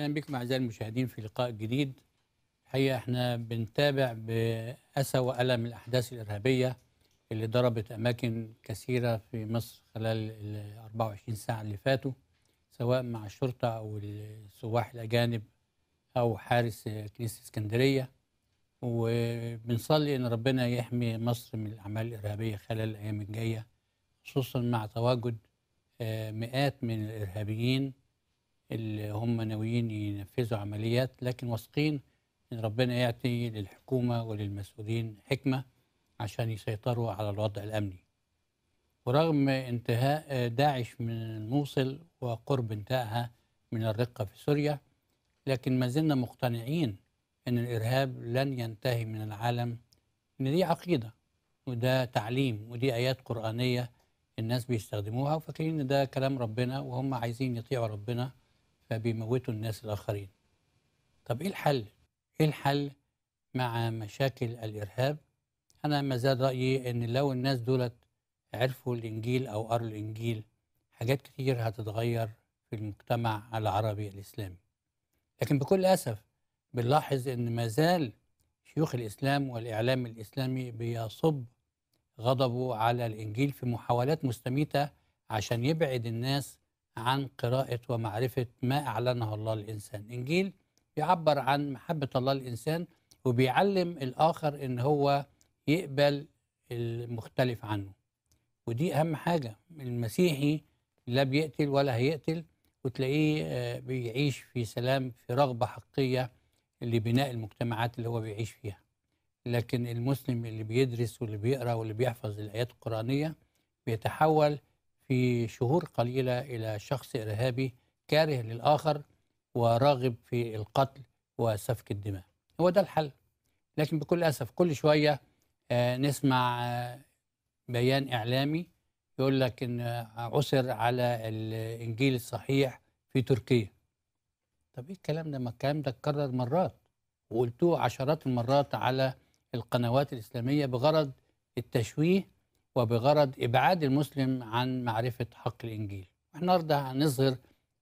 اهلا بكم اعزائي المشاهدين في لقاء جديد الحقيقه احنا بنتابع باسى والم الاحداث الارهابيه اللي ضربت اماكن كثيره في مصر خلال ال 24 ساعه اللي فاتوا سواء مع الشرطه او السواح الاجانب او حارس كنيسه اسكندريه وبنصلي ان ربنا يحمي مصر من الاعمال الارهابيه خلال الايام الجايه خصوصا مع تواجد آه، مئات من الارهابيين اللي هم ناويين ينفذوا عمليات لكن واثقين ان ربنا يعطي للحكومه وللمسؤولين حكمه عشان يسيطروا على الوضع الامني. ورغم انتهاء داعش من الموصل وقرب انتهائها من الرقه في سوريا لكن ما زلنا مقتنعين ان الارهاب لن ينتهي من العالم ان دي عقيده وده تعليم ودي ايات قرانيه الناس بيستخدموها وفاكرين ان ده كلام ربنا وهم عايزين يطيعوا ربنا فبيموتوا الناس الآخرين طب إيه الحل؟ إيه الحل مع مشاكل الإرهاب؟ أنا ما زال رأيي إن لو الناس دولت عرفوا الإنجيل أو قروا الإنجيل حاجات كتير هتتغير في المجتمع العربي الإسلامي لكن بكل أسف بنلاحظ إن ما زال شيوخ الإسلام والإعلام الإسلامي بيصب غضبه على الإنجيل في محاولات مستميتة عشان يبعد الناس عن قراءة ومعرفة ما أعلنه الله الإنسان إنجيل بيعبر عن محبة الله الإنسان وبيعلم الآخر إن هو يقبل المختلف عنه ودي أهم حاجة المسيحي لا بيقتل ولا هيقتل وتلاقيه آه، بيعيش في سلام في رغبة حقيقية لبناء المجتمعات اللي هو بيعيش فيها لكن المسلم اللي بيدرس واللي بيقرأ واللي بيحفظ الآيات القرآنية بيتحول في شهور قليلة إلى شخص إرهابي كاره للآخر وراغب في القتل وسفك الدماء هو ده الحل لكن بكل أسف كل شوية آه، نسمع آه، بيان إعلامي يقول لك إن عثر على الإنجيل الصحيح في تركيا طب إيه الكلام ده ما الكلام ده اتكرر مرات وقلتوه عشرات المرات على القنوات الإسلامية بغرض التشويه وبغرض إبعاد المسلم عن معرفة حق الإنجيل النهاردة هنظهر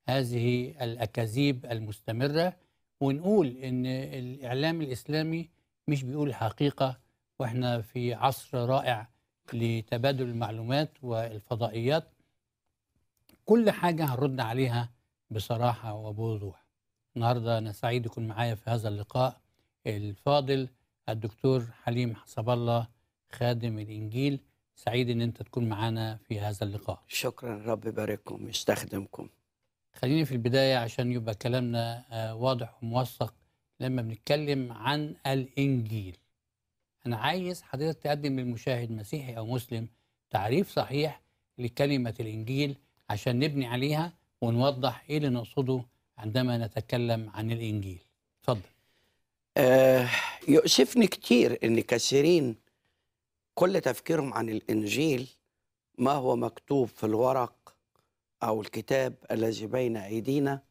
هذه الأكاذيب المستمرة ونقول إن الإعلام الإسلامي مش بيقول الحقيقة وإحنا في عصر رائع لتبادل المعلومات والفضائيات كل حاجة هنرد عليها بصراحة وبوضوح النهاردة أنا سعيد يكون معايا في هذا اللقاء الفاضل الدكتور حليم حسب الله خادم الإنجيل سعيد ان انت تكون معانا في هذا اللقاء شكرا رب يبارككم يستخدمكم خليني في البدايه عشان يبقى كلامنا آه، واضح وموثق لما بنتكلم عن الانجيل انا عايز حضرتك تقدم للمشاهد مسيحي او مسلم تعريف صحيح لكلمه الانجيل عشان نبني عليها ونوضح ايه اللي نقصده عندما نتكلم عن الانجيل اتفضل آه يؤسفني كتير ان كثيرين كل تفكيرهم عن الانجيل ما هو مكتوب في الورق او الكتاب الذي بين ايدينا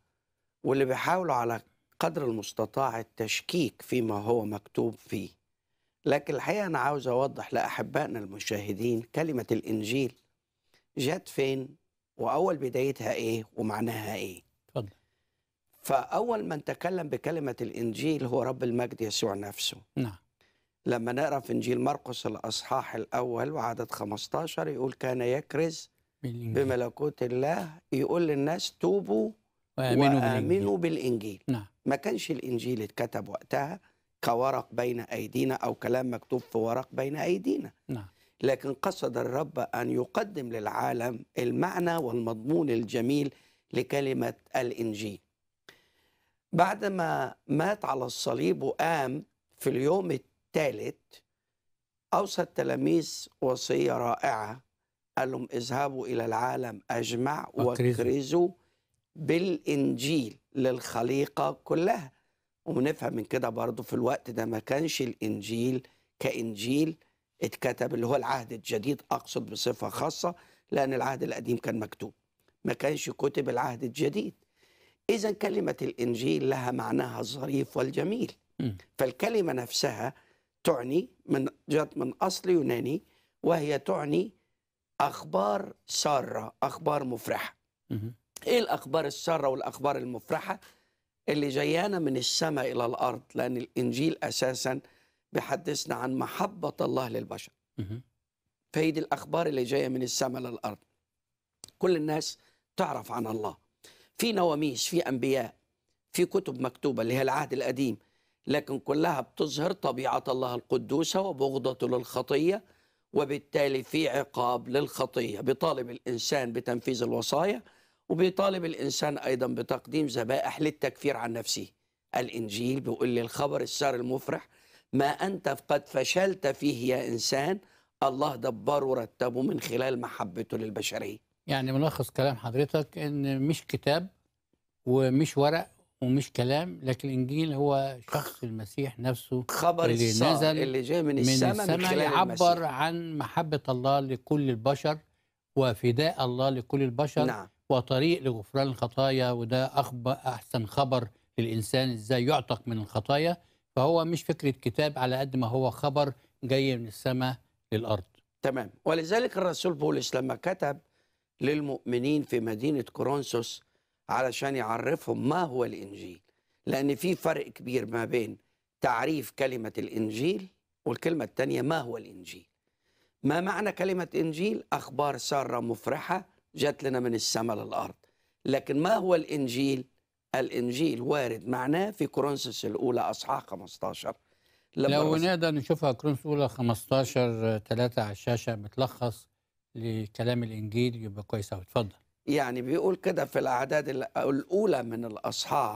واللي بيحاولوا على قدر المستطاع التشكيك فيما هو مكتوب فيه لكن الحقيقه انا عاوز اوضح لاحبائنا المشاهدين كلمه الانجيل جت فين واول بدايتها ايه ومعناها ايه اتفضل فاول من تكلم بكلمه الانجيل هو رب المجد يسوع نفسه نعم لما نقرا في انجيل مرقس الاصحاح الاول وعدد 15 يقول كان يكرز بملكوت الله يقول للناس توبوا وامنوا, وآمنوا بالإنجيل. بالانجيل نعم. ما كانش الانجيل اتكتب وقتها كورق بين ايدينا او كلام مكتوب في ورق بين ايدينا نعم. لكن قصد الرب ان يقدم للعالم المعنى والمضمون الجميل لكلمه الانجيل بعد ما مات على الصليب وقام في اليوم الثالث أوصى التلاميذ وصية رائعة قال لهم اذهبوا إلى العالم أجمع واكرزوا بالإنجيل للخليقة كلها ونفهم من كده برضه في الوقت ده ما كانش الإنجيل كإنجيل اتكتب اللي هو العهد الجديد أقصد بصفة خاصة لأن العهد القديم كان مكتوب ما كانش كتب العهد الجديد إذا كلمة الإنجيل لها معناها الظريف والجميل فالكلمة نفسها تعني من جاءت من أصل يوناني وهي تعني أخبار سارة أخبار مفرحة إيه الأخبار السارة والأخبار المفرحة اللي جايانا من السماء إلى الأرض لأن الإنجيل أساسا بيحدثنا عن محبة الله للبشر فهي دي الأخبار اللي جاية من السماء للأرض كل الناس تعرف عن الله في نواميس في أنبياء في كتب مكتوبة اللي هي العهد القديم لكن كلها بتظهر طبيعة الله القدوسة وبغضته للخطية وبالتالي في عقاب للخطية بيطالب الإنسان بتنفيذ الوصايا وبيطالب الإنسان أيضا بتقديم ذبائح للتكفير عن نفسه الإنجيل بيقول لي الخبر السار المفرح ما أنت قد فشلت فيه يا إنسان الله دبره ورتبه من خلال محبته للبشرية يعني ملخص كلام حضرتك إن مش كتاب ومش ورق ومش كلام لكن الانجيل هو شخص المسيح نفسه خبر اللي نزل اللي جاي من السماء من السماء يعبر المسيح. عن محبه الله لكل البشر وفداء الله لكل البشر نعم. وطريق لغفران الخطايا وده اخبر احسن خبر للانسان ازاي يعتق من الخطايا فهو مش فكره كتاب على قد ما هو خبر جاي من السماء للارض تمام ولذلك الرسول بولس لما كتب للمؤمنين في مدينه كورنثوس علشان يعرفهم ما هو الانجيل لان في فرق كبير ما بين تعريف كلمه الانجيل والكلمه الثانيه ما هو الانجيل ما معنى كلمه انجيل اخبار ساره مفرحه جات لنا من السماء للارض لكن ما هو الانجيل الانجيل وارد معناه في كورنثوس الاولى اصحاح 15 لو نقدر نشوفها كورنثوس الاولى 15 3 على الشاشه بتلخص لكلام الانجيل يبقى كويس أوي اتفضل يعني بيقول كده في الأعداد الأولى من الأصحاح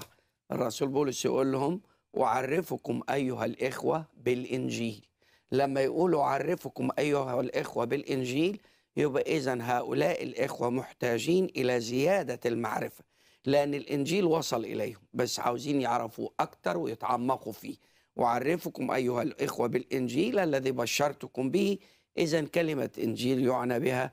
الرسول بولس يقول لهم أعرفكم أيها الإخوة بالإنجيل لما يقولوا أعرفكم أيها الإخوة بالإنجيل يبقى إذا هؤلاء الإخوة محتاجين إلى زيادة المعرفة لأن الإنجيل وصل إليهم بس عاوزين يعرفوا أكتر ويتعمقوا فيه أعرفكم أيها الإخوة بالإنجيل الذي بشرتكم به إذا كلمة إنجيل يعنى بها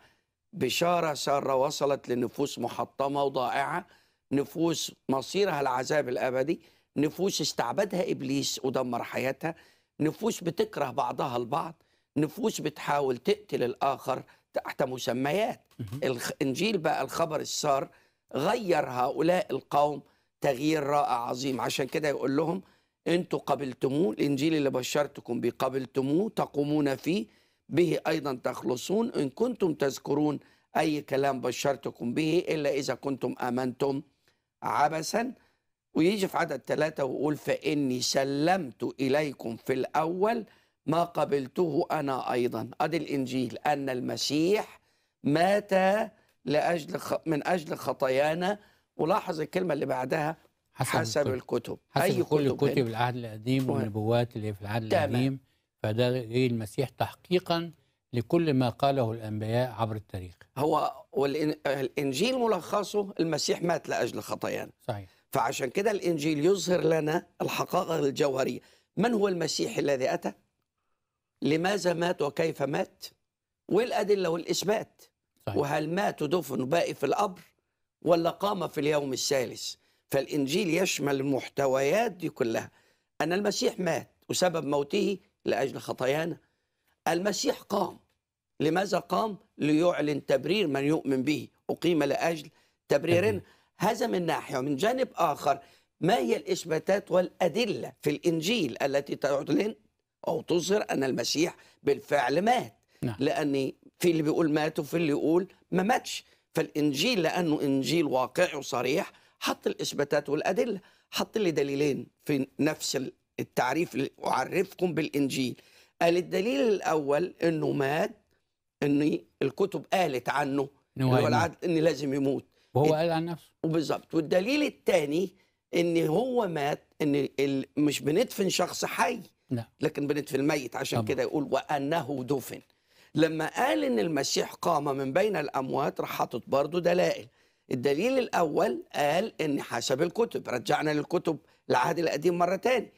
بشارة سارة وصلت لنفوس محطمة وضائعة نفوس مصيرها العذاب الأبدي نفوس استعبدها إبليس ودمر حياتها نفوس بتكره بعضها البعض نفوس بتحاول تقتل الآخر تحت مسميات الإنجيل بقى الخبر السار غير هؤلاء القوم تغيير رائع عظيم عشان كده يقول لهم انتوا قبلتموه الانجيل اللي بشرتكم بقبلتموه قبلتموه تقومون فيه به أيضا تخلصون إن كنتم تذكرون أي كلام بشرتكم به إلا إذا كنتم آمنتم عبثا ويجي في عدد ثلاثة ويقول فإني سلمت إليكم في الأول ما قبلته أنا أيضا أدي الإنجيل أن المسيح مات لأجل خ... من أجل خطايانا ولاحظ الكلمة اللي بعدها حسب, حسب الكتب حسب أي كل كتب, كتب العهد القديم والنبوات اللي في العهد القديم فده المسيح تحقيقا لكل ما قاله الأنبياء عبر التاريخ هو والإنجيل ملخصه المسيح مات لأجل خطايانا صحيح فعشان كده الإنجيل يظهر لنا الحقائق الجوهرية من هو المسيح الذي أتى لماذا مات وكيف مات والأدلة والإثبات صحيح. وهل مات دفن باقي في القبر ولا قام في اليوم الثالث فالإنجيل يشمل المحتويات دي كلها أن المسيح مات وسبب موته لاجل خطايانا المسيح قام لماذا قام ليعلن تبرير من يؤمن به اقيم لاجل تبريرنا هذا من ناحيه ومن جانب اخر ما هي الاثباتات والادله في الانجيل التي تعلن او تظهر ان المسيح بالفعل مات نعم. لان في اللي بيقول مات وفي اللي يقول ما ماتش فالانجيل لانه انجيل واقعي وصريح حط الاثباتات والادله حط لي دليلين في نفس التعريف أعرفكم بالإنجيل قال الدليل الأول أنه مات أن الكتب قالت عنه هو أن لازم يموت وهو قال عن نفسه وبالظبط والدليل الثاني أن هو مات أن مش بندفن شخص حي لا. لكن بندفن ميت عشان كده يقول وأنه دفن لما قال ان المسيح قام من بين الاموات راح حاطط برضه دلائل الدليل الاول قال ان حسب الكتب رجعنا للكتب العهد القديم مره تاني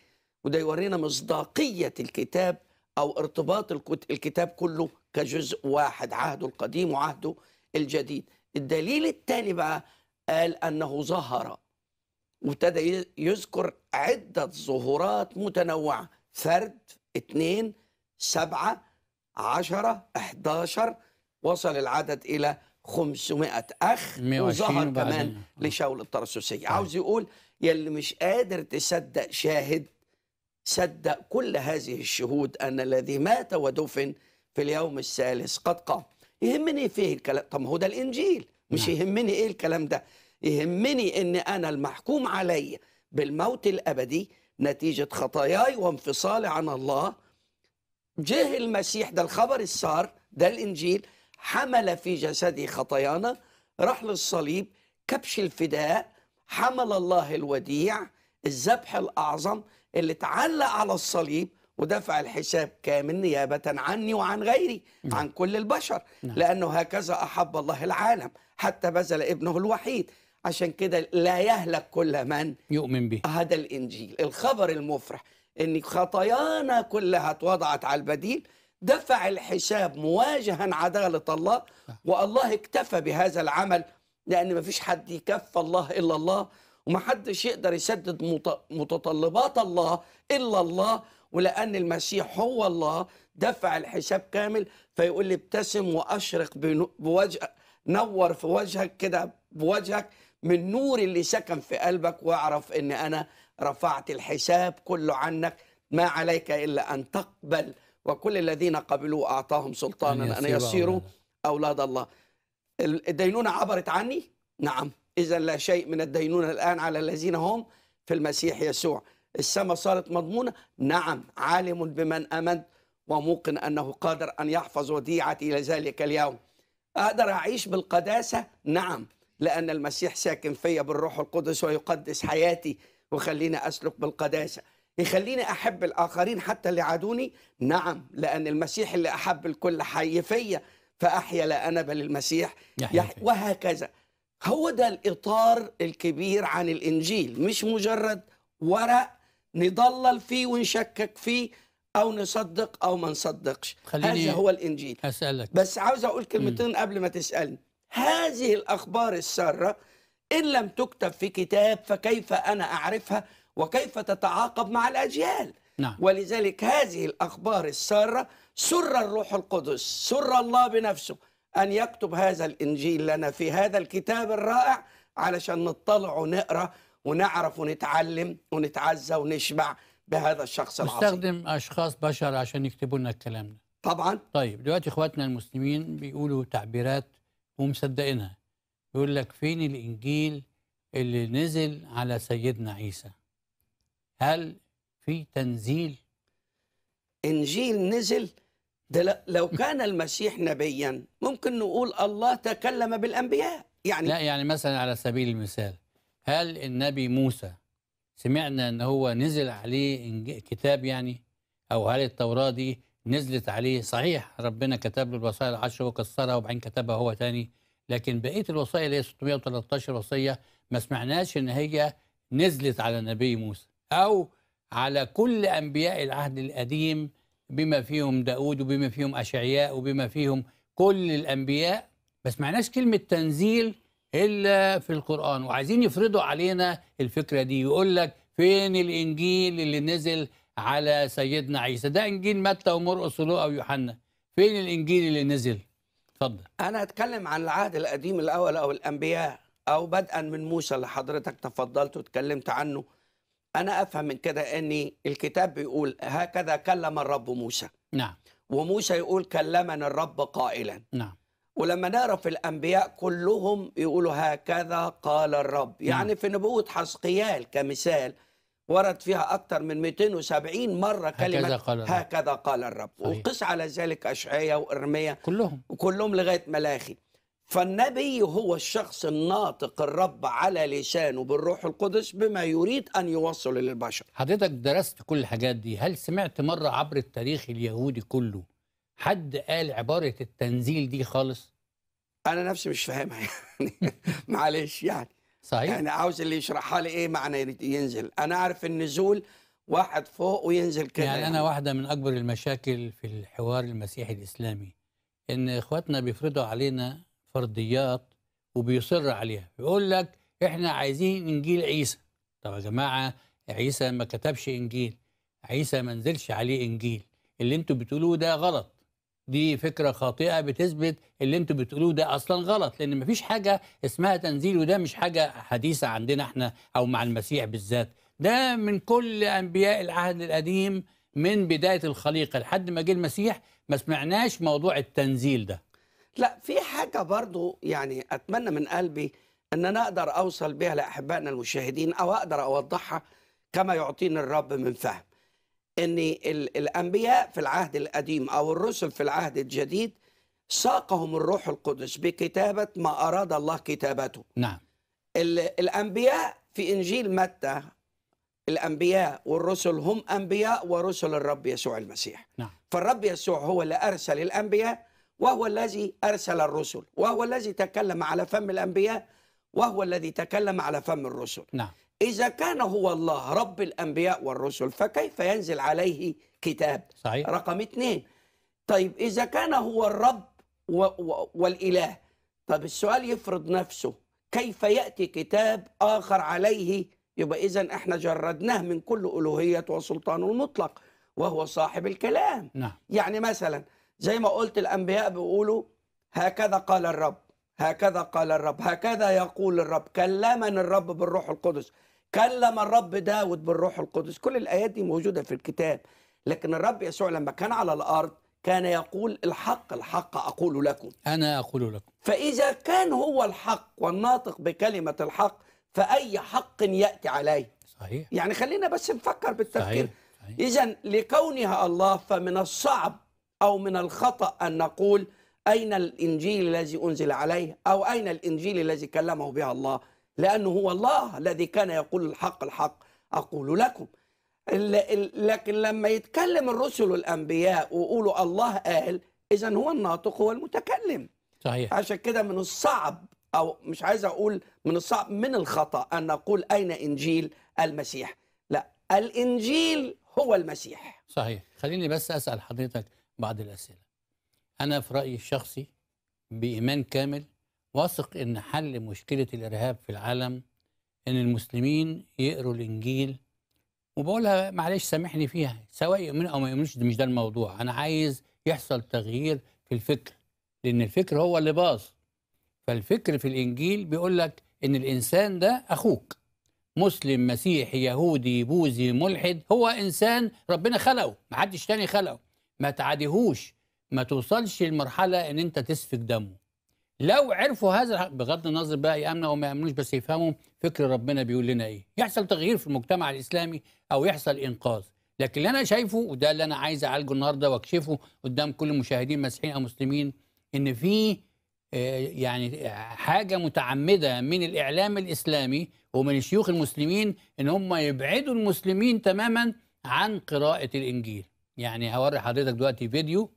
وده يورينا مصداقية الكتاب أو ارتباط الكتاب كله كجزء واحد عهده القديم وعهده الجديد الدليل الثاني بقى قال أنه ظهر وابتدى يذكر عدة ظهورات متنوعة فرد اثنين سبعة عشرة احداشر وصل العدد إلى 500 أخ وظهر كمان لشاول الترسوسي طيب. عاوز يقول يلي مش قادر تصدق شاهد صدق كل هذه الشهود أن الذي مات ودفن في اليوم الثالث قد قام يهمني فيه الكلام طب هو ده الإنجيل مش نعم. يهمني إيه الكلام ده يهمني أن أنا المحكوم علي بالموت الأبدي نتيجة خطاياي وانفصالي عن الله جه المسيح ده الخبر السار ده الإنجيل حمل في جسدي خطايانا راح للصليب كبش الفداء حمل الله الوديع الذبح الأعظم اللي اتعلق على الصليب ودفع الحساب كامل نيابة عني وعن غيري نعم. عن كل البشر نعم. لأنه هكذا أحب الله العالم حتى بذل ابنه الوحيد عشان كده لا يهلك كل من يؤمن به هذا الإنجيل الخبر المفرح أن خطايانا كلها توضعت على البديل دفع الحساب مواجها عدالة الله نعم. والله اكتفى بهذا العمل لأن ما فيش حد يكفى الله إلا الله ومحدش يقدر يسدد متطلبات الله إلا الله ولأن المسيح هو الله دفع الحساب كامل فيقول لي ابتسم وأشرق بوجه نور في وجهك كده بوجهك من نور اللي سكن في قلبك واعرف ان انا رفعت الحساب كله عنك ما عليك الا ان تقبل وكل الذين قبلوا اعطاهم سلطانا ان يصيروا اولاد الله الدينونه عبرت عني نعم إذا لا شيء من الدينونة الآن على الذين هم في المسيح يسوع السماء صارت مضمونة نعم عالم بمن آمنت وموقن أنه قادر أن يحفظ وديعتي إلى ذلك اليوم أقدر أعيش بالقداسة نعم لأن المسيح ساكن فيا بالروح القدس ويقدس حياتي وخليني أسلك بالقداسة يخليني أحب الآخرين حتى اللي عادوني نعم لأن المسيح اللي أحب الكل حي فيا فأحيا لا أنا بل المسيح يح... وهكذا هو ده الإطار الكبير عن الإنجيل مش مجرد ورق نضلل فيه ونشكك فيه أو نصدق أو ما نصدقش هذا هو الإنجيل أسألك بس عاوز أقول كلمتين قبل ما تسألني هذه الأخبار السارة إن لم تكتب في كتاب فكيف أنا أعرفها وكيف تتعاقب مع الأجيال نعم. ولذلك هذه الأخبار السارة سر الروح القدس سر الله بنفسه أن يكتب هذا الإنجيل لنا في هذا الكتاب الرائع علشان نطلع ونقرأ ونعرف ونتعلم ونتعزى ونشبع بهذا الشخص العظيم نستخدم أشخاص بشر عشان يكتبوا لنا الكلام ده طبعا طيب دلوقتي إخواتنا المسلمين بيقولوا تعبيرات ومصدقينها يقول لك فين الإنجيل اللي نزل على سيدنا عيسى هل في تنزيل إنجيل نزل ده لو كان المسيح نبيا ممكن نقول الله تكلم بالانبياء يعني لا يعني مثلا على سبيل المثال هل النبي موسى سمعنا ان هو نزل عليه كتاب يعني او هل التوراه دي نزلت عليه صحيح ربنا كتب له الوصايا العشر وكسرها وبعدين كتبها هو تاني لكن بقيه الوصايا اللي هي 613 وصيه ما سمعناش ان هي نزلت على النبي موسى او على كل انبياء العهد القديم بما فيهم داود وبما فيهم أشعياء وبما فيهم كل الأنبياء بس معناش كلمة تنزيل إلا في القرآن وعايزين يفرضوا علينا الفكرة دي يقول لك فين الإنجيل اللي نزل على سيدنا عيسى ده إنجيل متى ومرقس ولوقا ويوحنا فين الإنجيل اللي نزل اتفضل أنا أتكلم عن العهد القديم الأول أو الأنبياء أو بدءا من موسى اللي حضرتك تفضلت واتكلمت عنه أنا أفهم من كده أن الكتاب بيقول هكذا كلم الرب موسى نعم وموسى يقول كلمني الرب قائلا نعم ولما نقرا في الانبياء كلهم يقولوا هكذا قال الرب نعم. يعني نعم. في نبوه حسقيال كمثال ورد فيها اكثر من 270 مره كلمه هكذا قال الرب, هكذا قال الرب. وقس على ذلك اشعياء وإرمية كلهم وكلهم لغايه ملاخي فالنبي هو الشخص الناطق الرب على لسانه بالروح القدس بما يريد أن يوصل للبشر حضرتك درست كل الحاجات دي هل سمعت مرة عبر التاريخ اليهودي كله حد قال عبارة التنزيل دي خالص؟ أنا نفسي مش فاهمها يعني معلش يعني صحيح يعني عاوز اللي يشرحها لي إيه معنى ينزل أنا عارف النزول واحد فوق وينزل كده يعني, يعني أنا واحدة من أكبر المشاكل في الحوار المسيحي الإسلامي إن إخواتنا بيفرضوا علينا فرضيات وبيصر عليها بيقول لك احنا عايزين انجيل عيسى طب يا جماعه عيسى ما كتبش انجيل عيسى ما نزلش عليه انجيل اللي انتوا بتقولوه ده غلط دي فكره خاطئه بتثبت اللي انتوا بتقولوه ده اصلا غلط لان مفيش حاجه اسمها تنزيل وده مش حاجه حديثه عندنا احنا او مع المسيح بالذات ده من كل انبياء العهد القديم من بدايه الخليقه لحد ما جه المسيح ما سمعناش موضوع التنزيل ده لا في حاجة برضو يعني أتمنى من قلبي أن أنا أقدر أوصل بها لأحبائنا المشاهدين أو أقدر أوضحها كما يعطيني الرب من فهم أن الأنبياء في العهد القديم أو الرسل في العهد الجديد ساقهم الروح القدس بكتابة ما أراد الله كتابته نعم الأنبياء في إنجيل متى الأنبياء والرسل هم أنبياء ورسل الرب يسوع المسيح نعم. فالرب يسوع هو اللي أرسل الأنبياء وهو الذي أرسل الرسل وهو الذي تكلم على فم الأنبياء وهو الذي تكلم على فم الرسل نعم. إذا كان هو الله رب الأنبياء والرسل فكيف ينزل عليه كتاب صحيح. رقم اثنين طيب إذا كان هو الرب و و والإله طب السؤال يفرض نفسه كيف يأتي كتاب آخر عليه يبقى إذا إحنا جردناه من كل ألوهية وسلطانه المطلق وهو صاحب الكلام نعم. يعني مثلا زي ما قلت الأنبياء بيقولوا هكذا قال الرب هكذا قال الرب هكذا يقول الرب كلمني الرب بالروح القدس كلم الرب داود بالروح القدس كل الآيات دي موجودة في الكتاب لكن الرب يسوع لما كان على الأرض كان يقول الحق الحق أقول لكم أنا أقول لكم فإذا كان هو الحق والناطق بكلمة الحق فأي حق يأتي عليه صحيح يعني خلينا بس نفكر بالتفكير إذا لكونها الله فمن الصعب أو من الخطأ أن نقول أين الإنجيل الذي أنزل عليه أو أين الإنجيل الذي كلمه بها الله لأنه هو الله الذي كان يقول الحق الحق أقول لكم لكن لما يتكلم الرسل والأنبياء ويقولوا الله قال إذا هو الناطق هو المتكلم صحيح عشان كده من الصعب أو مش عايز أقول من الصعب من الخطأ أن نقول أين إنجيل المسيح لا الإنجيل هو المسيح صحيح خليني بس أسأل حضرتك بعض الأسئلة أنا في رأيي الشخصي بإيمان كامل واثق إن حل مشكلة الإرهاب في العالم إن المسلمين يقروا الإنجيل وبقولها معلش سامحني فيها سواء يؤمنوا أو ما يؤمنوش مش ده الموضوع أنا عايز يحصل تغيير في الفكر لأن الفكر هو اللي باظ فالفكر في الإنجيل بيقول لك إن الإنسان ده أخوك مسلم مسيحي يهودي بوذي ملحد هو إنسان ربنا خلقه محدش تاني خلقه ما تعاديهوش ما توصلش لمرحله ان انت تسفك دمه لو عرفوا هذا بغض النظر بقى يامنوا او ما يامنوش بس يفهموا فكر ربنا بيقول لنا ايه يحصل تغيير في المجتمع الاسلامي او يحصل انقاذ لكن اللي انا شايفه وده اللي انا عايز اعالجه النهارده واكشفه قدام كل المشاهدين مسيحيين او مسلمين ان في آه، يعني حاجه متعمده من الاعلام الاسلامي ومن شيوخ المسلمين ان هم يبعدوا المسلمين تماما عن قراءه الانجيل يعني هوري حضرتك دلوقتي فيديو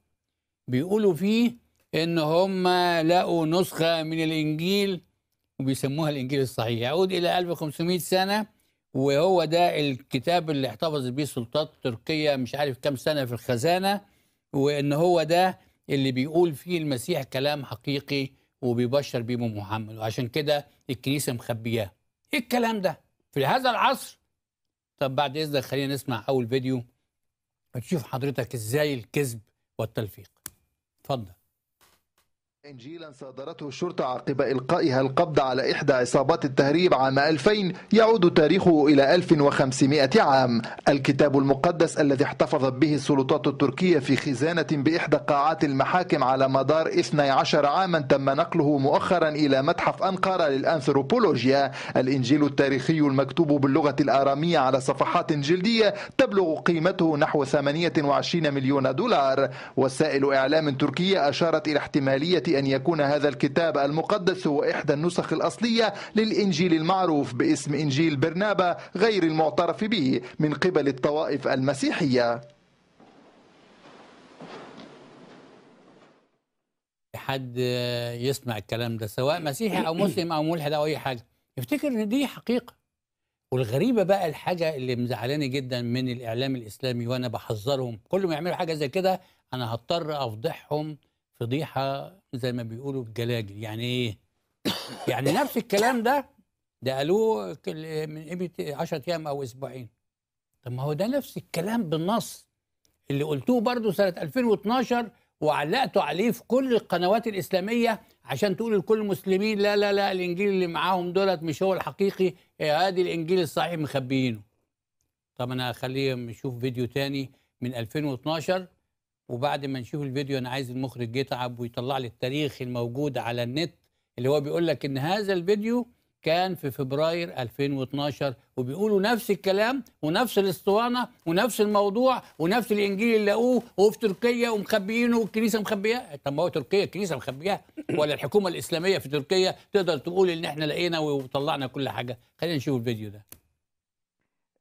بيقولوا فيه ان هم لقوا نسخه من الانجيل وبيسموها الانجيل الصحيح يعود الى 1500 سنه وهو ده الكتاب اللي احتفظ بيه سلطات تركيا مش عارف كام سنه في الخزانه وان هو ده اللي بيقول فيه المسيح كلام حقيقي وبيبشر بيه محمد وعشان كده الكنيسه مخبياه ايه الكلام ده في هذا العصر طب بعد اذنك خلينا نسمع اول فيديو بتشوف حضرتك ازاي الكذب والتلفيق اتفضل إنجيلا صادرته الشرطة عقب إلقائها القبض على إحدى عصابات التهريب عام 2000 يعود تاريخه إلى 1500 عام الكتاب المقدس الذي احتفظت به السلطات التركية في خزانة بإحدى قاعات المحاكم على مدار 12 عاما تم نقله مؤخرا إلى متحف أنقرة للأنثروبولوجيا الإنجيل التاريخي المكتوب باللغة الآرامية على صفحات جلدية تبلغ قيمته نحو 28 مليون دولار وسائل إعلام تركية أشارت إلى احتمالية أن يكون هذا الكتاب المقدس هو إحدى النسخ الأصلية للإنجيل المعروف باسم إنجيل برنابا غير المعترف به من قبل الطوائف المسيحية حد يسمع الكلام ده سواء مسيحي أو مسلم أو ملحد أو أي حاجة يفتكر إن دي حقيقة والغريبة بقى الحاجة اللي مزعلاني جدا من الإعلام الإسلامي وأنا بحذرهم كل ما يعملوا حاجة زي كده أنا هضطر أفضحهم فضيحة زي ما بيقولوا الجلاجل يعني ايه يعني نفس الكلام ده ده قالوه من قيمه 10 ايام او اسبوعين طب ما هو ده نفس الكلام بالنص اللي قلتوه برضه سنه 2012 وعلقتوا عليه في كل القنوات الاسلاميه عشان تقول لكل المسلمين لا لا لا الانجيل اللي معاهم دولت مش هو الحقيقي ادي آه، الانجيل الصحيح مخبيينه طب انا هخليه يشوف فيديو تاني من 2012 وبعد ما نشوف الفيديو انا عايز المخرج يتعب ويطلع لي التاريخ الموجود على النت اللي هو بيقول لك ان هذا الفيديو كان في فبراير 2012 وبيقولوا نفس الكلام ونفس الاسطوانه ونفس الموضوع ونفس الانجيل اللي لقوه وفي تركيا ومخبيينه والكنيسه مخبياه طب ما هو تركيا الكنيسه مخبياه ولا الحكومه الاسلاميه في تركيا تقدر تقول ان احنا لقينا وطلعنا كل حاجه خلينا نشوف الفيديو ده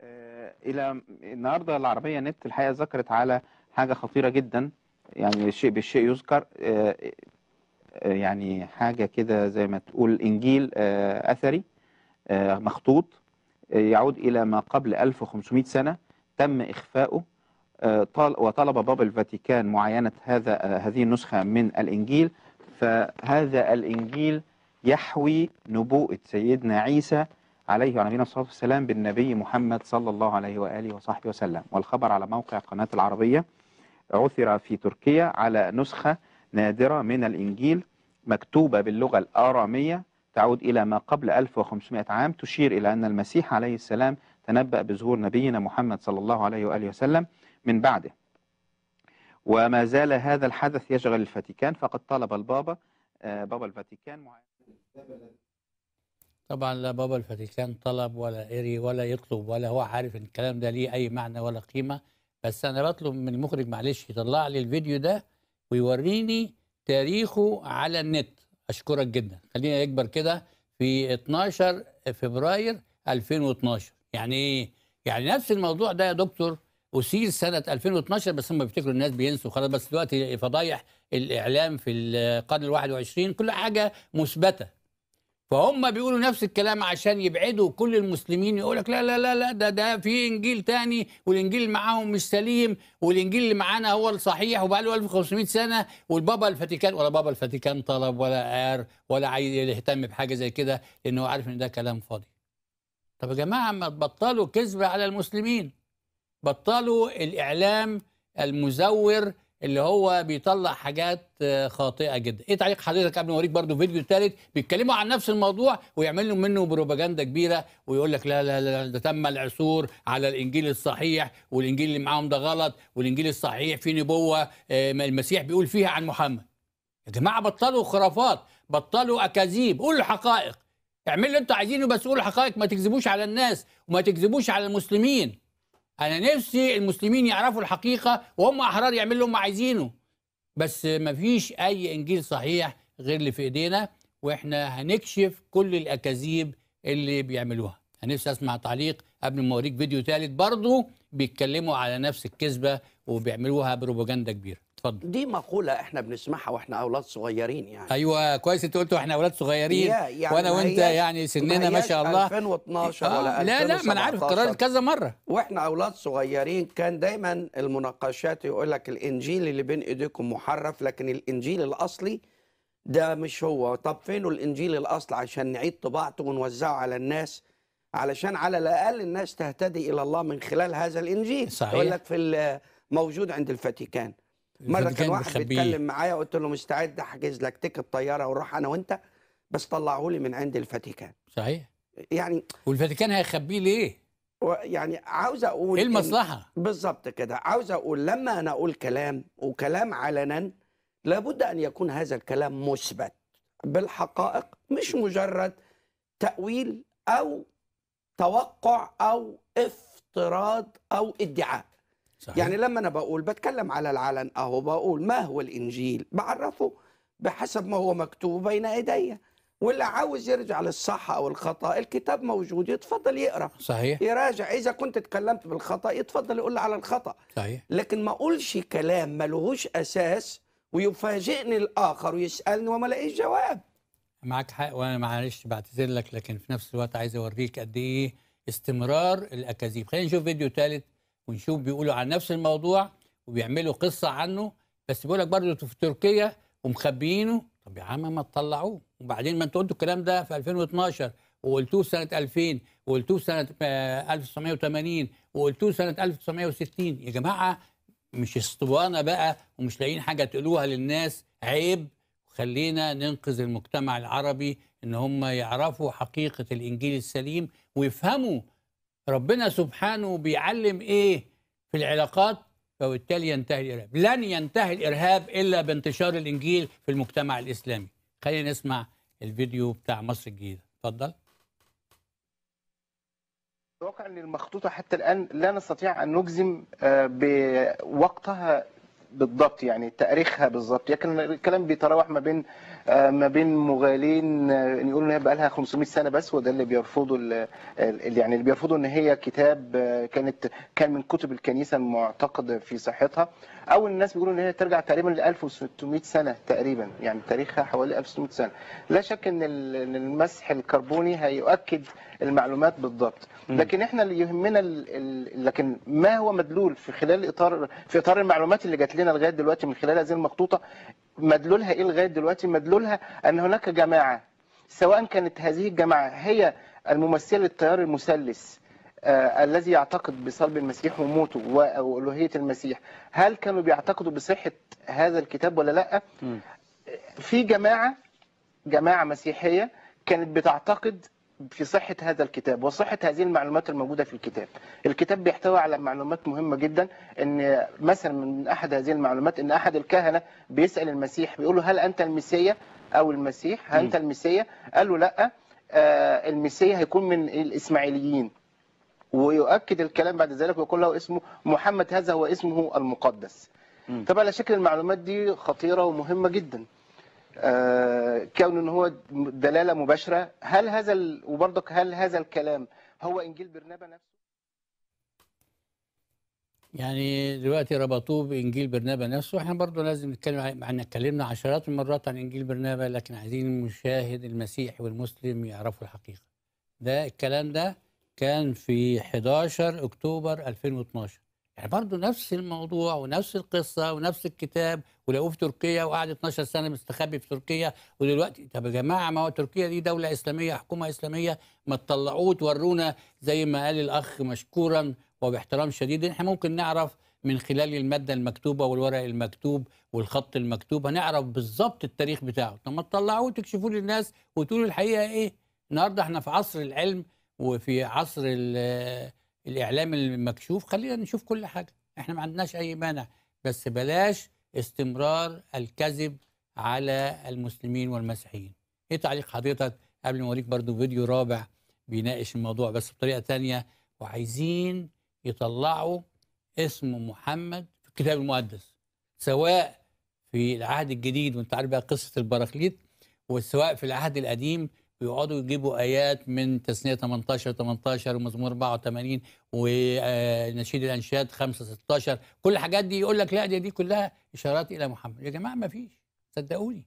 آه، الى النهارده العربيه نت الحقيقه ذكرت على حاجة خطيرة جدا يعني الشيء بالشيء يذكر آه، آه، آه، يعني حاجة كده زي ما تقول إنجيل أثري مخطوط يعود إلى ما قبل 1500 سنة تم إخفاؤه وطلب باب الفاتيكان معاينة هذا هذه النسخة من الإنجيل فهذا الإنجيل يحوي نبوءة سيدنا عيسى عليه وعلى نبينا الصلاة والسلام بالنبي محمد صلى الله عليه وآله وصحبه وسلم والخبر على موقع قناة العربية عثر في تركيا على نسخة نادرة من الإنجيل مكتوبة باللغة الآرامية تعود إلى ما قبل 1500 عام تشير إلى أن المسيح عليه السلام تنبأ بظهور نبينا محمد صلى الله عليه وآله وسلم من بعده وما زال هذا الحدث يشغل الفاتيكان فقد طلب البابا آه، بابا الفاتيكان طبعا لا بابا الفاتيكان طلب ولا إري ولا يطلب ولا هو عارف ان الكلام ده ليه أي معنى ولا قيمة بس انا بطلب من المخرج معلش يطلع لي الفيديو ده ويوريني تاريخه على النت اشكرك جدا خلينا يكبر كده في 12 فبراير 2012 يعني ايه يعني نفس الموضوع ده يا دكتور اثير سنه 2012 بس هم بيفتكروا الناس بينسوا خلاص بس دلوقتي فضايح الاعلام في القرن ال 21 كل حاجه مثبته فهم بيقولوا نفس الكلام عشان يبعدوا كل المسلمين يقول لك لا لا لا لا ده ده في انجيل تاني والانجيل معاهم مش سليم والانجيل اللي معانا هو الصحيح وبقى له 1500 سنه والبابا الفاتيكان ولا بابا الفاتيكان طلب ولا قار ولا عايز يهتم بحاجه زي كده لانه عارف ان ده كلام فاضي. طب يا جماعه ما تبطلوا كذب على المسلمين. بطلوا الاعلام المزور اللي هو بيطلع حاجات آه، خاطئه جدا ايه تعليق حضرتك قبل ما اوريك برضو فيديو ثالث بيتكلموا عن نفس الموضوع ويعملوا منه بروباجندا كبيره ويقول لك لا لا لا ده تم العثور على الانجيل الصحيح والانجيل اللي معاهم ده غلط والانجيل الصحيح فيه نبوه آه، المسيح بيقول فيها عن محمد يا جماعه بطلوا خرافات بطلوا اكاذيب قولوا الحقائق اعمل اللي انتوا عايزينه بس قولوا الحقائق ما تكذبوش على الناس وما تكذبوش على المسلمين انا نفسي المسلمين يعرفوا الحقيقه وهم احرار يعملوا اللي هم عايزينه بس مفيش اي انجيل صحيح غير اللي في ايدينا واحنا هنكشف كل الاكاذيب اللي بيعملوها انا نفسي اسمع تعليق قبل ما اوريك فيديو ثالث برضه بيتكلموا على نفس الكذبه وبيعملوها بروباجندا كبيره اتفضل دي مقوله احنا بنسمعها واحنا اولاد صغيرين يعني ايوه كويس انت قلت واحنا اولاد صغيرين يعني وانا وانت يعني سننا ما شاء الله 2012 آه ولا لا لا ما انا عارف القرار كذا مره واحنا اولاد صغيرين كان دايما المناقشات يقول لك الانجيل اللي بين ايديكم محرف لكن الانجيل الاصلي ده مش هو طب فين الانجيل الاصلي عشان نعيد طباعته ونوزعه على الناس علشان على الاقل الناس تهتدي الى الله من خلال هذا الانجيل صحيح يقول لك في موجود عند الفاتيكان مره كان واحد بيتكلم معايا قلت له مستعد احجز لك تيكت طياره وروح انا وانت بس طلعه لي من عند الفاتيكان صحيح يعني والفاتيكان هيخبيه ليه يعني عاوز اقول ايه المصلحه بالظبط كده عاوز اقول لما انا اقول كلام وكلام علنا لابد ان يكون هذا الكلام مثبت بالحقائق مش مجرد تاويل او توقع او افتراض او ادعاء صحيح. يعني لما انا بقول بتكلم على العلن اهو بقول ما هو الانجيل بعرفه بحسب ما هو مكتوب بين ايديا واللي عاوز يرجع للصح او الخطا الكتاب موجود يتفضل يقرا صحيح يراجع اذا كنت اتكلمت بالخطا يتفضل يقول لي على الخطا صحيح لكن ما اقولش كلام ملهوش اساس ويفاجئني الاخر ويسالني وما الاقيش جواب معك حق وانا معلش بعتذر لك لكن في نفس الوقت عايز اوريك قد ايه استمرار الاكاذيب خلينا نشوف فيديو ثالث ونشوف بيقولوا عن نفس الموضوع وبيعملوا قصه عنه بس بيقول لك برضه في تركيا ومخبيينه طب يا عم ما تطلعوه وبعدين ما انتوا قلتوا الكلام ده في 2012 وقلتوه سنه 2000 وقلتوه سنه 1980 آه، وقلتوه سنه 1960 يا جماعه مش اسطوانه بقى ومش لاقيين حاجه تقولوها للناس عيب خلينا ننقذ المجتمع العربي ان هم يعرفوا حقيقه الانجيل السليم ويفهموا ربنا سبحانه بيعلم ايه في العلاقات فبالتالي ينتهي الارهاب لن ينتهي الارهاب الا بانتشار الانجيل في المجتمع الاسلامي خلينا نسمع الفيديو بتاع مصر الجديده اتفضل الواقع ان المخطوطه حتى الان لا نستطيع ان نجزم آه، بوقتها بالضبط يعني تاريخها بالضبط لكن الكلام بيتراوح ما بين آه، ما بين مغالين آه، يقولوا ان هي بقى لها 500 سنه بس وده اللي بيرفضوا يعني اللي بيرفضوا ان هي كتاب آه، كانت كان من كتب الكنيسه المعتقده في صحتها او الناس بيقولوا ان هي ترجع تقريبا ل 1600 سنه تقريبا يعني تاريخها حوالي 1600 سنه لا شك ان المسح الكربوني هيؤكد المعلومات بالضبط لكن احنا اللي يهمنا لكن ما هو مدلول في خلال اطار في اطار المعلومات اللي جات لنا لغايه دلوقتي من خلال هذه المخطوطه مدلولها ايه لغايه دلوقتي؟ مدلولها ان هناك جماعه سواء كانت هذه الجماعه هي الممثله للتيار المثلث آه الذي يعتقد بصلب المسيح وموته والوهيه المسيح، هل كانوا بيعتقدوا بصحه هذا الكتاب ولا لا؟ م. في جماعه جماعه مسيحيه كانت بتعتقد في صحه هذا الكتاب وصحه هذه المعلومات الموجوده في الكتاب. الكتاب بيحتوي على معلومات مهمه جدا ان مثلا من احد هذه المعلومات ان احد الكهنه بيسال المسيح بيقول له هل انت المسيا او المسيح؟ هل انت المسيا؟ قال له لا آه المسيا هيكون من الاسماعيليين. ويؤكد الكلام بعد ذلك ويقول له اسمه محمد هذا هو اسمه المقدس. طبعا على شكل المعلومات دي خطيره ومهمه جدا. آه، كون ان هو دلاله مباشره هل هذا ال... وبرضك هل هذا الكلام هو انجيل برنابا نفسه؟ يعني دلوقتي ربطوه بانجيل برنابا نفسه احنا برضه لازم نتكلم عن اتكلمنا عشرات المرات عن انجيل برنابا لكن عايزين المشاهد المسيحي والمسلم يعرفوا الحقيقه ده الكلام ده كان في 11 اكتوبر 2012 يعني برضه نفس الموضوع ونفس القصه ونفس الكتاب ولقوه في تركيا وقعد 12 سنه مستخبي في تركيا ودلوقتي طب يا جماعه ما هو تركيا دي دوله اسلاميه حكومه اسلاميه ما تطلعوه تورونا زي ما قال الاخ مشكورا وباحترام شديد احنا ممكن نعرف من خلال المادة المكتوبة والورق المكتوب والخط المكتوب هنعرف بالظبط التاريخ بتاعه طب ما تطلعوه وتكشفوه للناس وتقولوا الحقيقة ايه النهاردة احنا في عصر العلم وفي عصر الـ الاعلام المكشوف خلينا نشوف كل حاجه احنا ما عندناش اي مانع بس بلاش استمرار الكذب على المسلمين والمسيحيين ايه تعليق حضرتك قبل ما اوريك برضو فيديو رابع بيناقش الموضوع بس بطريقه تانية وعايزين يطلعوا اسم محمد في الكتاب المقدس سواء في العهد الجديد وانت عارف بقى قصه البراكليت وسواء في العهد القديم ويقعدوا يجيبوا ايات من تسنيه 18 18 ومزمور 84 ونشيد الانشاد 5 16 كل الحاجات دي يقول لك لا دي, دي كلها اشارات الى محمد يا جماعه ما فيش صدقوني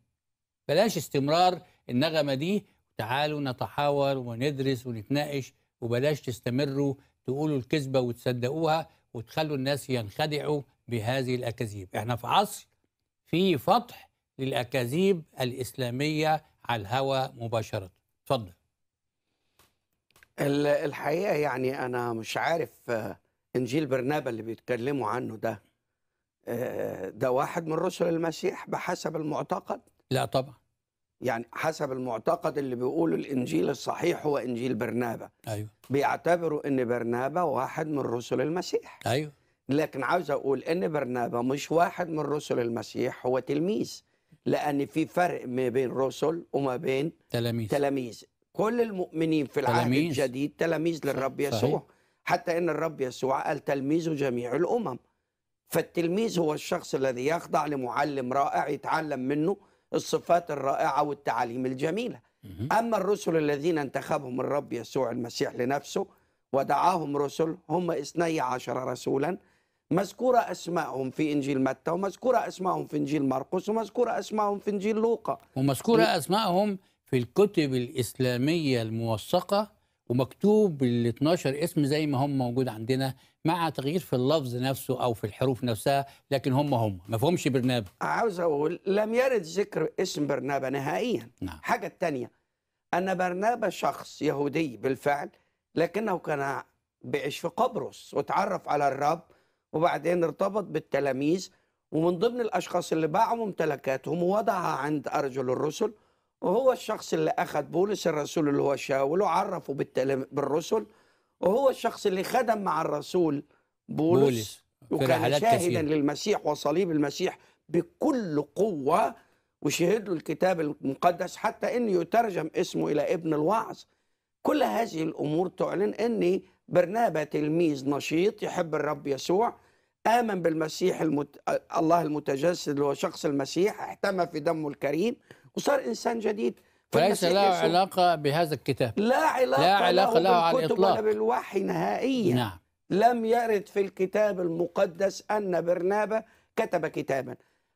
بلاش استمرار النغمه دي تعالوا نتحاور وندرس ونتناقش وبلاش تستمروا تقولوا الكذبه وتصدقوها وتخلوا الناس ينخدعوا بهذه الاكاذيب احنا في عصر في فتح للاكاذيب الاسلاميه على الهوى مباشره اتفضل الحقيقه يعني انا مش عارف آه، انجيل برنابا اللي بيتكلموا عنه ده آه، ده واحد من رسل المسيح بحسب المعتقد لا طبعا يعني حسب المعتقد اللي بيقولوا الانجيل الصحيح هو انجيل برنابا ايوه بيعتبروا ان برنابا واحد من رسل المسيح ايوه لكن عاوز اقول ان برنابا مش واحد من رسل المسيح هو تلميذ لأن في فرق ما بين رسل وما بين تلاميذ تلاميذ كل المؤمنين في العهد تلاميذ. الجديد تلاميذ للرب يسوع صحيح. حتى إن الرب يسوع قال تلميذه جميع الأمم فالتلميذ هو الشخص الذي يخضع لمعلم رائع يتعلم منه الصفات الرائعة والتعاليم الجميلة أما الرسل الذين انتخبهم الرب يسوع المسيح لنفسه ودعاهم رسل هم اثني عشر رسولا مذكورة أسمائهم في إنجيل متى ومذكورة أسمائهم في إنجيل مرقس ومذكورة أسمائهم في إنجيل لوقا ومذكورة أسمائهم في الكتب الإسلامية الموثقة ومكتوب ال 12 اسم زي ما هم موجود عندنا مع تغيير في اللفظ نفسه او في الحروف نفسها لكن هم هم ما فهمش برنابا عاوز اقول لم يرد ذكر اسم برنابا نهائيا نعم. حاجه الثانيه ان برنابا شخص يهودي بالفعل لكنه كان بعش في قبرص وتعرف على الرب وبعدين ارتبط بالتلاميذ ومن ضمن الاشخاص اللي باعوا ممتلكاتهم ووضعها عند ارجل الرسل وهو الشخص اللي اخذ بولس الرسول اللي هو شاول وعرفه بالرسل وهو الشخص اللي خدم مع الرسول بولس, بولس. وكان شاهدا كثير. للمسيح وصليب المسيح بكل قوه وشهد له الكتاب المقدس حتى انه يترجم اسمه الى ابن الوعظ كل هذه الامور تعلن ان برنابا تلميذ نشيط يحب الرب يسوع آمن بالمسيح المت... الله المتجسد اللي هو شخص المسيح احتمى في دمه الكريم وصار إنسان جديد فليس له علاقة بهذا الكتاب لا علاقة, لا علاقة له, له على الإطلاق بالوحي نهائيا نعم. لم يرد في الكتاب المقدس أن برنابا كتب كتابا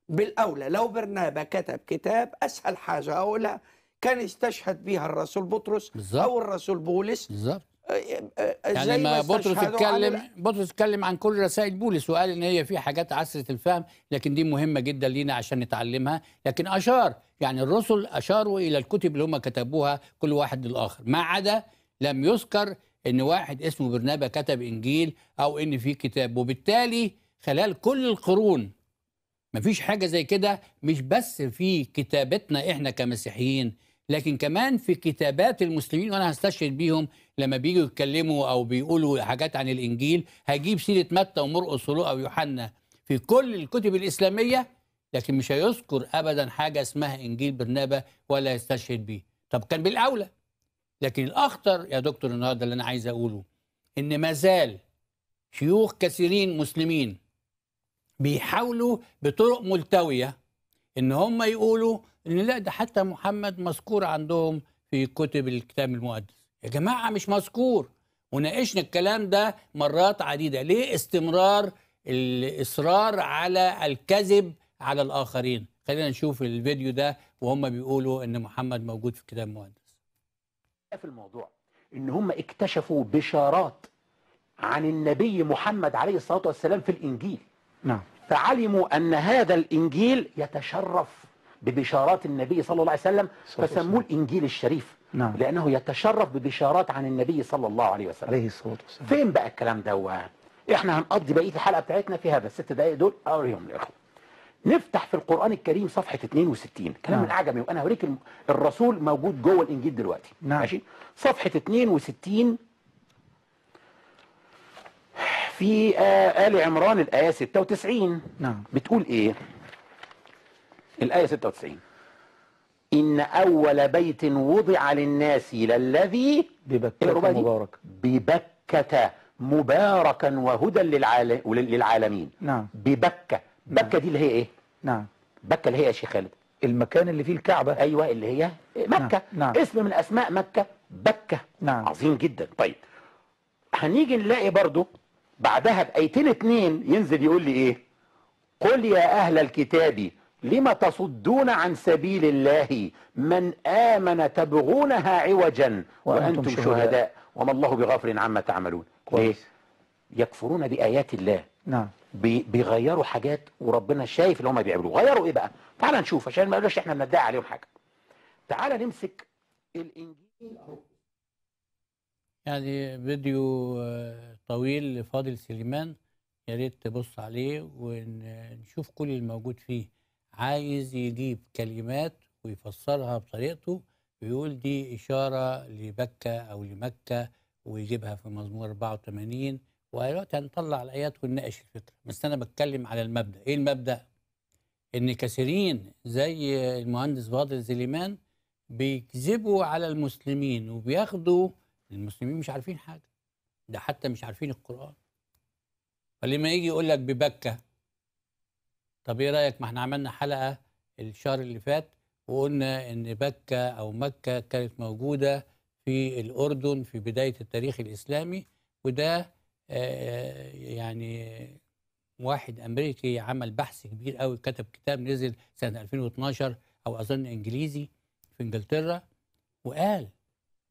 بالأولى لو برنابا كتب كتاب أسهل حاجة أقولها كان استشهد بها الرسول بطرس بالزبط. أو الرسول بولس بالزبط. أه، أه، يعني ما بطرس اتكلم بطرس اتكلم عن كل رسائل بولس وقال ان هي في حاجات عسره الفهم لكن دي مهمه جدا لينا عشان نتعلمها لكن اشار يعني الرسل اشاروا الى الكتب اللي هم كتبوها كل واحد للاخر ما عدا لم يذكر ان واحد اسمه برنابا كتب انجيل او ان في كتاب وبالتالي خلال كل القرون مفيش حاجه زي كده مش بس في كتابتنا احنا كمسيحيين لكن كمان في كتابات المسلمين وانا هستشهد بيهم لما بييجوا يتكلموا او بيقولوا حاجات عن الانجيل هجيب سيره متى ومرقس ولوقا ويوحنا في كل الكتب الاسلاميه لكن مش هيذكر ابدا حاجه اسمها انجيل برنابا ولا يستشهد بيه طب كان بالاولى لكن الاخطر يا دكتور النهارده اللي انا عايز اقوله ان ما زال شيوخ كثيرين مسلمين بيحاولوا بطرق ملتويه ان هم يقولوا ان لا ده حتى محمد مذكور عندهم في كتب الكتاب المقدس يا جماعه مش مذكور وناقشنا الكلام ده مرات عديده ليه استمرار الاصرار على الكذب على الاخرين خلينا نشوف الفيديو ده وهم بيقولوا ان محمد موجود في الكتاب المقدس في الموضوع ان هم اكتشفوا بشارات عن النبي محمد عليه الصلاه والسلام في الانجيل نعم فعلموا ان هذا الانجيل يتشرف ببشارات النبي صلى الله عليه وسلم فسموه الإنجيل الشريف نعم. لأنه يتشرف ببشارات عن النبي صلى الله عليه وسلم عليه الصلاة والسلام فين بقى الكلام ده احنا هنقضي بقية الحلقة بتاعتنا في هذا الست دقايق دول أوريهم للإخوة نفتح في القرآن الكريم صفحة 62 كلام نعم. العجمي وأنا هوريك الرسول موجود جوه الإنجيل دلوقتي نعم. ماشي صفحة 62 في آل عمران الآية 96 نعم بتقول إيه الآية 96 إن أول بيت وضع للناس للذي ببكة مبارك ببكة مباركا وهدى للعال... للعالمين نعم ببكة نعم. بكة نعم. دي اللي هي إيه نعم بكة اللي هي إيه يا شيخ خالد المكان اللي فيه الكعبة أيوة اللي هي مكة نعم،, نعم. اسم من أسماء مكة بكة نعم. عظيم جدا طيب هنيجي نلاقي برضو بعدها بأيتين اتنين ينزل يقول لي إيه قل يا أهل الكتاب لم تصدون عن سبيل الله من آمن تبغونها عوجا وأنتم شهداء وما الله بغافل عما تعملون ليه؟ يكفرون بآيات الله نعم بيغيروا حاجات وربنا شايف اللي هم بيعملوه غيروا ايه بقى تعال نشوف عشان ما يقولوش احنا بندعي عليهم حاجه تعال نمسك الانجيل يعني فيديو آه، طويل لفاضل سليمان يا ريت تبص عليه ونشوف كل الموجود فيه عايز يجيب كلمات ويفسرها بطريقته ويقول دي إشارة لبكة أو لمكة ويجيبها في مزمور 84 ودلوقتي هنطلع الآيات ونناقش الفكرة بس أنا بتكلم على المبدأ إيه المبدأ؟ إن كثيرين زي المهندس فاضل زليمان بيكذبوا على المسلمين وبياخدوا المسلمين مش عارفين حاجة ده حتى مش عارفين القرآن فلما يجي يقول لك ببكة طب ايه رايك ما احنا عملنا حلقه الشهر اللي فات وقلنا ان بكه او مكه كانت موجوده في الاردن في بدايه التاريخ الاسلامي وده آه، آه، يعني واحد امريكي عمل بحث كبير قوي كتب كتاب نزل سنه 2012 او اظن انجليزي في انجلترا وقال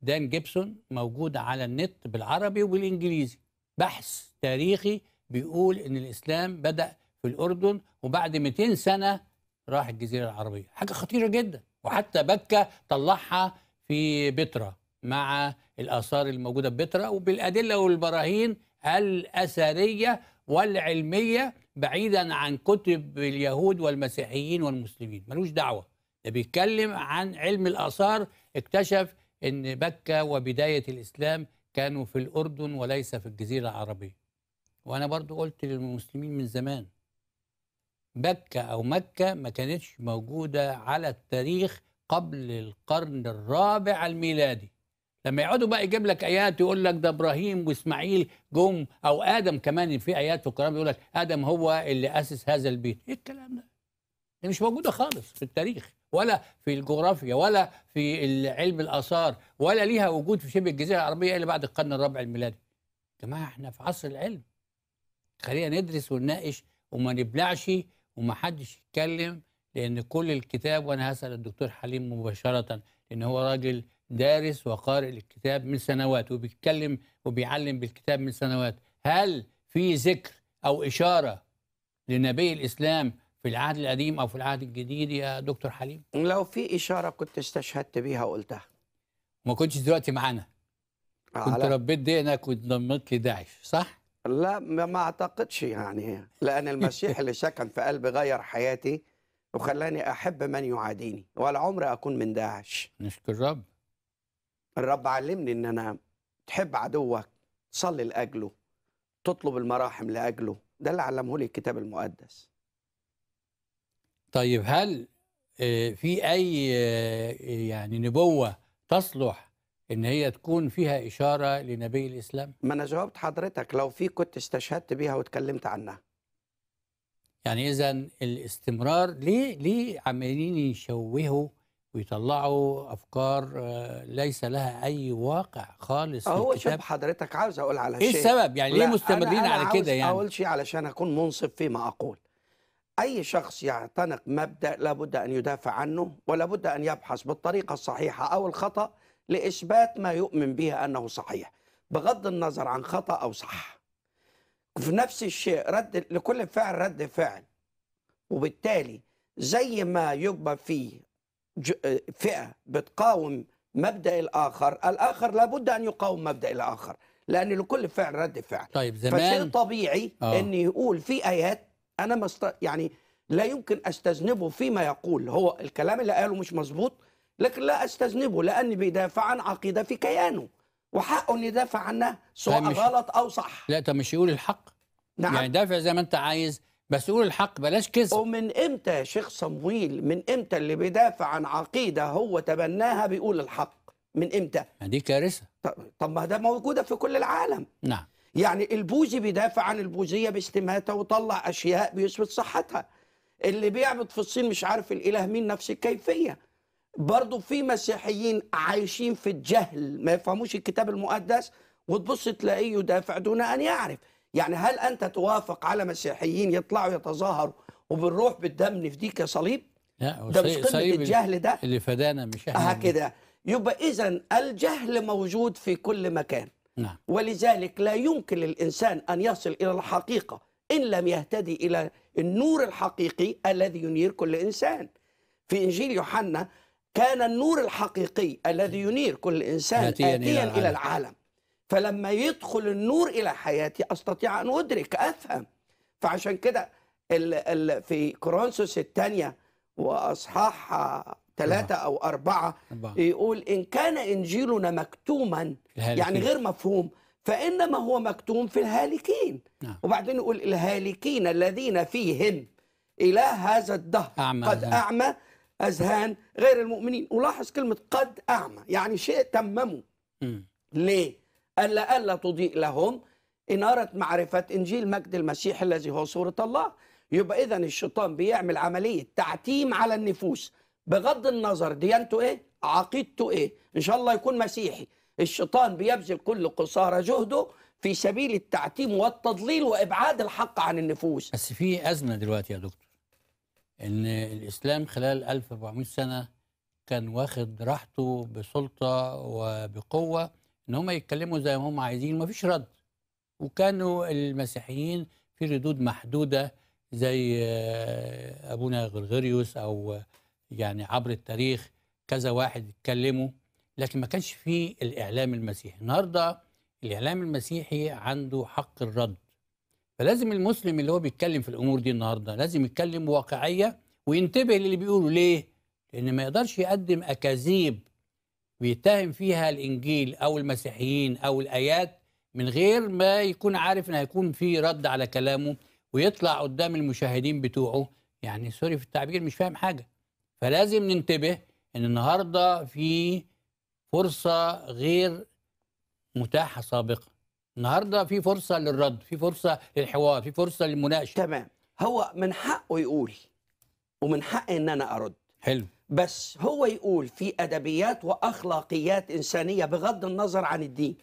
دان جيبسون موجود على النت بالعربي وبالانجليزي بحث تاريخي بيقول ان الاسلام بدا في الاردن وبعد 200 سنه راح الجزيره العربيه حاجه خطيره جدا وحتى بكه طلعها في بترا مع الاثار الموجوده في بترا وبالادله والبراهين الاثريه والعلميه بعيدا عن كتب اليهود والمسيحيين والمسلمين ملوش دعوه ده بيتكلم عن علم الاثار اكتشف ان بكه وبدايه الاسلام كانوا في الاردن وليس في الجزيره العربيه وانا برضو قلت للمسلمين من زمان مكة أو مكة ما كانتش موجودة على التاريخ قبل القرن الرابع الميلادي لما يقعدوا بقى يجيب لك ايات يقول لك ده ابراهيم واسماعيل جم او ادم كمان في ايات في القران بيقول لك ادم هو اللي اسس هذا البيت ايه الكلام ده دي مش موجوده خالص في التاريخ ولا في الجغرافيا ولا في علم الاثار ولا ليها وجود في شبه الجزيره العربيه الا بعد القرن الرابع الميلادي يا جماعه احنا في عصر العلم خلينا ندرس ونناقش وما نبلعش ومحدش يتكلم لان كل الكتاب وانا هسال الدكتور حليم مباشره لان هو راجل دارس وقارئ الكتاب من سنوات وبيتكلم وبيعلم بالكتاب من سنوات هل في ذكر او اشاره لنبي الاسلام في العهد القديم او في العهد الجديد يا دكتور حليم لو في اشاره كنت استشهدت بيها وقلتها ما كنتش دلوقتي معانا كنت ربيت دقنك واتضمت لداعش صح لا ما اعتقدش يعني لان المسيح اللي سكن في قلبي غير حياتي وخلاني احب من يعاديني ولا عمري اكون من داعش نشكر الرب الرب علمني ان انا تحب عدوك تصلي لاجله تطلب المراحم لاجله ده اللي علمه لي الكتاب المقدس طيب هل آه، في اي آه، يعني نبوه تصلح ان هي تكون فيها اشاره لنبي الاسلام ما انا جاوبت حضرتك لو في كنت استشهدت بيها واتكلمت عنها يعني اذا الاستمرار ليه ليه عمالين يشوهوا ويطلعوا افكار آه، ليس لها اي واقع خالص هو شوف حضرتك عاوز اقول على إيه شيء ايه السبب يعني ليه مستمرين أنا أنا على كده يعني اقول شيء علشان اكون منصف فيما اقول اي شخص يعتنق مبدا لابد ان يدافع عنه ولابد ان يبحث بالطريقه الصحيحه او الخطا لإثبات ما يؤمن به أنه صحيح بغض النظر عن خطأ أو صح في نفس الشيء رد لكل فعل رد فعل وبالتالي زي ما يبقى في فئة بتقاوم مبدأ الآخر الآخر لابد أن يقاوم مبدأ الآخر لأن لكل فعل رد فعل طيب زمان فشيء طبيعي أوه. أن يقول في آيات أنا مست... يعني لا يمكن أستذنبه فيما يقول هو الكلام اللي قاله مش مظبوط لكن لا أستذنبه لأني بيدافع عن عقيدة في كيانه وحقه أن يدافع عنها سواء طيب، غلط أو صح لا طب مش يقول الحق نعم. يعني دافع زي ما أنت عايز بس يقول الحق بلاش كذب ومن امتى يا شيخ صمويل من امتى اللي بيدافع عن عقيده هو تبناها بيقول الحق من امتى دي كارثه طب ما ده موجوده في كل العالم نعم يعني البوذي بيدافع عن البوذيه باستماته وطلع اشياء بيثبت صحتها اللي بيعبد في الصين مش عارف الاله مين نفس الكيفيه برضو في مسيحيين عايشين في الجهل ما يفهموش الكتاب المقدس وتبص تلاقيه يدافع دون ان يعرف يعني هل انت توافق على مسيحيين يطلعوا يتظاهروا وبنروح بالدم نفديك يا صليب لا ده مش قمه الجهل ده اللي فدانا مش احنا هكذا كده يبقى اذا الجهل موجود في كل مكان نعم. ولذلك لا يمكن للانسان ان يصل الى الحقيقه ان لم يهتدي الى النور الحقيقي الذي ينير كل انسان في انجيل يوحنا كان النور الحقيقي الذي ينير كل إنسان آتيا, آتياً إلى, إلى العالم فلما يدخل النور إلى حياتي أستطيع أن أدرك أفهم فعشان كده في كورنثوس الثانية وأصحاح ثلاثة أو أربعة يقول إن كان إنجيلنا مكتوما يعني غير مفهوم فإنما هو مكتوم في الهالكين نعم. وبعدين يقول الهالكين الذين فيهم إله هذا الدهر أعمى قد أعمى أذهان غير المؤمنين ولاحظ كلمة قد أعمى يعني شيء تمموا ليه؟ ألا ألا تضيء لهم إنارة معرفة إنجيل مجد المسيح الذي هو صورة الله يبقى إذا الشيطان بيعمل عملية تعتيم على النفوس بغض النظر ديانته إيه؟ عقيدته إيه؟ إن شاء الله يكون مسيحي الشيطان بيبذل كل قصارى جهده في سبيل التعتيم والتضليل وإبعاد الحق عن النفوس بس في أزمة دلوقتي يا دكتور ان الاسلام خلال 1400 سنه كان واخد راحته بسلطه وبقوه ان هم يتكلموا زي ما هم عايزين ومفيش رد وكانوا المسيحيين في ردود محدوده زي آه، ابونا غرغريوس او آه، يعني عبر التاريخ كذا واحد اتكلموا لكن ما كانش فيه الاعلام المسيحي النهارده الاعلام المسيحي عنده حق الرد فلازم المسلم اللي هو بيتكلم في الامور دي النهارده لازم يتكلم بواقعيه وينتبه للي بيقوله ليه؟ لان ما يقدرش يقدم اكاذيب بيتهم فيها الانجيل او المسيحيين او الايات من غير ما يكون عارف ان هيكون في رد على كلامه ويطلع قدام المشاهدين بتوعه يعني سوري في التعبير مش فاهم حاجه فلازم ننتبه ان النهارده في فرصه غير متاحه سابقا النهارده في فرصه للرد في فرصه للحوار في فرصه للمناقشه تمام هو من حقه يقول ومن حقي ان انا ارد حلو بس هو يقول في ادبيات واخلاقيات انسانيه بغض النظر عن الدين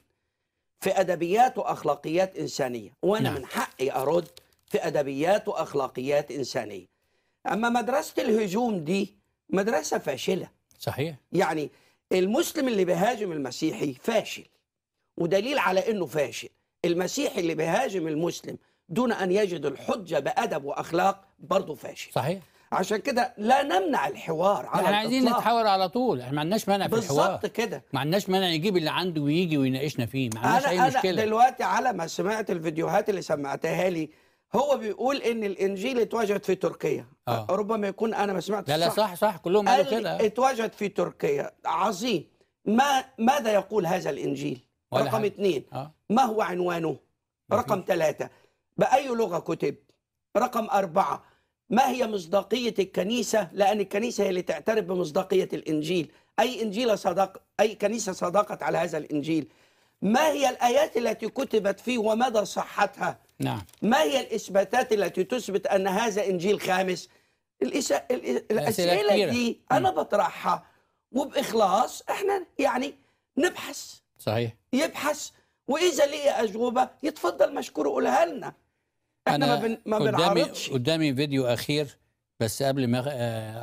في ادبيات واخلاقيات انسانيه وانا نعم. من حقي ارد في ادبيات واخلاقيات انسانيه اما مدرسه الهجوم دي مدرسه فاشله صحيح يعني المسلم اللي بيهاجم المسيحي فاشل ودليل على انه فاشل المسيحي اللي بيهاجم المسلم دون ان يجد الحجه بادب واخلاق برضه فاشل صحيح عشان كده لا نمنع الحوار على احنا عايزين نتحاور على طول احنا ما عندناش مانع في الحوار بالظبط كده ما عندناش مانع يجيب اللي عنده ويجي ويناقشنا فيه ما عندناش اي مشكله انا دلوقتي على ما سمعت الفيديوهات اللي سمعتها لي هو بيقول ان الانجيل اتوجد في تركيا أوه. ربما يكون انا ما سمعتش لا لا صح, صح كلهم قالوا كده اتوجد في تركيا عظيم ما ماذا يقول هذا الانجيل رقم حاجة. اثنين آه. ما هو عنوانه رقم ثلاثة بأي لغة كتب رقم أربعة ما هي مصداقية الكنيسة لأن الكنيسة هي اللي تعترف بمصداقية الإنجيل أي إنجيل صدق أي كنيسة صدقت على هذا الإنجيل ما هي الآيات التي كتبت فيه ومدى صحتها نعم. ما هي الإثباتات التي تثبت أن هذا إنجيل خامس الإس... الإس... الأسئلة دي نعم. أنا بطرحها وبإخلاص إحنا يعني نبحث صحيح يبحث واذا لقي اجوبه يتفضل مشكور قولها لنا احنا أنا ما, بن... ما بنعرضش قدامي فيديو اخير بس قبل ما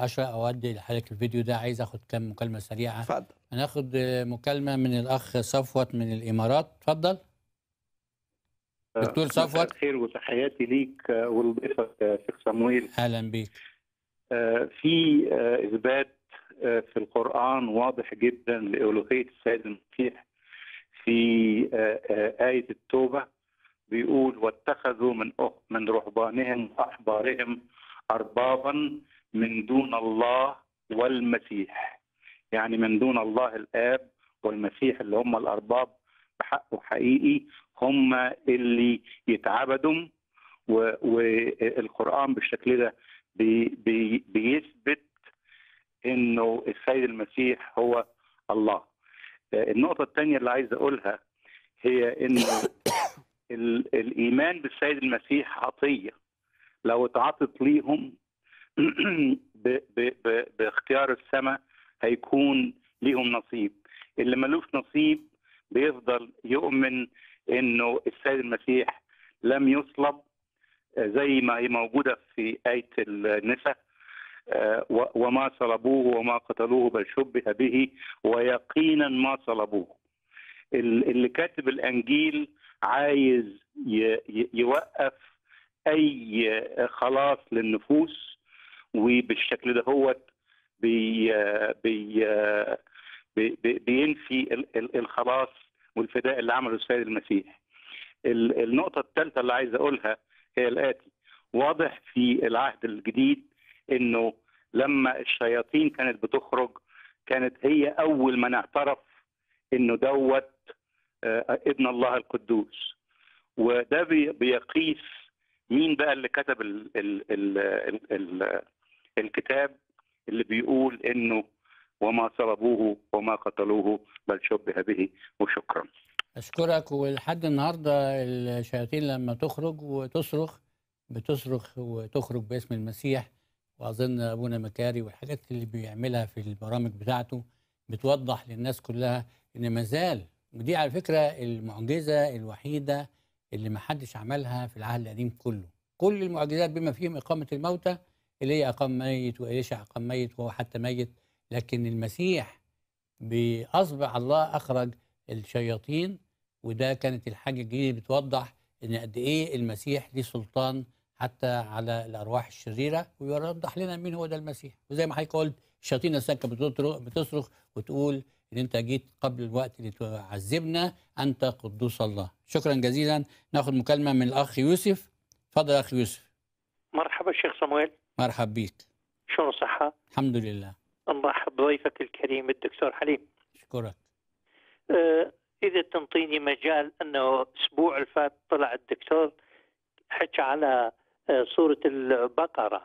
اشرح آه، او ادي لحضرتك الفيديو ده عايز اخد كم مكالمه سريعه اتفضل هناخد آه، مكالمه من الاخ صفوت من الامارات اتفضل آه، دكتور صفوت خير وتحياتي ليك ولضيفك شيخ صمويل اهلا بيك في اثبات في القران واضح جدا لالوهيه السيد المسيح في آه، آه، آية التوبة بيقول واتخذوا من من رهبانهم أحبارهم أربابا من دون الله والمسيح يعني من دون الله الآب والمسيح اللي هم الأرباب بحقه حقيقي هم اللي يتعبدوا والقرآن بالشكل ده بي بي بيثبت انه السيد المسيح هو الله النقطة الثانية اللي عايز أقولها هي إن الإيمان بالسيد المسيح عطية لو اتعطت ليهم باختيار السماء هيكون ليهم نصيب اللي ملوش نصيب بيفضل يؤمن انه السيد المسيح لم يصلب زي ما هي موجوده في ايه النساء آه، وما صلبوه وما قتلوه بل شبه به ويقينا ما صلبوه اللي كاتب الانجيل عايز يوقف اي خلاص للنفوس وبالشكل ده هو بي بي بينفي الخلاص والفداء اللي عمله السيد المسيح النقطة الثالثة اللي عايز أقولها هي الآتي واضح في العهد الجديد انه لما الشياطين كانت بتخرج كانت هي اول من اعترف انه دوت آه، ابن الله القدوس وده بيقيس مين بقى اللي كتب الـ الـ الـ الـ الـ الكتاب اللي بيقول انه وما صلبوه وما قتلوه بل شبه به وشكرا اشكرك ولحد النهارده الشياطين لما تخرج وتصرخ بتصرخ وتخرج باسم المسيح واظن ابونا مكاري والحاجات اللي بيعملها في البرامج بتاعته بتوضح للناس كلها ان ما زال ودي على فكره المعجزه الوحيده اللي ما حدش عملها في العهد القديم كله كل المعجزات بما فيهم اقامه الموتى اللي هي اقام ميت وإليشع اقام ميت وهو حتى ميت لكن المسيح باصبع الله اخرج الشياطين وده كانت الحاجه الجديده بتوضح ان قد ايه المسيح ليه سلطان حتى على الارواح الشريره ويوضح لنا مين هو ده المسيح وزي ما حضرتك قلت الشياطين الساكه كانت بتصرخ وتقول ان انت جيت قبل الوقت اللي تعذبنا انت قدوس الله شكرا جزيلا ناخذ مكالمه من الاخ يوسف اتفضل يا اخ يوسف مرحبا شيخ صمويل مرحب بيك شلون صحة؟ الحمد لله الله يحب ضيفك الكريم الدكتور حليم شكرك آه إذا تنطيني مجال أنه أسبوع الفات طلع الدكتور حكى على آه، سورة البقرة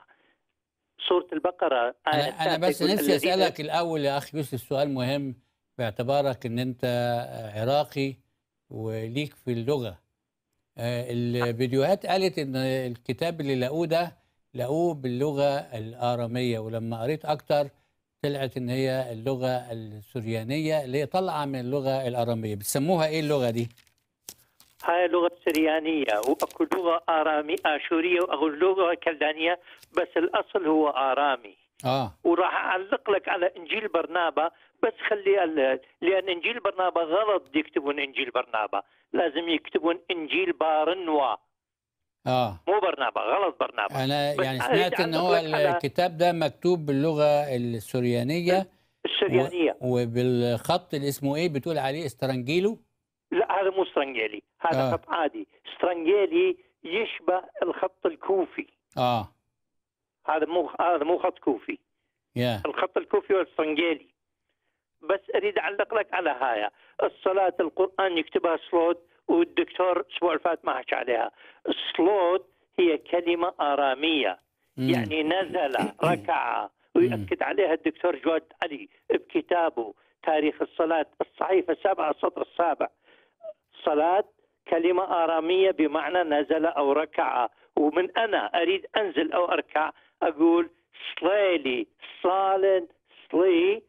سورة البقرة آية أنا, أنا بس نفسي أسألك الأول يا اخي يوسف سؤال مهم باعتبارك أن أنت عراقي وليك في اللغة آه، الفيديوهات قالت أن الكتاب اللي لقوه ده لقوه باللغة الآرامية ولما قريت أكتر طلعت ان هي اللغه السريانيه اللي هي طالعه من اللغه الاراميه بيسموها ايه اللغه دي هاي لغة سريانية وأكو لغة آرامي آشورية وأكو لغة كلدانية بس الأصل هو آرامي آه. وراح أعلق لك على إنجيل برنابا بس خلي لأن إنجيل برنابا غلط يكتبون إنجيل برنابا لازم يكتبون إنجيل بارنوا اه مو برنابا غلط برنابا انا يعني سمعت ان هو الكتاب ده مكتوب باللغه السريانيه السريانيه و... وبالخط اللي اسمه ايه بتقول عليه استرانجيلو لا هذا مو استرانجيلي هذا آه. خط عادي سترنجيلي يشبه الخط الكوفي اه هذا مو هذا مو خط كوفي yeah. الخط الكوفي والسترنجيلي بس اريد اعلق لك على هاي الصلاه القران يكتبها سلوت والدكتور الاسبوع اللي فات ما حكى عليها سلوت هي كلمه اراميه mm. يعني نزل ركع ويؤكد عليها الدكتور جواد علي بكتابه تاريخ الصلاة الصحيفة السابعة السطر السابع صلاة كلمة آرامية بمعنى نزل أو ركع ومن أنا أريد أنزل أو أركع أقول صليلي صالن صلي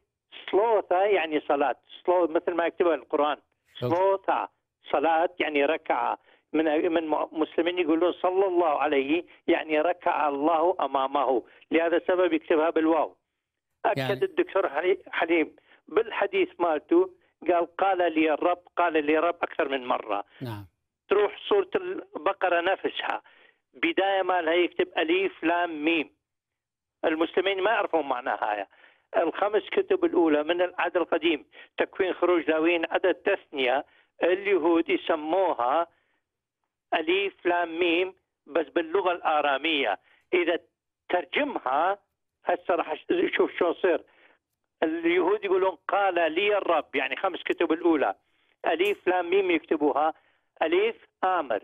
سلوثا يعني صلاة صلو مثل ما يكتبها القرآن سلوثا صلاة يعني ركعة من من مسلمين يقولون صلى الله عليه يعني ركع الله امامه لهذا السبب يكتبها بالواو اكد يعني الدكتور حليم بالحديث مالته قال قال لي الرب قال لي الرب أكثر من مرة نعم. تروح سورة البقرة نفسها بداية مالها يكتب أليف لام ميم المسلمين ما يعرفون معناها هاي الخمس كتب الأولى من العهد القديم تكوين خروج لاوين عدد تثنية اليهود يسموها أليف لام ميم بس باللغة الآرامية إذا ترجمها هسه راح نشوف شو يصير اليهود يقولون قال لي الرب يعني خمس كتب الأولى أليف لام ميم يكتبوها أليف آمر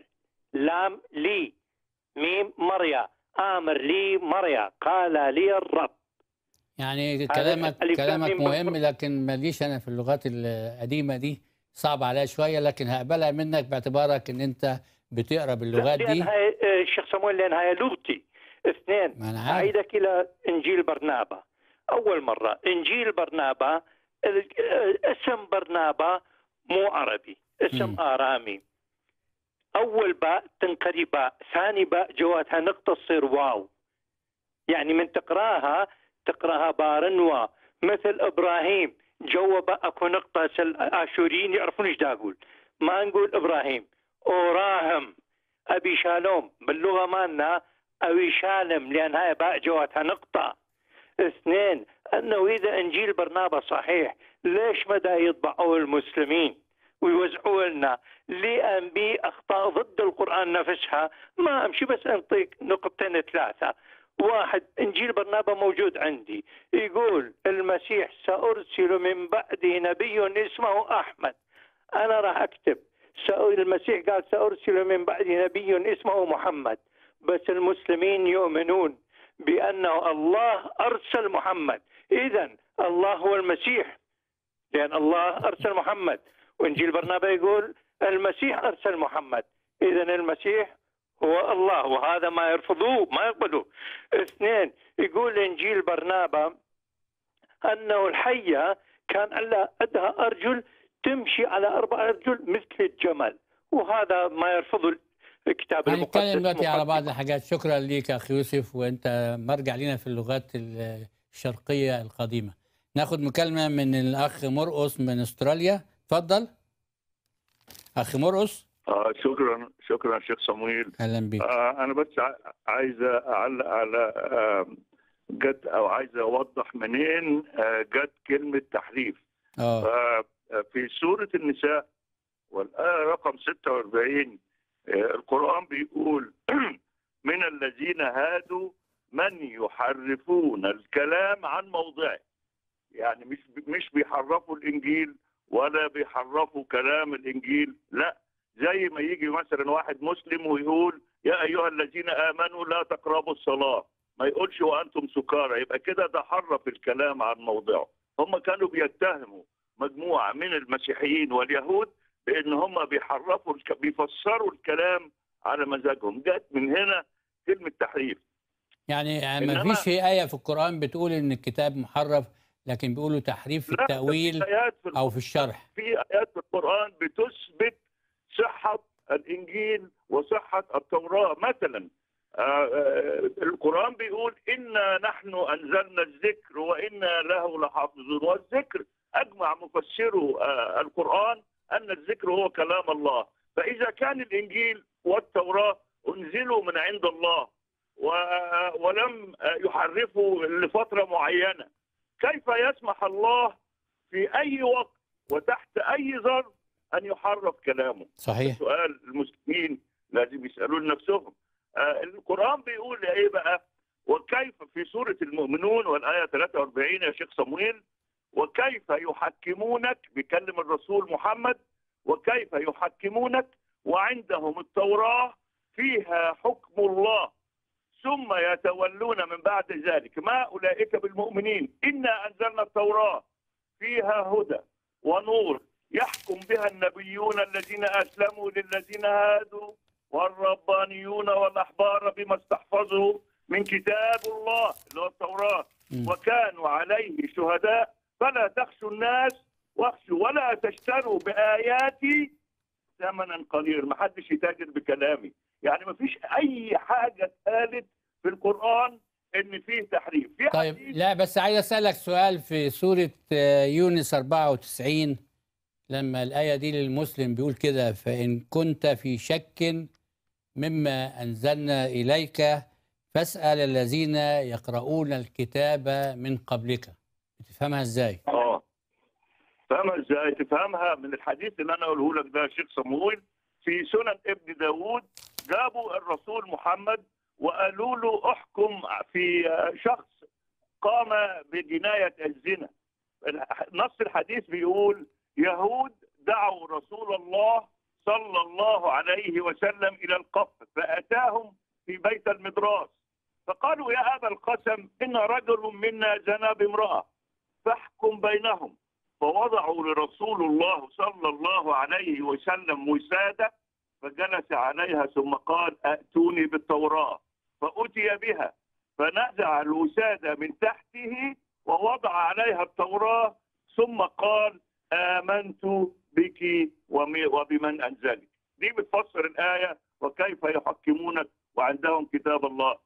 لام لي ميم مريا آمر لي مريا قال لي الرب يعني كلامك كلامك مهم لكن ماليش أنا في اللغات القديمة دي صعب عليا شوية لكن هقبلها منك باعتبارك إن أنت بتقرا باللغات دي لأنها آه، الشيخ سمويل لأنها لغتي اثنين أعيدك إلى إنجيل برنابا أول مرة إنجيل برنابا اسم برنابا مو عربي اسم م. آرامي أول باء تنقري باء ثاني باء جواتها نقطة تصير واو يعني من تقراها تقراها بارنوا مثل إبراهيم جوا باء أكو نقطة الآشوريين يعرفون إيش دا أقول ما نقول إبراهيم أوراهم أبي شالوم باللغة مالنا أبي شالم لأن هاي باء جواتها نقطة اثنين أنه إذا إنجيل برنابا صحيح ليش ما دا يطبعوه المسلمين ويوزعوه لنا لأن بي أخطاء ضد القرآن نفسها ما أمشي بس أنطيك نقطتين ثلاثة واحد انجيل برنابا موجود عندي يقول المسيح سارسل من بعده نبي اسمه احمد انا راح اكتب المسيح قال سارسل من بعده نبي اسمه محمد بس المسلمين يؤمنون بأنه الله أرسل محمد إذا الله هو المسيح لأن الله أرسل محمد وإنجيل برنابا يقول المسيح أرسل محمد إذا المسيح هو الله وهذا ما يرفضوه ما يقبلوه اثنين يقول إنجيل برنابا أنه الحية كان عندها أرجل تمشي على أربع أرجل مثل الجمل وهذا ما يرفضه الكتاب يعني المقدس نتكلم دلوقتي على بعض الحاجات شكرا ليك اخ يوسف وانت مرجع لنا في اللغات الشرقيه القديمه ناخد مكالمه من الاخ مرقص من استراليا اتفضل اخ مرقص آه شكرا شكرا شيخ صمويل اهلا بك آه انا بس عايز اعلق على آه، جد او عايز اوضح منين آه، جت كلمه تحريف آه. آه في سوره النساء والايه رقم 46 القرآن بيقول من الذين هادوا من يحرفون الكلام عن موضعه يعني مش مش بيحرفوا الانجيل ولا بيحرفوا كلام الانجيل لا زي ما يجي مثلا واحد مسلم ويقول يا ايها الذين امنوا لا تقربوا الصلاه ما يقولش وانتم سكارى يبقى كده ده حرف الكلام عن موضعه هم كانوا بيتهموا مجموعه من المسيحيين واليهود بان هم بيحرفوا بيفسروا الكلام على مزاجهم جت من هنا كلمه تحريف يعني ما فيش في ايه في القران بتقول ان الكتاب محرف لكن بيقولوا تحريف في التاويل في او في الشرح في ايات في القران بتثبت صحه الانجيل وصحه التوراه مثلا آه، آه، القرآن بيقول إنا نحن أنزلنا الذكر وإنا له لحافظون والذكر أجمع مفسره آه، القرآن أن الذكر هو كلام الله فإذا كان الإنجيل والتوراة أنزلوا من عند الله ولم يحرفوا لفترة معينة كيف يسمح الله في أي وقت وتحت أي ظرف أن يحرف كلامه صحيح سؤال المسلمين لازم يسألون نفسهم آه، القرآن بيقول إيه بقى وكيف في سورة المؤمنون والآية 43 يا شيخ صمويل وكيف يحكمونك بكلم الرسول محمد وكيف يحكمونك وعندهم التوراه فيها حكم الله ثم يتولون من بعد ذلك ما اولئك بالمؤمنين انا انزلنا التوراه فيها هدى ونور يحكم بها النبيون الذين اسلموا للذين هادوا والربانيون والاحبار بما استحفظوا من كتاب الله اللي هو التوراه وكانوا عليه شهداء فلا تخشوا الناس واخشوا ولا تشتروا بآياتي ثمنا قليلا ما حدش يتاجر بكلامي يعني ما فيش أي حاجة اتقالت في القرآن ان فيه تحريف في طيب لا بس عايز اسالك سؤال في سوره آه، يونس 94 لما الايه دي للمسلم بيقول كده فان كنت في شك مما انزلنا اليك فاسال الذين يقرؤون الكتاب من قبلك تفهمها ازاي؟ اه تفهمها ازاي؟ تفهمها من الحديث اللي انا اقوله لك ده شيخ صمويل في سنن ابن داوود جابوا الرسول محمد وقالوا له احكم في شخص قام بجناية الزنا نص الحديث بيقول يهود دعوا رسول الله صلى الله عليه وسلم إلى القف فأتاهم في بيت المدراس فقالوا يا أبا القسم إن رجل منا زنى بامرأة فاحكم بينهم فوضعوا لرسول الله صلى الله عليه وسلم وسادة فجلس عليها ثم قال أتوني بالتوراة فأتي بها فنزع الوسادة من تحته ووضع عليها التوراة ثم قال آمنت بك وبمن أنزلك دي بتفسر الآية وكيف يحكمونك وعندهم كتاب الله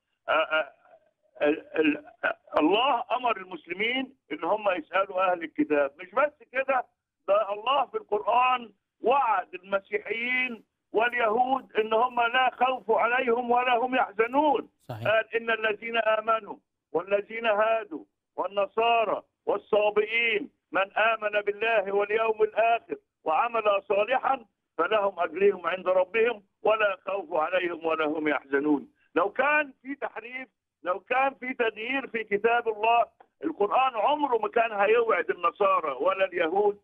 الله امر المسلمين ان هم يسالوا اهل الكتاب مش بس كده ده الله في القران وعد المسيحيين واليهود ان هم لا خوف عليهم ولا هم يحزنون صحيح. قال ان الذين امنوا والذين هادوا والنصارى والصابئين من امن بالله واليوم الاخر وعمل صالحا فلهم اجرهم عند ربهم ولا خوف عليهم ولا هم يحزنون لو كان في تحريف لو كان في تغيير في كتاب الله القرآن عمره ما كان هيوعد النصارى ولا اليهود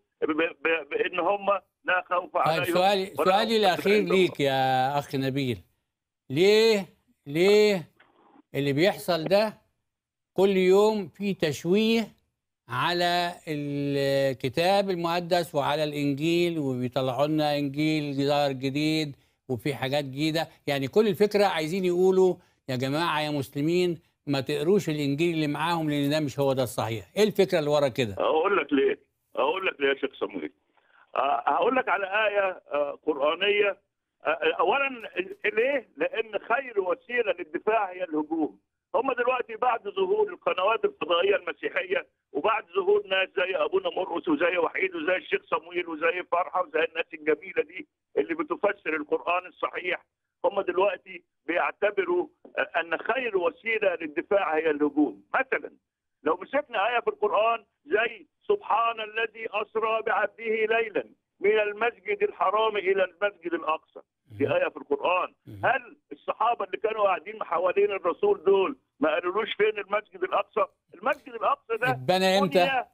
بان هم لا خوف طيب، عليهم طيب سؤالي سؤالي الاخير ليك يا اخ نبيل ليه ليه اللي بيحصل ده كل يوم في تشويه على الكتاب المقدس وعلى الانجيل وبيطلعوا لنا انجيل ظاهر جديد وفي حاجات جديده يعني كل الفكره عايزين يقولوا يا جماعه يا مسلمين ما تقروش الانجيل اللي معاهم لان ده مش هو ده الصحيح ايه الفكره اللي ورا كده اقول لك ليه اقول لك ليه يا شيخ صمويل آه، هقول لك على ايه آه، قرانيه آه، اولا ليه لان خير وسيله للدفاع هي الهجوم هم دلوقتي بعد ظهور القنوات الفضائيه المسيحيه وبعد ظهور ناس زي ابونا مرقس وزي وحيد وزي الشيخ صمويل وزي فرحه وزي الناس الجميله دي اللي بتفسر القران الصحيح هم دلوقتي بيعتبروا ان خير وسيله للدفاع هي الهجوم مثلا لو مسكنا ايه في القران زي سبحان الذي اسرى بعبده ليلا من المسجد الحرام الى المسجد الاقصى دي ايه في القران هل الصحابه اللي كانوا قاعدين حوالين الرسول دول ما قالولوش فين المسجد الاقصى المسجد الاقصى ده اتبنى امتى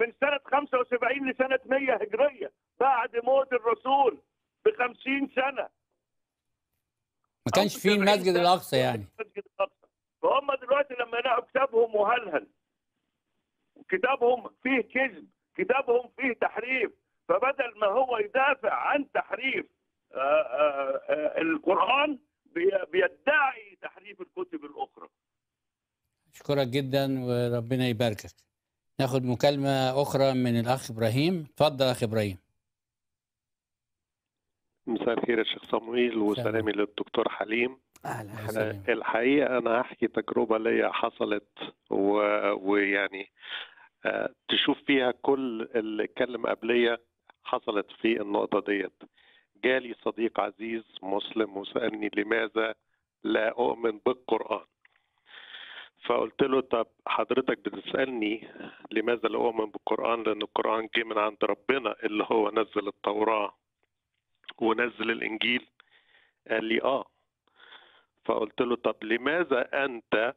من سنه 75 لسنه 100 هجريه بعد موت الرسول ب 50 سنه ما كانش في المسجد الاقصى يعني المسجد الاقصى فهم دلوقتي لما يلاقوا كتابهم مهلهل كتابهم فيه كذب كتابهم فيه تحريف فبدل ما هو يدافع عن تحريف آآ آه، آآ آه، آه، القرآن بيدعي تحريف الكتب الأخرى أشكرك جدا وربنا يباركك ناخد مكالمة أخرى من الأخ إبراهيم اتفضل أخ إبراهيم مساء الخير يا شيخ صمويل وسلامي للدكتور حليم اهلا أنا الحقيقه انا هحكي تجربه ليا حصلت و... ويعني آه، تشوف فيها كل اللي اتكلم قبليه حصلت في النقطه ديت جالي صديق عزيز مسلم وسالني لماذا لا اؤمن بالقران فقلت له طب حضرتك بتسالني لماذا لا اؤمن بالقران لان القران جه من عند ربنا اللي هو نزل التوراه ونزل الانجيل قال لي اه فقلت له طب لماذا انت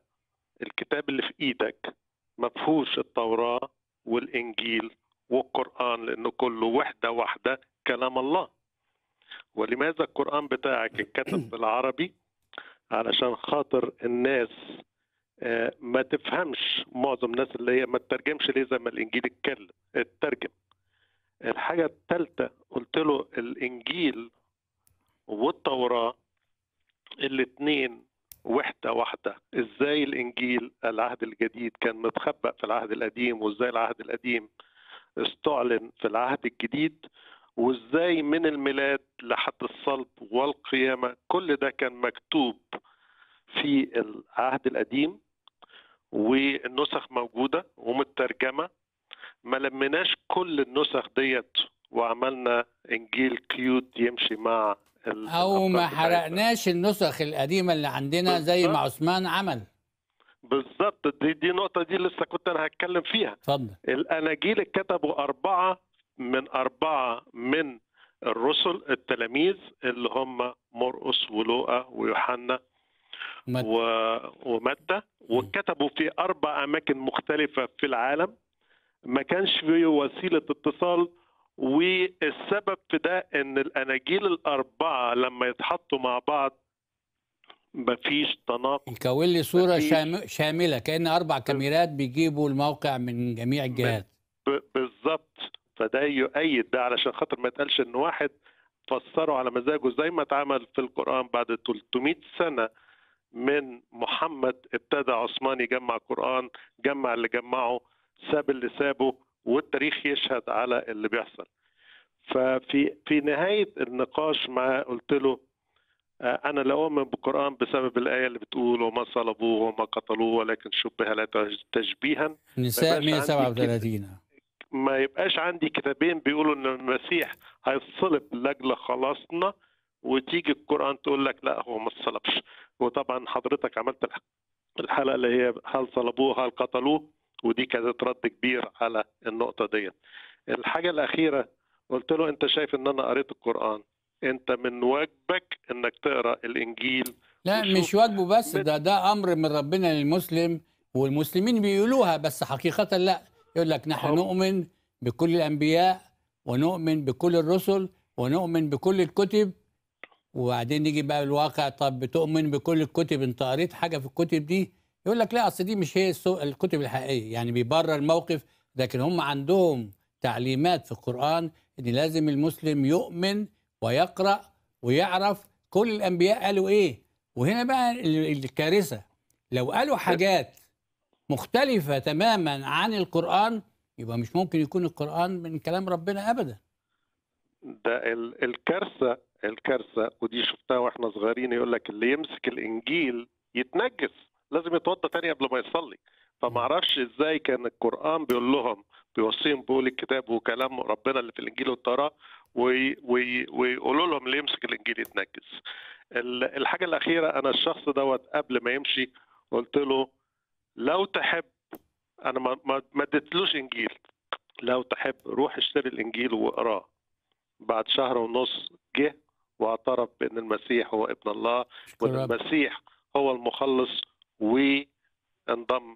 الكتاب اللي في ايدك ما فيهوش التوراه والانجيل والقران لانه كله وحده واحده كلام الله ولماذا القران بتاعك اتكتب بالعربي علشان خاطر الناس آه، ما تفهمش معظم الناس اللي هي ما تترجمش ليه زي ما الانجيل اتكلم اترجم الحاجة الثالثة قلت له الإنجيل والتوراة الاتنين وحدة واحدة ازاي الانجيل العهد الجديد كان متخبأ في العهد القديم وازاي العهد القديم استعلن في العهد الجديد وازاي من الميلاد لحد الصلب والقيامة كل ده كان مكتوب في العهد القديم والنسخ موجودة ومترجمة ما لمناش كل النسخ ديت وعملنا انجيل كيوت يمشي مع او ما حرقناش النسخ القديمه اللي عندنا بالزبط. زي ما عثمان عمل بالظبط دي دي نقطة دي لسه كنت أنا هتكلم فيها. اتفضل. الأناجيل اتكتبوا أربعة من أربعة من الرسل التلاميذ اللي هم مرقس ولوقا ويوحنا ومتى وكتبوا في أربع أماكن مختلفة في العالم ما كانش فيه وسيله اتصال والسبب في ده ان الاناجيل الاربعه لما يتحطوا مع بعض مفيش تناقض مكون لي صوره شامله كان اربع كاميرات بيجيبوا الموقع من جميع الجهات بالظبط فده يؤيد ده علشان خاطر ما يتقالش ان واحد فسره على مزاجه زي ما اتعمل في القران بعد 300 سنه من محمد ابتدى عثمان يجمع قران جمع اللي جمعه ساب اللي سابه والتاريخ يشهد على اللي بيحصل ففي في نهايه النقاش معاه قلت له آه، أنا لا أؤمن بالقرآن بسبب الآية اللي بتقول وما صلبوه وما قتلوه ولكن شبه لا تشبيها نساء 137 ما يبقاش عندي كتابين بيقولوا إن المسيح هيتصلب لأجل خلاصنا وتيجي القرآن تقول لك لا هو ما اتصلبش وطبعا حضرتك عملت الحلقة اللي هي هل صلبوه هل قتلوه ودي كانت رد كبير على النقطه ديت الحاجه الاخيره قلت له انت شايف ان انا قريت القران انت من واجبك انك تقرا الانجيل لا مش واجبه بس ده ده امر من ربنا للمسلم والمسلمين بيقولوها بس حقيقه لا يقول لك نحن نؤمن بكل الانبياء ونؤمن بكل الرسل ونؤمن بكل الكتب وبعدين نيجي بقى الواقع طب بتؤمن بكل الكتب انت قريت حاجه في الكتب دي يقول لك لا اصل دي مش هي الكتب الحقيقيه يعني بيبرر الموقف لكن هم عندهم تعليمات في القران ان لازم المسلم يؤمن ويقرا ويعرف كل الانبياء قالوا ايه وهنا بقى الكارثه لو قالوا حاجات مختلفه تماما عن القران يبقى مش ممكن يكون القران من كلام ربنا ابدا ده الكارثه الكارثه ودي شفتها واحنا صغيرين يقول لك اللي يمسك الانجيل يتنجس لازم يتوضى تاني قبل ما يصلي فما اعرفش ازاي كان القران بيقول لهم بيوصيهم بيقول الكتاب وكلام ربنا اللي في الانجيل والتوراه ويقولوا لهم اللي يمسك الانجيل يتنجس الحاجه الاخيره انا الشخص دوت قبل ما يمشي قلت له لو تحب انا ما اديتلوش انجيل لو تحب روح اشتري الانجيل واقراه بعد شهر ونص جه واعترف بان المسيح هو ابن الله وان المسيح هو المخلص وانضم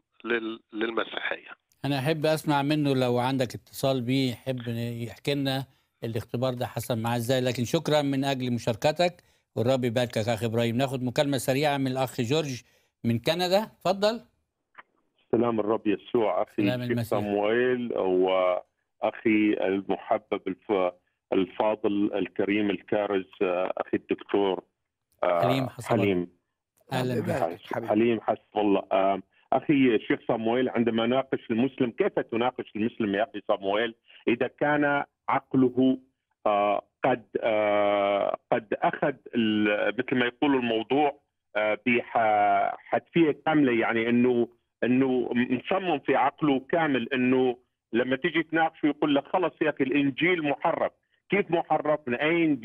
للمسيحيه انا احب اسمع منه لو عندك اتصال بيه يحب يحكي لنا الاختبار ده حصل معاه ازاي لكن شكرا من اجل مشاركتك والرب يباركك اخ ابراهيم ناخد مكالمه سريعه من الاخ جورج من كندا اتفضل سلام الرب يسوع اخي صمويل واخي المحبب الفاضل الكريم الكارز اخي الدكتور آه، حليم حصل حليم اهلا بك حليم حسب الله آه، اخي الشيخ صامويل عندما ناقش المسلم كيف تناقش المسلم يا اخي صامويل اذا كان عقله آه، قد آه، قد اخذ مثل ما يقولوا الموضوع بحتفيه كامله يعني انه انه مصمم في عقله كامل انه لما تيجي تناقشه يقول لك خلص يا اخي الانجيل محرف كيف محرف من اين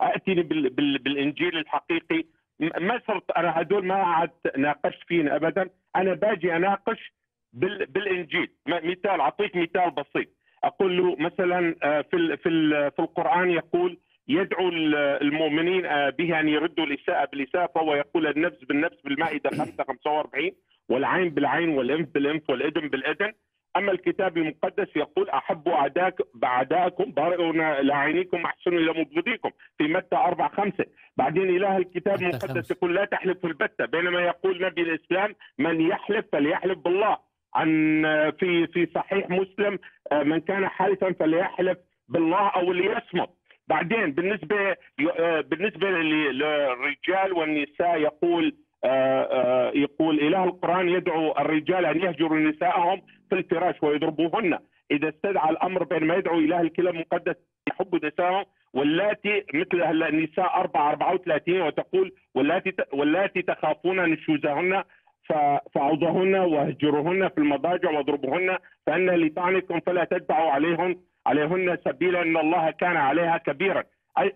اتني بالانجيل الحقيقي مصر انا هدول ما قعدت ناقشت فيهم ابدا انا باجي اناقش بال بالانجيل مثال اعطيك مثال بسيط اقول له مثلا آه، في في في القران يقول يدعو المؤمنين آه، به ان يردوا الاساءه بالاساءه فهو يقول النفس بالنفس بالمائده 45 والعين بالعين والانف بالانف والاذن بالاذن اما الكتاب المقدس يقول احبوا اعداءك اعداءكم بارئون لاعينيكم احسنوا الى مبغضيكم في متى أربعة خمسة بعدين اله الكتاب المقدس يقول لا تحلف في البتة بينما يقول نبي الاسلام من يحلف فليحلف بالله عن في في صحيح مسلم آه، من كان حالفا فليحلف بالله او ليصمت بعدين بالنسبه آه، بالنسبه للرجال والنساء يقول آه، آه، يقول إله القرآن يدعو الرجال أن يهجروا نساءهم في الفراش ويضربوهن إذا استدعى الأمر بين ما يدعو إله الكلى المقدس يحب نساءهم واللاتي مثل النساء 4 34 وتقول واللاتي واللاتي تخافون نشوزهن فعوضهن واهجروهن في المضاجع واضربهن فان لطعنكم فلا تتبعوا عليهن عليهن سبيلا ان الله كان عليها كبيرا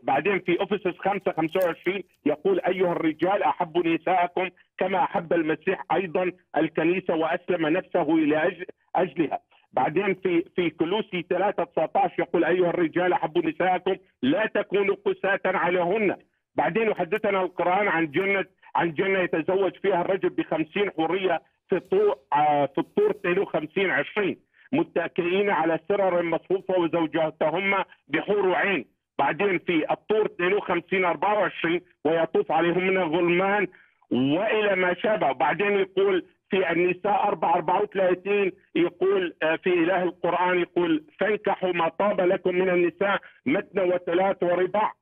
بعدين في اوفيسس 5 25 يقول ايها الرجال احبوا نساءكم كما احب المسيح ايضا الكنيسه واسلم نفسه الى أجل اجلها بعدين في في كلوسي 3 19 يقول ايها الرجال احبوا نساءكم لا تكونوا قساة عليهن بعدين يحدثنا القران عن جنه عن جنه يتزوج فيها الرجل ب 50 حوريه في الطور آه، في الطور 52 20 متكئين على سرر مصفوفه وزوجاتهما بحور عين بعدين في الطور 52 24 ويطوف عليهم من الغلمان والى ما شابه وبعدين يقول في النساء 4 34 يقول آه، في اله القران يقول فانكحوا ما طاب لكم من النساء متن وثلاث ورباع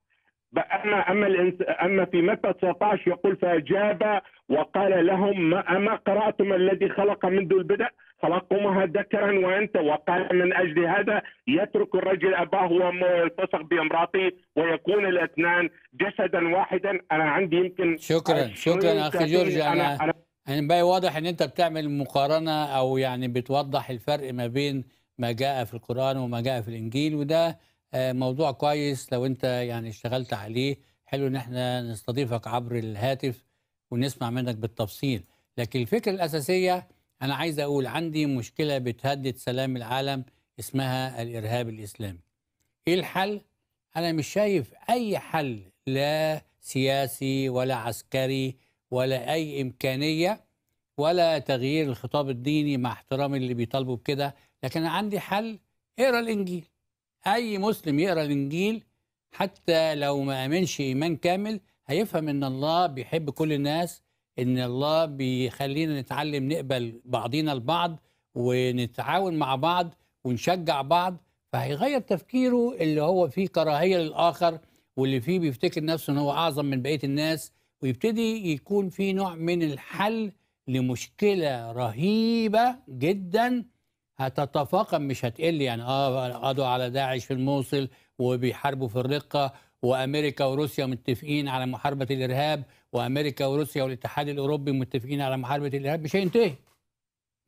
اما اما اما في متى 19 يقول فاجاب وقال لهم اما قراتم الذي خلق منذ البدء تلقمها ذكرا وانت وقال من اجل هذا يترك الرجل اباه وامه ويلتصق بامراته ويكون الاثنان جسدا واحدا انا عندي يمكن شكرا شكرا اخي جورج انا انا, أنا يعني واضح ان انت بتعمل مقارنه او يعني بتوضح الفرق ما بين ما جاء في القران وما جاء في الانجيل وده آه، موضوع كويس لو انت يعني اشتغلت عليه حلو ان احنا نستضيفك عبر الهاتف ونسمع منك بالتفصيل لكن الفكره الاساسيه أنا عايز أقول عندي مشكلة بتهدد سلام العالم اسمها الإرهاب الإسلامي إيه الحل؟ أنا مش شايف أي حل لا سياسي ولا عسكري ولا أي إمكانية ولا تغيير الخطاب الديني مع احترام اللي بيطالبوا بكده لكن أنا عندي حل اقرا الإنجيل أي مسلم يقرا الإنجيل حتى لو ما آمنش إيمان كامل هيفهم إن الله بيحب كل الناس ان الله بيخلينا نتعلم نقبل بعضينا البعض ونتعاون مع بعض ونشجع بعض فهيغير تفكيره اللي هو فيه كراهيه للاخر واللي فيه بيفتكر نفسه ان هو اعظم من بقيه الناس ويبتدي يكون في نوع من الحل لمشكله رهيبه جدا هتتفاقم مش هتقل يعني اه قضوا على داعش في الموصل وبيحاربوا في الرقه وامريكا وروسيا متفقين على محاربه الارهاب وامريكا وروسيا والاتحاد الاوروبي متفقين على محاربه الارهاب مش هينتهي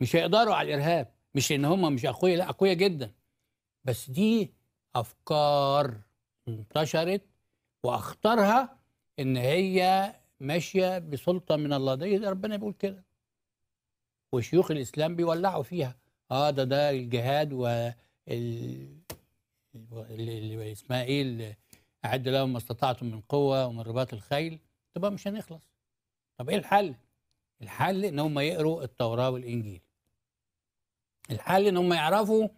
مش هيقدروا على الارهاب مش ان هم مش اقوياء لا اقوياء جدا بس دي افكار انتشرت واخطرها ان هي ماشيه بسلطه من الله ده ربنا بيقول كده وشيوخ الاسلام بيولعوا فيها اه ده ده الجهاد وال اسمها ايه اعد لهم ما استطعتم من قوه ومن رباط الخيل تبقى مش هنخلص طب ايه الحل الحل ان هم يقروا التوراه والانجيل الحل ان هم يعرفوا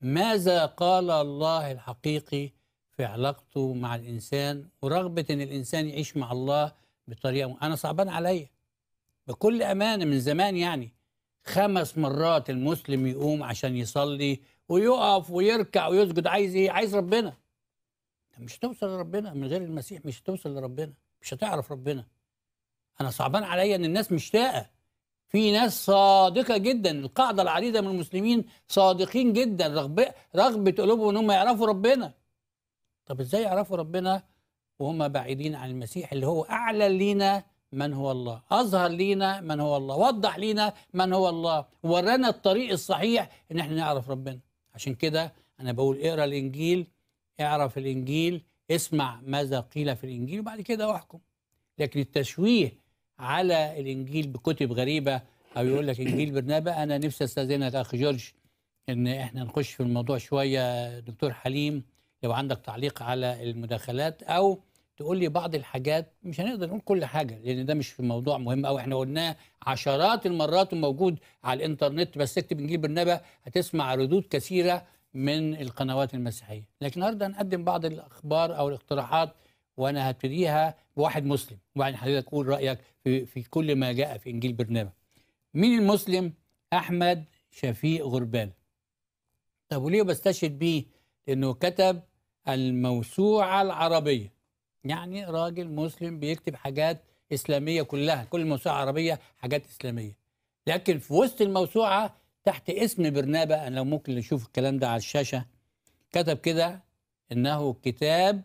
ماذا قال الله الحقيقي في علاقته مع الانسان ورغبه ان الانسان يعيش مع الله بطريقه انا صعبان عليا بكل امانه من زمان يعني خمس مرات المسلم يقوم عشان يصلي ويقف ويركع ويسجد عايز ايه عايز ربنا مش هتوصل لربنا من غير المسيح مش هتوصل لربنا مش هتعرف ربنا انا صعبان عليا ان الناس مشتاقه في ناس صادقه جدا القاعده العديده من المسلمين صادقين جدا رغبه رغبه قلوبهم ان هم يعرفوا ربنا طب ازاي يعرفوا ربنا وهم بعيدين عن المسيح اللي هو اعلى لينا من هو الله اظهر لينا من هو الله وضح لينا من هو الله ورانا الطريق الصحيح ان احنا نعرف ربنا عشان كده انا بقول اقرا الانجيل اعرف الانجيل اسمع ماذا قيل في الإنجيل وبعد كده أحكم لكن التشويه على الإنجيل بكتب غريبة أو يقول لك إنجيل برنابة أنا نفسي أستأذنك أخ جورج إن إحنا نخش في الموضوع شوية دكتور حليم لو عندك تعليق على المداخلات أو تقول لي بعض الحاجات مش هنقدر نقول كل حاجه لان ده مش في موضوع مهم او احنا قلناه عشرات المرات وموجود على الانترنت بس اكتب انجيل برنابا هتسمع ردود كثيره من القنوات المسيحيه لكن النهارده هنقدم بعض الاخبار او الاقتراحات وانا هبتديها بواحد مسلم وبعدين حضرتك قول رايك في, في كل ما جاء في انجيل برنامج مين المسلم احمد شفيق غربال طب وليه بستشهد بيه لانه كتب الموسوعه العربيه يعني راجل مسلم بيكتب حاجات اسلاميه كلها كل موسوعه عربيه حاجات اسلاميه لكن في وسط الموسوعه تحت اسم برنابة انا لو ممكن نشوف الكلام ده على الشاشه كتب كده انه كتاب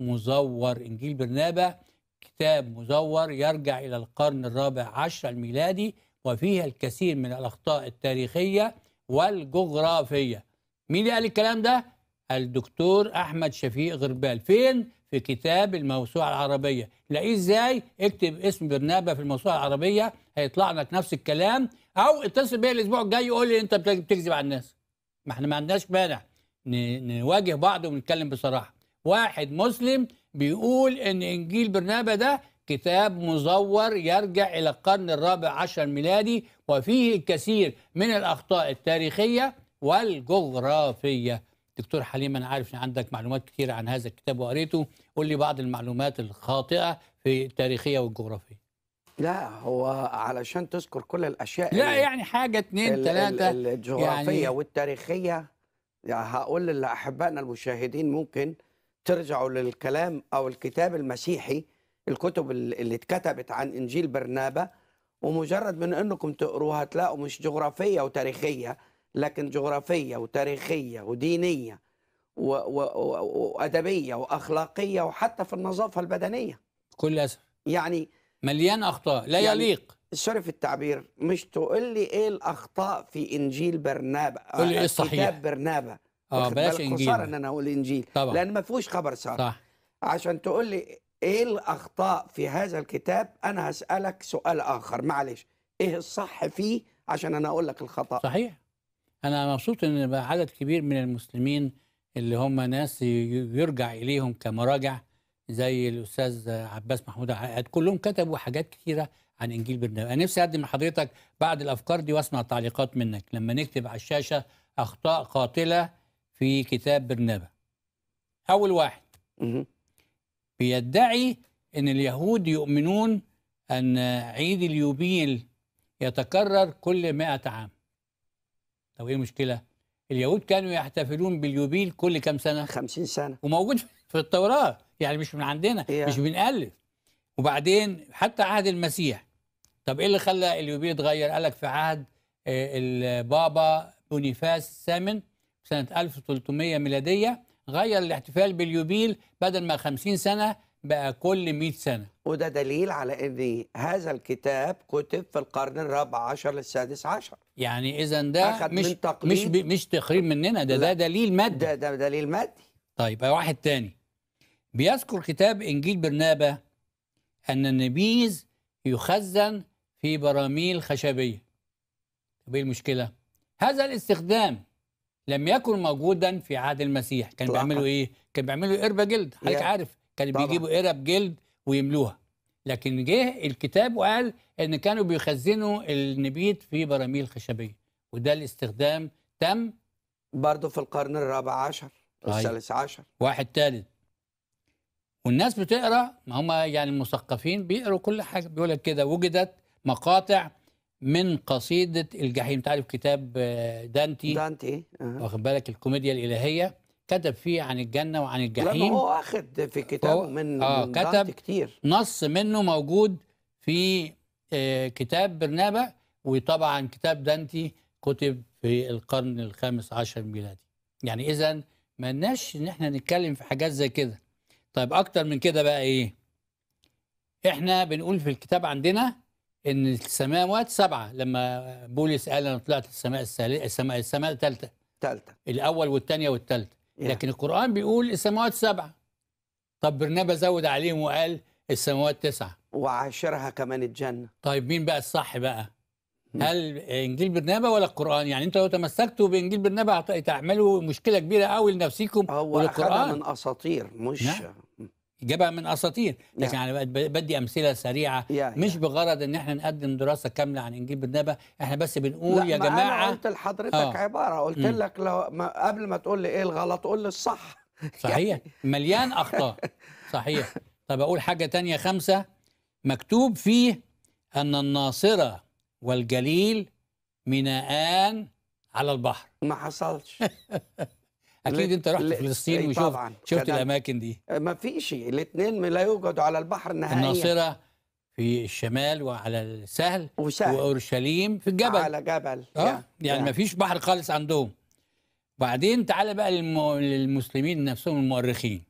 مزور انجيل برنابة كتاب مزور يرجع الى القرن الرابع عشر الميلادي وفيها الكثير من الاخطاء التاريخيه والجغرافيه مين اللي قال الكلام ده الدكتور احمد شفيق غربال فين في كتاب الموسوعه العربيه لاقيه ازاي اكتب اسم برنابة في الموسوعه العربيه هيطلع لك نفس الكلام او اتصل بيا الاسبوع الجاي يقول لي انت بتكذب على الناس ما احنا ما عندناش مانع نواجه بعض ونتكلم بصراحه واحد مسلم بيقول ان انجيل برنابا ده كتاب مزور يرجع الى القرن الرابع عشر الميلادي وفيه الكثير من الاخطاء التاريخيه والجغرافيه دكتور حليم انا عارف ان عندك معلومات كثيره عن هذا الكتاب وقريته قول لي بعض المعلومات الخاطئه في التاريخيه والجغرافيه لا هو علشان تذكر كل الاشياء لا يعني حاجه اثنين ثلاثه الجغرافيه يعني والتاريخيه يعني هقول لاحبائنا المشاهدين ممكن ترجعوا للكلام او الكتاب المسيحي الكتب اللي اتكتبت عن انجيل برنابا ومجرد من انكم تقروها تلاقوا مش جغرافيه وتاريخيه لكن جغرافيه وتاريخيه ودينيه وادبيه واخلاقيه وحتى في النظافه البدنيه كل اسف يعني مليان اخطاء لا يعني يليق في التعبير مش تقول لي ايه الاخطاء في انجيل برنابا قول لي ايه آه، الصحيح كتاب برنابا اه بلاش انجيل ان انا اقول انجيل طبعا لان ما فيهوش خبر صار صح عشان تقول لي ايه الاخطاء في هذا الكتاب انا هسالك سؤال اخر معلش ايه الصح فيه عشان انا اقول لك الخطا صحيح انا مبسوط ان بقى عدد كبير من المسلمين اللي هم ناس يرجع اليهم كمراجع زي الاستاذ عباس محمود عقاد كلهم كتبوا حاجات كثيره عن انجيل برنابا انا نفسي اقدم لحضرتك بعد الافكار دي واسمع تعليقات منك لما نكتب على الشاشه اخطاء قاتله في كتاب برنابا اول واحد بيدعي ان اليهود يؤمنون ان عيد اليوبيل يتكرر كل 100 عام طب ايه المشكله اليهود كانوا يحتفلون باليوبيل كل كام سنه 50 سنه وموجود في التوراه يعني مش من عندنا إيه. مش بنألف وبعدين حتى عهد المسيح طب ايه اللي خلى اليوبيل يتغير قال لك في عهد آه، البابا بونيفاس الثامن سنة 1300 ميلادية غير الاحتفال باليوبيل بدل ما 50 سنة بقى كل 100 سنة وده دليل على ان هذا الكتاب كتب في القرن الرابع عشر للسادس عشر يعني اذا ده مش من مش مش تخريب مننا ده ده دليل مادي ده ده دليل مادي طيب واحد تاني بيذكر كتاب إنجيل برنابة أن النبيذ يخزن في براميل خشبية طب إيه المشكلة؟ هذا الاستخدام لم يكن موجودا في عهد المسيح كان بيعملوا إيه؟ كان بيعملوا قربة جلد حضرتك عارف كانوا بيجيبوا قرب جلد ويملوها لكن جه الكتاب وقال ان كانوا بيخزنوا النبيذ في براميل خشبيه وده الاستخدام تم برضه في القرن الرابع عشر والثالث طيب. عشر واحد ثالث والناس بتقرا ما هم يعني المثقفين بيقروا كل حاجه بيقول لك كده وجدت مقاطع من قصيده الجحيم تعرف كتاب آه، دانتي دانتي أه. واخد بالك الكوميديا الالهيه كتب فيه عن الجنه وعن الجحيم هو اخذ في كتابه من, آه من كتب كتير نص منه موجود في آه كتاب برنابه وطبعا كتاب دانتي كتب في القرن الخامس عشر ميلادي يعني اذا ما لناش ان احنا نتكلم في حاجات زي كده طيب اكتر من كده بقى ايه احنا بنقول في الكتاب عندنا ان السماوات سبعه لما بولس قال انا طلعت السماء السماء السماء الثالثه الثالثه الاول والثانيه والثالثه لكن القران بيقول السماوات سبعه طب برنابا زود عليهم وقال السماوات تسعه وعاشرها كمان الجنه طيب مين بقى الصح بقى هل انجيل برنابا ولا القران يعني انتوا لو تمسكتوا بانجيل برنابا هتعملوا مشكله كبيره قوي لنفسيكم هو من اساطير مش نعم. جابها من اساطير لكن نعم. انا يعني بدي امثله سريعه يا مش يا. بغرض ان احنا نقدم دراسه كامله عن انجيل بالنبا احنا بس بنقول يا جماعه انا قلت لحضرتك آه. عباره قلت م. لك لو ما قبل ما تقول لي ايه الغلط قول لي الصح صحيح يعني. مليان اخطاء صحيح طب اقول حاجه تانية خمسه مكتوب فيه ان الناصره والجليل ميناءان على البحر ما حصلش اكيد انت رحت فلسطين إيه، وشفت طبعاً. شفت الاماكن دي ما فيش الاثنين لا يوجد على البحر نهائيا الناصره في الشمال وعلى السهل وسهل. واورشليم في الجبل على جبل اه يعني, يعني ما فيش بحر خالص عندهم بعدين تعالى بقى للم... للمسلمين نفسهم المؤرخين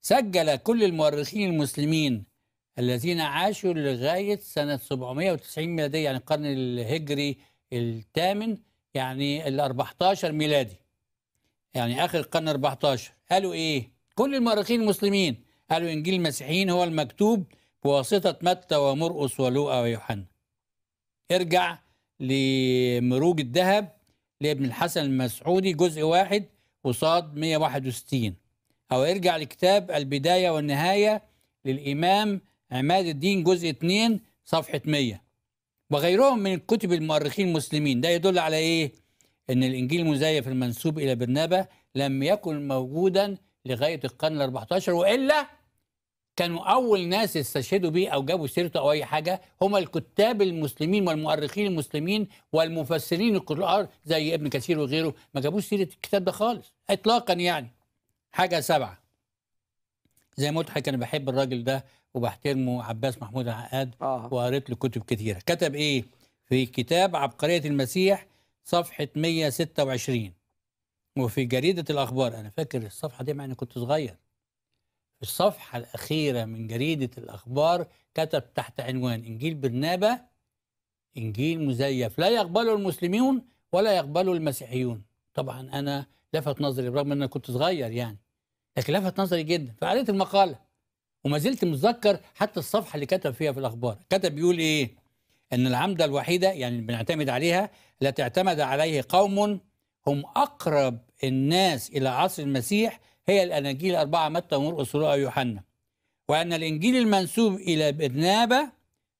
سجل كل المؤرخين المسلمين الذين عاشوا لغاية سنة 790 ميلادية يعني القرن الهجري الثامن يعني ال 14 ميلادي يعني اخر القرن 14 قالوا ايه كل المؤرخين المسلمين قالوا انجيل المسيحيين هو المكتوب بواسطه متى ومرقس ولوقا ويوحنا ارجع لمروج الذهب لابن الحسن المسعودي جزء واحد وصاد 161 او ارجع لكتاب البدايه والنهايه للامام عماد الدين جزء 2 صفحه 100 وغيرهم من كتب المؤرخين المسلمين ده يدل على ايه أن الإنجيل المزيف المنسوب إلى برنابة لم يكن موجودا لغاية القرن ال 14 وإلا كانوا أول ناس استشهدوا به أو جابوا سيرته أو أي حاجة هم الكتاب المسلمين والمؤرخين المسلمين والمفسرين القرآن زي ابن كثير وغيره ما جابوش سيرة الكتاب ده خالص إطلاقا يعني حاجة سبعة زي ما قلت أنا بحب الراجل ده وبحترمه عباس محمود عقاد آه. وقريت له كتب كثيرة كتب إيه في كتاب عبقرية المسيح صفحة 126 وفي جريدة الأخبار أنا فاكر الصفحة دي مع إني كنت صغير في الصفحة الأخيرة من جريدة الأخبار كتب تحت عنوان إنجيل برنابة إنجيل مزيف لا يقبله المسلمون ولا يقبله المسيحيون طبعا أنا لفت نظري برغم أن أنا كنت صغير يعني لكن لفت نظري جدا فقريت المقالة وما زلت متذكر حتى الصفحة اللي كتب فيها في الأخبار كتب بيقول إيه أن العمدة الوحيدة يعني بنعتمد عليها التي اعتمد عليه قوم هم أقرب الناس إلى عصر المسيح هي الأناجيل الأربعة متى ومرقس ولوقا ويوحنا وأن الإنجيل المنسوب إلى برنابة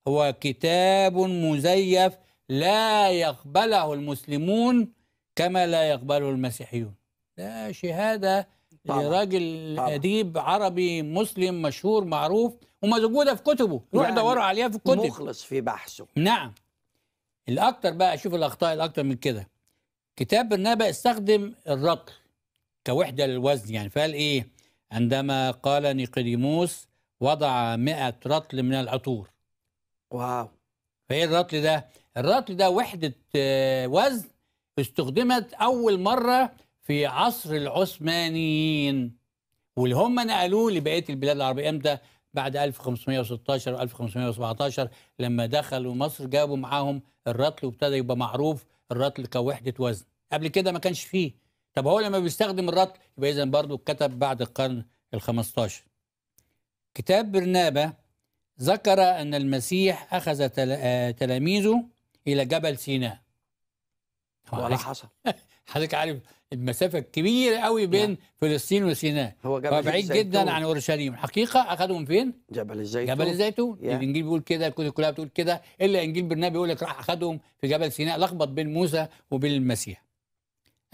هو كتاب مزيف لا يقبله المسلمون كما لا يقبله المسيحيون ده شهادة طبعا. راجل طبعا. اديب عربي مسلم مشهور معروف وموجوده في كتبه روح يعني دوروا عليها في الكتب مخلص في بحثه نعم الاكتر بقى اشوف الاخطاء الاكتر من كده كتاب النبأ استخدم الرطل كوحده للوزن يعني فقال ايه عندما قال نيقديموس وضع 100 رطل من العطور واو فايه الرطل ده الرطل ده وحده آه، وزن استخدمت اول مره في عصر العثمانيين واللي هم نقلوه لبقيه البلاد العربيه امتى؟ بعد 1516 و 1517 لما دخلوا مصر جابوا معاهم الرطل وابتدى يبقى معروف الرطل كوحده وزن قبل كده ما كانش فيه طب هو لما بيستخدم الرطل يبقى اذا برضه اتكتب بعد القرن ال15 كتاب برنابه ذكر ان المسيح اخذ آه، تلاميذه الى جبل سيناء ولا حصل حضرتك عارف المسافه الكبيره قوي نعم. بين لا. فلسطين وسيناء هو جبل بعيد جدا عن اورشليم حقيقه اخذهم فين جبل الزيتون جبل الزيتون yeah. الانجيل بيقول كده الكتب كلها بتقول كده الا انجيل برنابي بيقول لك راح اخذهم في جبل سيناء لخبط بين موسى وبين المسيح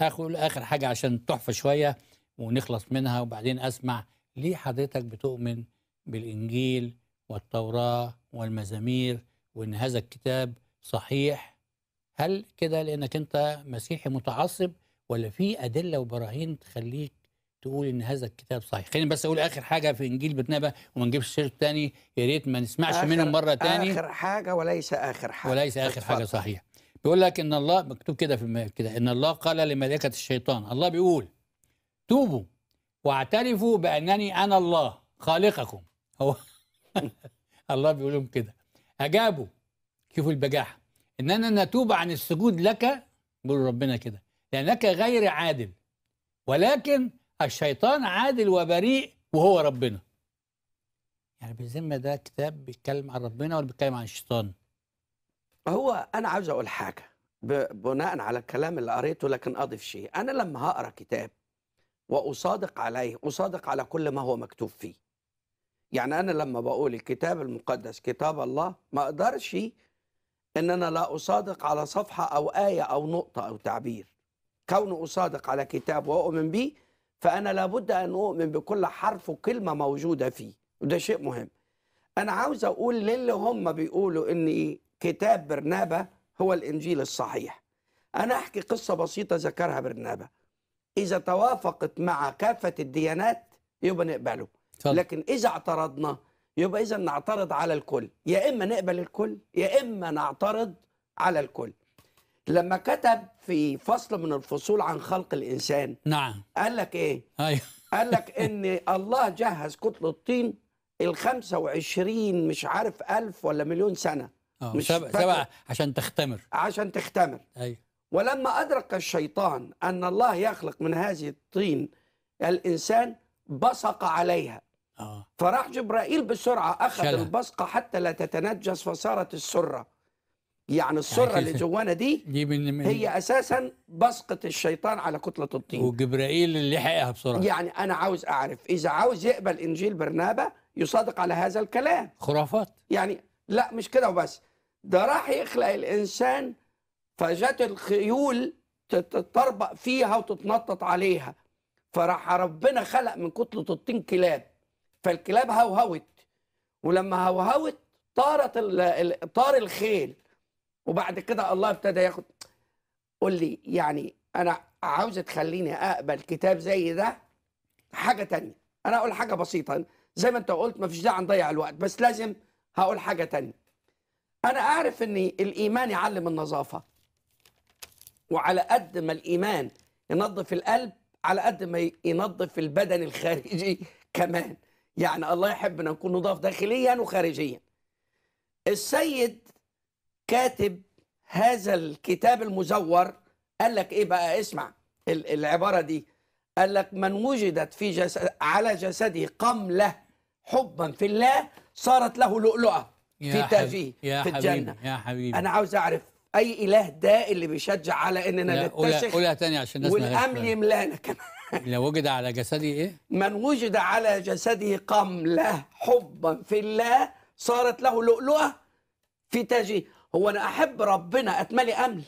اخر اخر حاجه عشان تحفه شويه ونخلص منها وبعدين اسمع ليه حضرتك بتؤمن بالانجيل والتوراه والمزامير وان هذا الكتاب صحيح هل كده لانك انت مسيحي متعصب ولا في ادله وبراهين تخليك تقول ان هذا الكتاب صحيح خليني بس اقول اخر حاجه في انجيل بتنبأ وما نجيبش سيرته تاني يا ريت ما نسمعش منهم مره تاني اخر حاجه وليس اخر حاجه وليس اخر حاجه صحيح بيقول لك ان الله مكتوب كده في كده ان الله قال لملائكه الشيطان الله بيقول توبوا واعترفوا بانني انا الله خالقكم هو الله بيقول لهم كده اجابوا شوفوا البجاحه اننا نتوب عن السجود لك بيقول ربنا كده لأنك غير عادل ولكن الشيطان عادل وبريء وهو ربنا يعني بالذمة ده كتاب بيتكلم عن ربنا ولا بيتكلم عن الشيطان هو أنا عاوز أقول حاجة بناء على الكلام اللي قريته لكن أضف شيء أنا لما هقرأ كتاب وأصادق عليه أصادق على كل ما هو مكتوب فيه يعني أنا لما بقول الكتاب المقدس كتاب الله ما أقدرش إن أنا لا أصادق على صفحة أو آية أو نقطة أو تعبير كونه أصادق على كتاب وأؤمن به فأنا لابد أن أؤمن بكل حرف وكلمة موجودة فيه وده شيء مهم أنا عاوز أقول للي هم بيقولوا إن كتاب برنابة هو الإنجيل الصحيح أنا أحكي قصة بسيطة ذكرها برنابة إذا توافقت مع كافة الديانات يبقى نقبله طبعا. لكن إذا اعترضنا يبقى إذا نعترض على الكل يا إما نقبل الكل يا إما نعترض على الكل لما كتب في فصل من الفصول عن خلق الانسان نعم قال لك ايه ايوه قال لك ان الله جهز كتله الطين ال 25 مش عارف ألف ولا مليون سنه أوه. مش سبع, سبع عشان تختمر عشان تختمر ايوه ولما ادرك الشيطان ان الله يخلق من هذه الطين الانسان بصق عليها أوه. فراح جبرائيل بسرعه اخذ البصقه حتى لا تتنجس فصارت السره يعني, يعني السره اللي جوانا دي, دي من من هي اساسا بسقط الشيطان على كتله الطين وجبرائيل اللي حقها بسرعه يعني انا عاوز اعرف اذا عاوز يقبل انجيل برنابا يصادق على هذا الكلام خرافات يعني لا مش كده وبس ده راح يخلق الانسان فجت الخيول تتطربق فيها وتتنطط عليها فراح ربنا خلق من كتله الطين كلاب فالكلاب هوهوت ولما هوهوت طارت طار الخيل وبعد كده الله ابتدى ياخد قول لي يعني انا عاوز تخليني اقبل كتاب زي ده حاجه تانية انا اقول حاجه بسيطه زي ما انت قلت ما فيش داعي نضيع الوقت بس لازم هقول حاجه تانية انا اعرف ان الايمان يعلم النظافه وعلى قد ما الايمان ينظف القلب على قد ما ينظف البدن الخارجي كمان يعني الله يحبنا نكون نضاف داخليا وخارجيا السيد كاتب هذا الكتاب المزور قال لك ايه بقى اسمع العباره دي قال لك من وجدت في جسد على جسده قمله حبا في الله صارت له لؤلؤه في تاجيه في الجنه يا حبيبي انا عاوز اعرف اي اله ده اللي بيشجع على اننا نتشخ قولها تاني عشان الناس والامن يملانا كمان لو وجد على جسده ايه من وجد على جسده قمله حبا في الله صارت له لؤلؤه في تاجه هو انا احب ربنا اتملي امل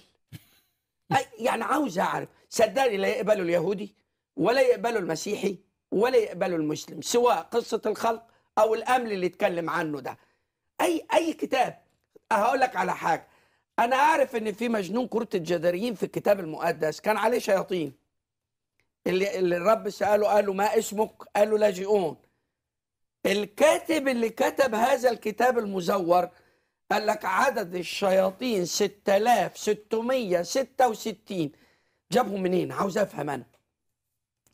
يعني عاوز اعرف صدقني لا يقبله اليهودي ولا يقبله المسيحي ولا يقبله المسلم سواء قصه الخلق او الامل اللي اتكلم عنه ده اي اي كتاب هقول لك على حاجه انا عارف ان في مجنون كره الجداريين في الكتاب المقدس كان عليه شياطين اللي, اللي الرب ساله قال له ما اسمك قال له لاجئون الكاتب اللي كتب هذا الكتاب المزور قال لك عدد الشياطين 6666 جابهم منين عاوز افهم انا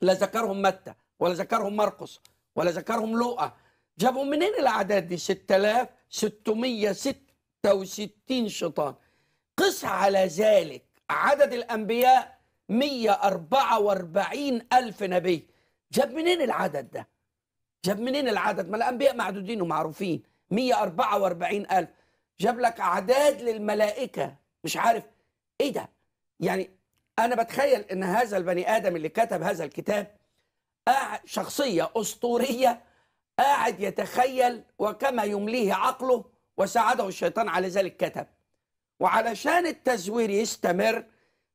لا ذكرهم متى ولا ذكرهم مرقس ولا ذكرهم لوقا جابهم منين الاعداد دي 6666 شيطان قس على ذلك عدد الانبياء 144000 نبي جاب منين العدد ده جاب منين العدد ما الانبياء معدودين ومعروفين 144000 جاب لك اعداد للملائكه مش عارف ايه ده يعني انا بتخيل ان هذا البني ادم اللي كتب هذا الكتاب شخصيه اسطوريه قاعد يتخيل وكما يمليه عقله وساعده الشيطان على ذلك كتب وعلشان التزوير يستمر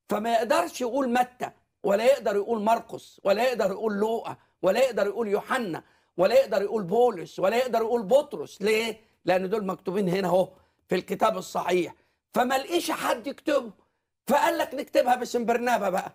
فما يقدرش يقول متى ولا يقدر يقول مرقس ولا يقدر يقول لوقا ولا يقدر يقول يوحنا ولا يقدر يقول بولس ولا يقدر يقول بطرس ليه لان دول مكتوبين هنا اهو في الكتاب الصحيح فما لقيش حد يكتبه فقال لك نكتبها باسم برنابا بقى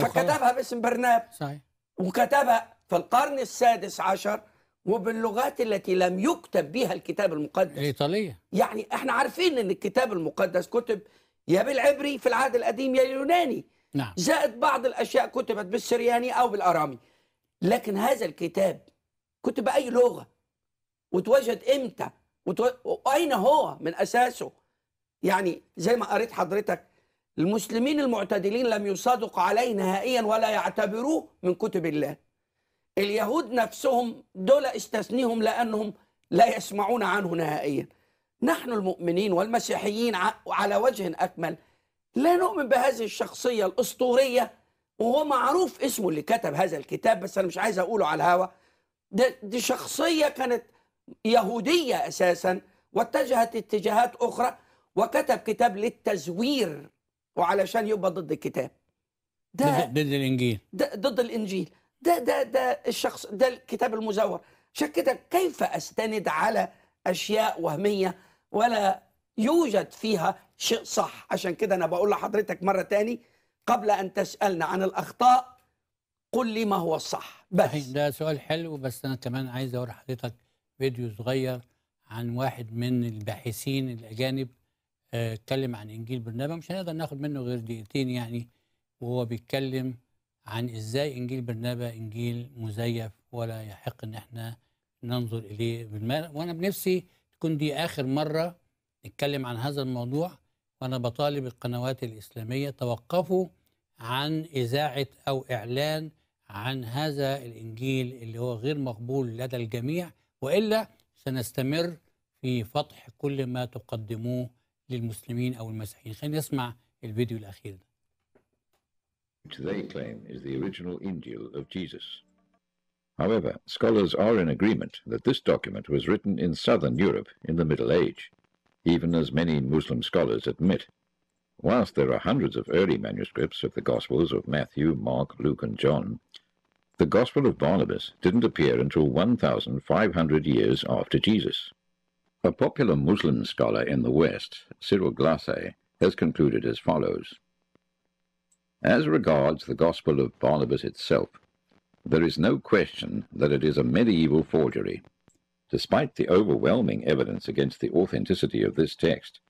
فكتبها باسم برنابا صحيح وكتبها في القرن السادس عشر وباللغات التي لم يكتب بها الكتاب المقدس الإيطالية يعني احنا عارفين ان الكتاب المقدس كتب يا بالعبري في العهد القديم يا اليوناني نعم زائد بعض الأشياء كتبت بالسرياني أو بالأرامي لكن هذا الكتاب كتب بأي لغة وتوجد إمتى واين هو من اساسه يعني زي ما قريت حضرتك المسلمين المعتدلين لم يصادق عليه نهائيا ولا يعتبروه من كتب الله اليهود نفسهم دول استثنيهم لانهم لا يسمعون عنه نهائيا نحن المؤمنين والمسيحيين على وجه اكمل لا نؤمن بهذه الشخصيه الاسطوريه وهو معروف اسمه اللي كتب هذا الكتاب بس انا مش عايز اقوله على الهوا دي شخصيه كانت يهودية أساسا واتجهت اتجاهات أخرى وكتب كتاب للتزوير وعلشان يبقى ضد الكتاب ده ضد الإنجيل ده ضد الإنجيل ده ده ده الشخص ده الكتاب المزور عشان كده كيف أستند على أشياء وهمية ولا يوجد فيها شيء صح عشان كده أنا بقول لحضرتك مرة تاني قبل أن تسألنا عن الأخطاء قل لي ما هو الصح بس ده سؤال حلو بس أنا كمان عايز أقول لحضرتك فيديو صغير عن واحد من الباحثين الاجانب آه، اتكلم عن انجيل برنابا مش هنقدر ناخد منه غير دقيقتين يعني وهو بيتكلم عن ازاي انجيل برنابا انجيل مزيف ولا يحق ان احنا ننظر اليه بالمال وانا بنفسي تكون دي اخر مره نتكلم عن هذا الموضوع وانا بطالب القنوات الاسلاميه توقفوا عن اذاعه او اعلان عن هذا الانجيل اللي هو غير مقبول لدى الجميع والا سنستمر في فضح كل ما تقدموه للمسلمين او المسيحيين خلينا نسمع الفيديو الاخير ده which they claim is the original Injil of Jesus. However, scholars are in agreement that this document was written in southern Europe in the Middle Age, even as many Muslim scholars admit. Whilst there are hundreds of early manuscripts of the Gospels of Matthew, Mark, Luke, and John, The Gospel of Barnabas didn't appear until 1,500 years after Jesus. A popular Muslim scholar in the West, Cyril Glasse, has concluded as follows. As regards the Gospel of Barnabas itself, there is no question that it is a medieval forgery. Despite the overwhelming evidence against the authenticity of this text,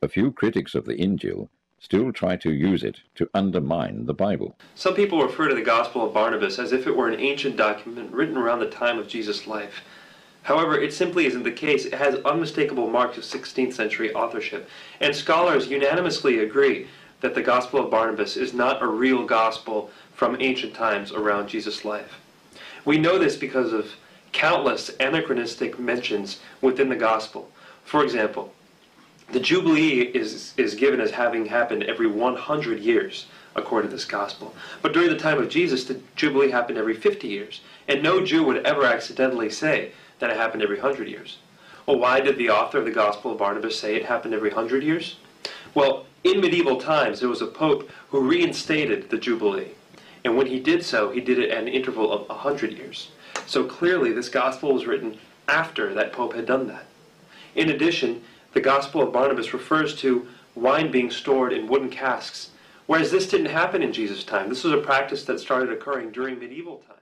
a few critics of the Injil still try to use it to undermine the Bible. Some people refer to the Gospel of Barnabas as if it were an ancient document written around the time of Jesus' life. However, it simply isn't the case. It has unmistakable marks of 16th century authorship, and scholars unanimously agree that the Gospel of Barnabas is not a real gospel from ancient times around Jesus' life. We know this because of countless anachronistic mentions within the Gospel. For example, the Jubilee is, is given as having happened every 100 years, according to this gospel. But during the time of Jesus, the Jubilee happened every 50 years. And no Jew would ever accidentally say that it happened every 100 years. Well, why did the author of the Gospel of Barnabas say it happened every 100 years? Well, in medieval times, there was a pope who reinstated the Jubilee. And when he did so, he did it at an interval of 100 years. So clearly, this gospel was written after that pope had done that. In addition, the Gospel of Barnabas refers to wine being stored in wooden casks, whereas this didn't happen in Jesus' time. This was a practice that started occurring during medieval times.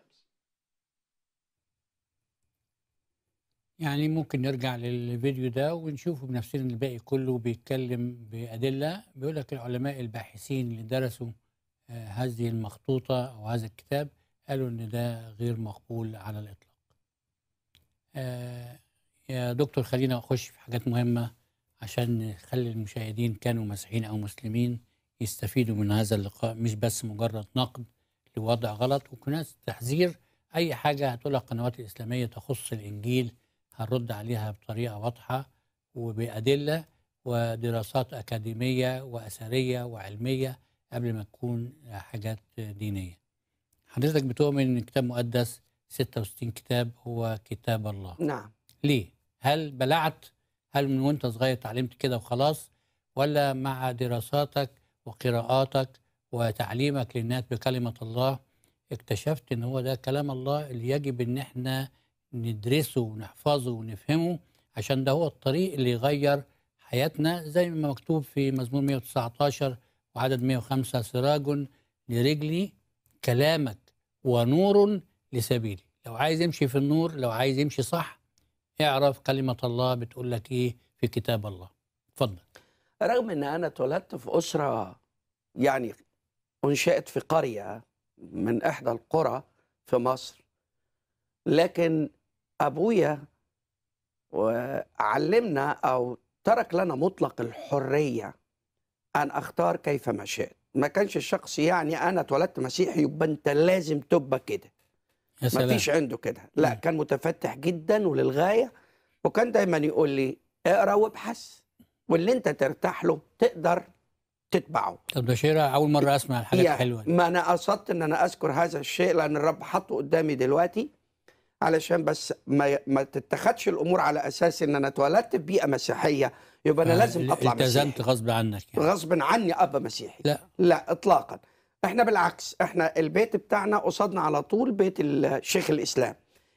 يعني ممكن نرجع للفيديو ده ونشوفه بنفسنا الباقي كله بيتكلم بأدلة بيقول لك العلماء الباحثين اللي درسوا آه، هذه المخطوطة أو هذا الكتاب قالوا إن ده غير مقبول على الإطلاق. آه، يا دكتور خلينا أخش في حاجات مهمة عشان نخلي المشاهدين كانوا مسيحيين أو مسلمين يستفيدوا من هذا اللقاء مش بس مجرد نقد لوضع غلط وكناس تحذير أي حاجة هتقولها القنوات الإسلامية تخص الإنجيل هنرد عليها بطريقة واضحة وبأدلة ودراسات أكاديمية وأثرية وعلمية قبل ما تكون حاجات دينية حضرتك بتؤمن ان الكتاب المقدس 66 كتاب هو كتاب الله نعم ليه هل بلعت هل من وانت صغير اتعلمت كده وخلاص ولا مع دراساتك وقراءاتك وتعليمك للناس بكلمة الله اكتشفت ان هو ده كلام الله اللي يجب ان احنا ندرسه ونحفظه ونفهمه عشان ده هو الطريق اللي يغير حياتنا زي ما مكتوب في مزمور 119 وعدد 105 سراج لرجلي كلامك ونور لسبيلي لو عايز يمشي في النور لو عايز يمشي صح اعرف كلمة الله بتقول لك إيه في كتاب الله اتفضل رغم أن أنا اتولدت في أسرة يعني أنشأت في قرية من إحدى القرى في مصر لكن أبويا علمنا أو ترك لنا مطلق الحرية أن أختار كيف ما شئت ما كانش الشخص يعني أنا اتولدت مسيحي يبقى أنت لازم تبقى كده يا سلام. عنده كده لا م. كان متفتح جدا وللغايه وكان دايما يقول لي اقرا وابحث واللي انت ترتاح له تقدر تتبعه طب ده شيء اول مره اسمع الحاجات الحلوه ما انا قصدت ان انا اذكر هذا الشيء لان الرب حطه قدامي دلوقتي علشان بس ما ما تتخدش الامور على اساس ان انا اتولدت في بيئه مسيحيه يبقى انا آه، لازم اطلع مسيحي التزمت غصب عنك يعني. غصب عني ابا مسيحي لا لا اطلاقا احنا بالعكس احنا البيت بتاعنا قصادنا على طول بيت الشيخ الاسلام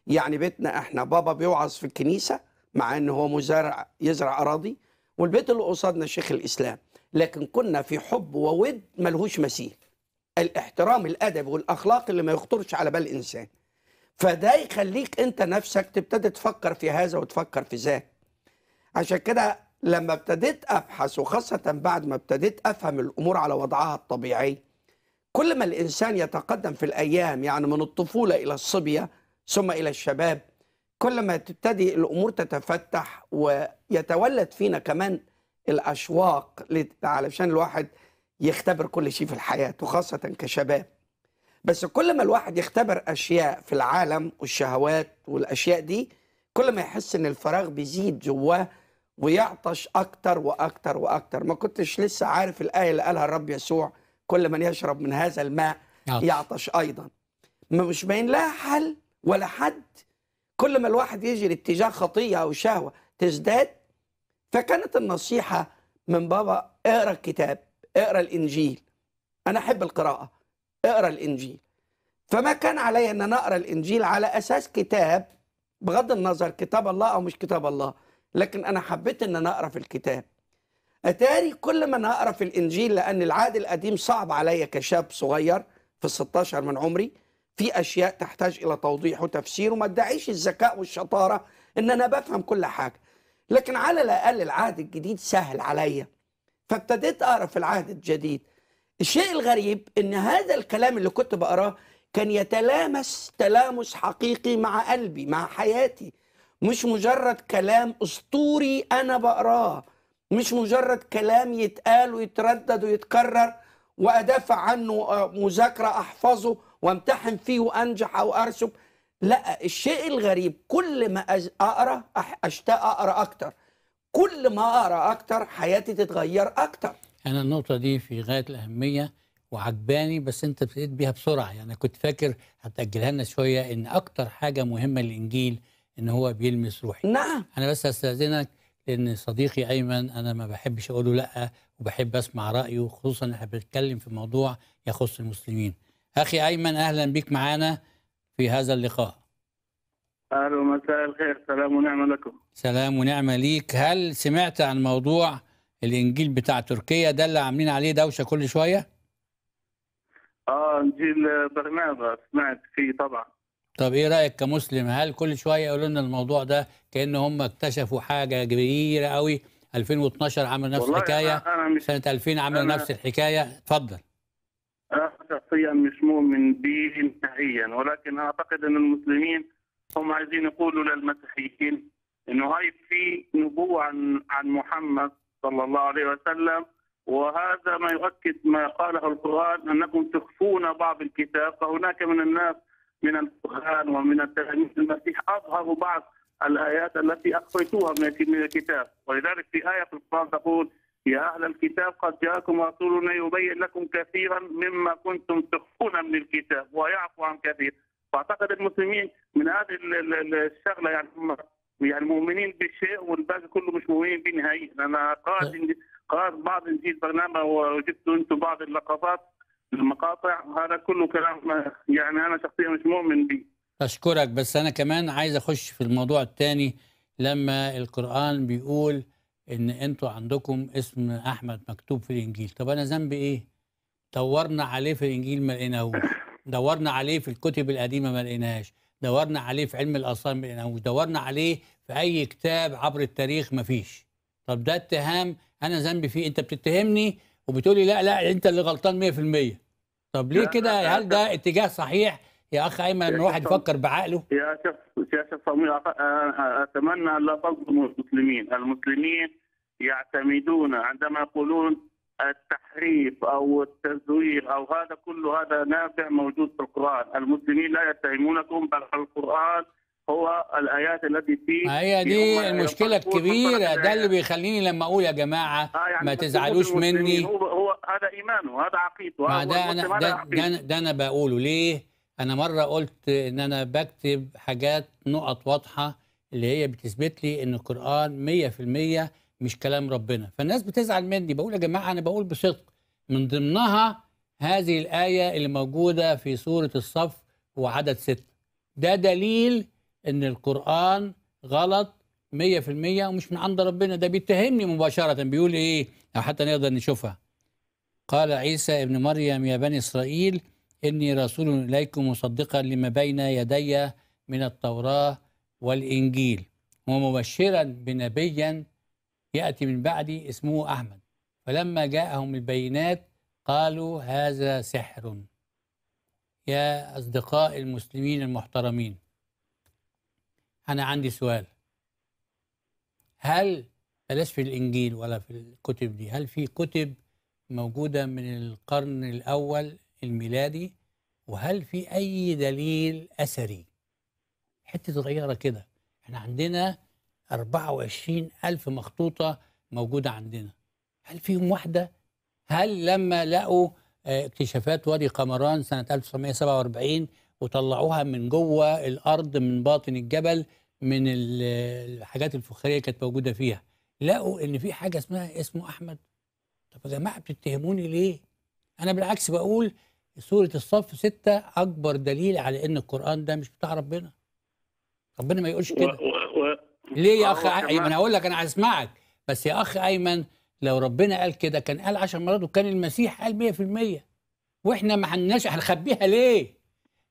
يعني بيتنا احنا بابا بيوعظ في الكنيسه مع ان هو مزارع يزرع اراضي والبيت اللي قصادنا شيخ الاسلام لكن كنا في حب وود ملهوش مثيل الاحترام الادبي والاخلاق اللي ما يخطرش على بال انسان فده يخليك انت نفسك تبتدي تفكر في هذا وتفكر في ذاك عشان كده لما ابتديت ابحث وخاصه بعد ما ابتديت افهم الامور على وضعها الطبيعي كل ما الإنسان يتقدم في الأيام يعني من الطفولة إلى الصبية ثم إلى الشباب كل ما تبتدي الأمور تتفتح ويتولد فينا كمان الأشواق علشان الواحد يختبر كل شيء في الحياة وخاصة كشباب بس كل ما الواحد يختبر أشياء في العالم والشهوات والأشياء دي كل ما يحس إن الفراغ بيزيد جواه ويعطش أكتر وأكتر وأكتر ما كنتش لسه عارف الآية اللي قالها الرب يسوع كل من يشرب من هذا الماء نعم. يعطش ايضا مش باين لها حل ولا حد كل ما الواحد يجري اتجاه خطيه او شهوه تزداد فكانت النصيحه من بابا اقرا الكتاب اقرا الانجيل انا احب القراءه اقرا الانجيل فما كان علي ان انا اقرا الانجيل على اساس كتاب بغض النظر كتاب الله او مش كتاب الله لكن انا حبيت ان انا اقرا في الكتاب اتاري كل ما انا اقرا في الانجيل لان العهد القديم صعب عليا كشاب صغير في 16 من عمري في اشياء تحتاج الى توضيح وتفسير وما ادعيش الذكاء والشطاره ان انا بفهم كل حاجه لكن على الاقل العهد الجديد سهل عليا فابتديت اقرا في العهد الجديد الشيء الغريب ان هذا الكلام اللي كنت بقراه كان يتلامس تلامس حقيقي مع قلبي مع حياتي مش مجرد كلام اسطوري انا بقراه مش مجرد كلام يتقال ويتردد ويتكرر وادافع عنه آه، مذاكره احفظه وامتحن فيه وانجح او ارسب لا الشيء الغريب كل ما اقرا اشتاق اقرا اكتر كل ما اقرا اكتر حياتي تتغير اكتر انا النقطه دي في غايه الاهميه وعجباني بس انت ابتديت بيها بسرعه يعني كنت فاكر هتاجلها لنا شويه ان اكتر حاجه مهمه للانجيل ان هو بيلمس روحي نعم انا بس استاذنك ان صديقي ايمن انا ما بحبش اقول له لا وبحب اسمع رايه خصوصا احنا بنتكلم في موضوع يخص المسلمين. اخي ايمن اهلا بيك معانا في هذا اللقاء. اهلا ومساء الخير سلام ونعمه لكم. سلام ونعمه ليك، هل سمعت عن موضوع الانجيل بتاع تركيا ده اللي عاملين عليه دوشه كل شويه؟ اه انجيل برنابا سمعت فيه طبعا. طب ايه رايك كمسلم هل كل شويه يقولوا لنا الموضوع ده كان هم اكتشفوا حاجه كبيره قوي 2012 عملوا نفس الحكايه أنا أنا سنه 2000 عملوا نفس الحكايه اتفضل انا شخصيا مش مؤمن به نهائيا ولكن اعتقد ان المسلمين هم عايزين يقولوا للمسيحيين انه هاي في نبوه عن عن محمد صلى الله عليه وسلم وهذا ما يؤكد ما قاله القران انكم تخفون بعض الكتاب فهناك من الناس من القرآن ومن التلاميذ المسيح أظهروا بعض الآيات التي أخفيتوها من الكتاب ولذلك في آية في القرآن تقول يا أهل الكتاب قد جاءكم رسولنا يبين لكم كثيرا مما كنتم تخفون من الكتاب ويعفو عن كثير فأعتقد المسلمين من هذه الشغلة يعني هم يعني مؤمنين بشيء والباقي كله مش مؤمنين به نهائيا انا قاعد قاعد بعض انجيل برنامج وجدت انتم بعض اللقطات المقاطع وهذا كله كلام يعني انا شخصيا مش مؤمن به اشكرك بس انا كمان عايز اخش في الموضوع الثاني لما القران بيقول ان انتوا عندكم اسم احمد مكتوب في الانجيل طب انا ذنبي ايه دورنا عليه في الانجيل ما لقيناهوش دورنا عليه في الكتب القديمه ما لقيناهاش دورنا عليه في علم الاثار ما لقيناهوش دورنا عليه في اي كتاب عبر التاريخ ما فيش طب ده اتهام انا ذنبي فيه انت بتتهمني وبتقولي لا لا انت اللي غلطان 100% طب ليه كده هل ده اتجاه صحيح يا اخ ايمن ان الواحد يفكر بعقله يا شيخ يا شيخ اتمنى ان لا تظلموا المسلمين المسلمين يعتمدون عندما يقولون التحريف او التزوير او هذا كله هذا نافع موجود في القران المسلمين لا يتهمونكم بل القران هو الايات التي في هي دي المشكله الكبيره ده اللي بيخليني لما اقول يا جماعه آه يعني ما تزعلوش مني هو, هو هذا ايمانه هذا عقيدته ما ده انا ده, ده, أنا ده انا بقوله ليه انا مره قلت ان انا بكتب حاجات نقط واضحه اللي هي بتثبت لي ان القران 100% مش كلام ربنا فالناس بتزعل مني بقول يا جماعه انا بقول بصدق من ضمنها هذه الايه اللي موجوده في سوره الصف وعدد ستة ده دليل ان القران غلط 100% ومش من عند ربنا ده بيتهمني مباشره بيقول ايه او حتى نقدر نشوفها قال عيسى ابن مريم يا بني اسرائيل اني رسول اليكم مصدقا لما بين يدي من التوراه والانجيل ومبشرا بنبيا ياتي من بعدي اسمه احمد فلما جاءهم البينات قالوا هذا سحر يا اصدقاء المسلمين المحترمين أنا عندي سؤال هل بلاش في الإنجيل ولا في الكتب دي هل في كتب موجودة من القرن الأول الميلادي وهل في أي دليل أثري حتة صغيرة كده احنا عندنا 24 ألف مخطوطة موجودة عندنا هل فيهم واحدة هل لما لقوا آه، اكتشافات وادي قمران سنة 1947 وطلعوها من جوه الأرض من باطن الجبل من الحاجات الفخاريه كانت موجوده فيها لقوا ان في حاجه اسمها اسمه احمد طب يا جماعه بتتهموني ليه انا بالعكس بقول سوره الصف ستة اكبر دليل على ان القران ده مش بتاع ربنا ربنا ما يقولش كده و... و... ليه يا آه، اخ ايمن انا هقول لك انا هسمعك بس يا اخ ايمن لو ربنا قال كده كان قال 10 مرات وكان المسيح قال 100% واحنا ما حناش هنخبيها ليه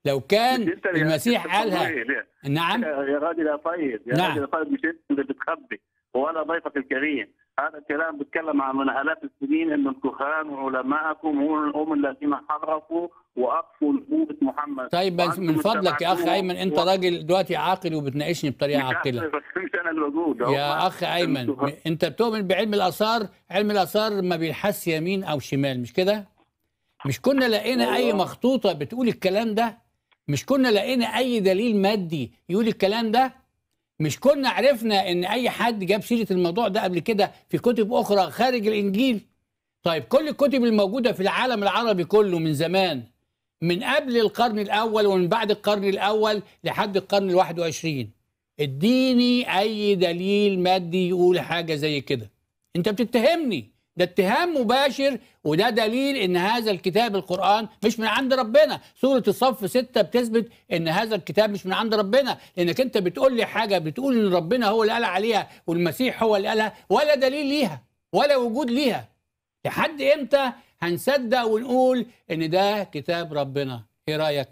لو كان المسيح قالها طيب، نعم يا راجل يا طيب يا نعم. راجل يا طيب مش انت اللي بتخبي ولا ضيفك الكريم هذا الكلام بيتكلم عن من آلاف السنين أن الكهان وعلمائكم هم الذين حرفوا وأقفوا نبوة محمد طيب من فضلك يا أخ أيمن أنت و... راجل دلوقتي عاقل وبتناقشني بطريقة عاقلة مش أنا اللي يا أخ أيمن أنت بتؤمن بعلم الآثار علم الآثار ما بينحس يمين أو شمال مش كده؟ مش كنا لقينا أي مخطوطة بتقول الكلام ده؟ مش كنا لقينا اي دليل مادي يقول الكلام ده مش كنا عرفنا ان اي حد جاب سيره الموضوع ده قبل كده في كتب اخرى خارج الانجيل طيب كل الكتب الموجوده في العالم العربي كله من زمان من قبل القرن الاول ومن بعد القرن الاول لحد القرن الواحد وعشرين اديني اي دليل مادي يقول حاجه زي كده انت بتتهمني ده اتهام مباشر وده دليل ان هذا الكتاب القرآن مش من عند ربنا سورة الصف ستة بتثبت ان هذا الكتاب مش من عند ربنا لانك انت بتقول لي حاجة بتقول ان ربنا هو اللي قال عليها والمسيح هو اللي قالها ولا دليل ليها ولا وجود ليها لحد امتى هنصدق ونقول ان ده كتاب ربنا ايه رايك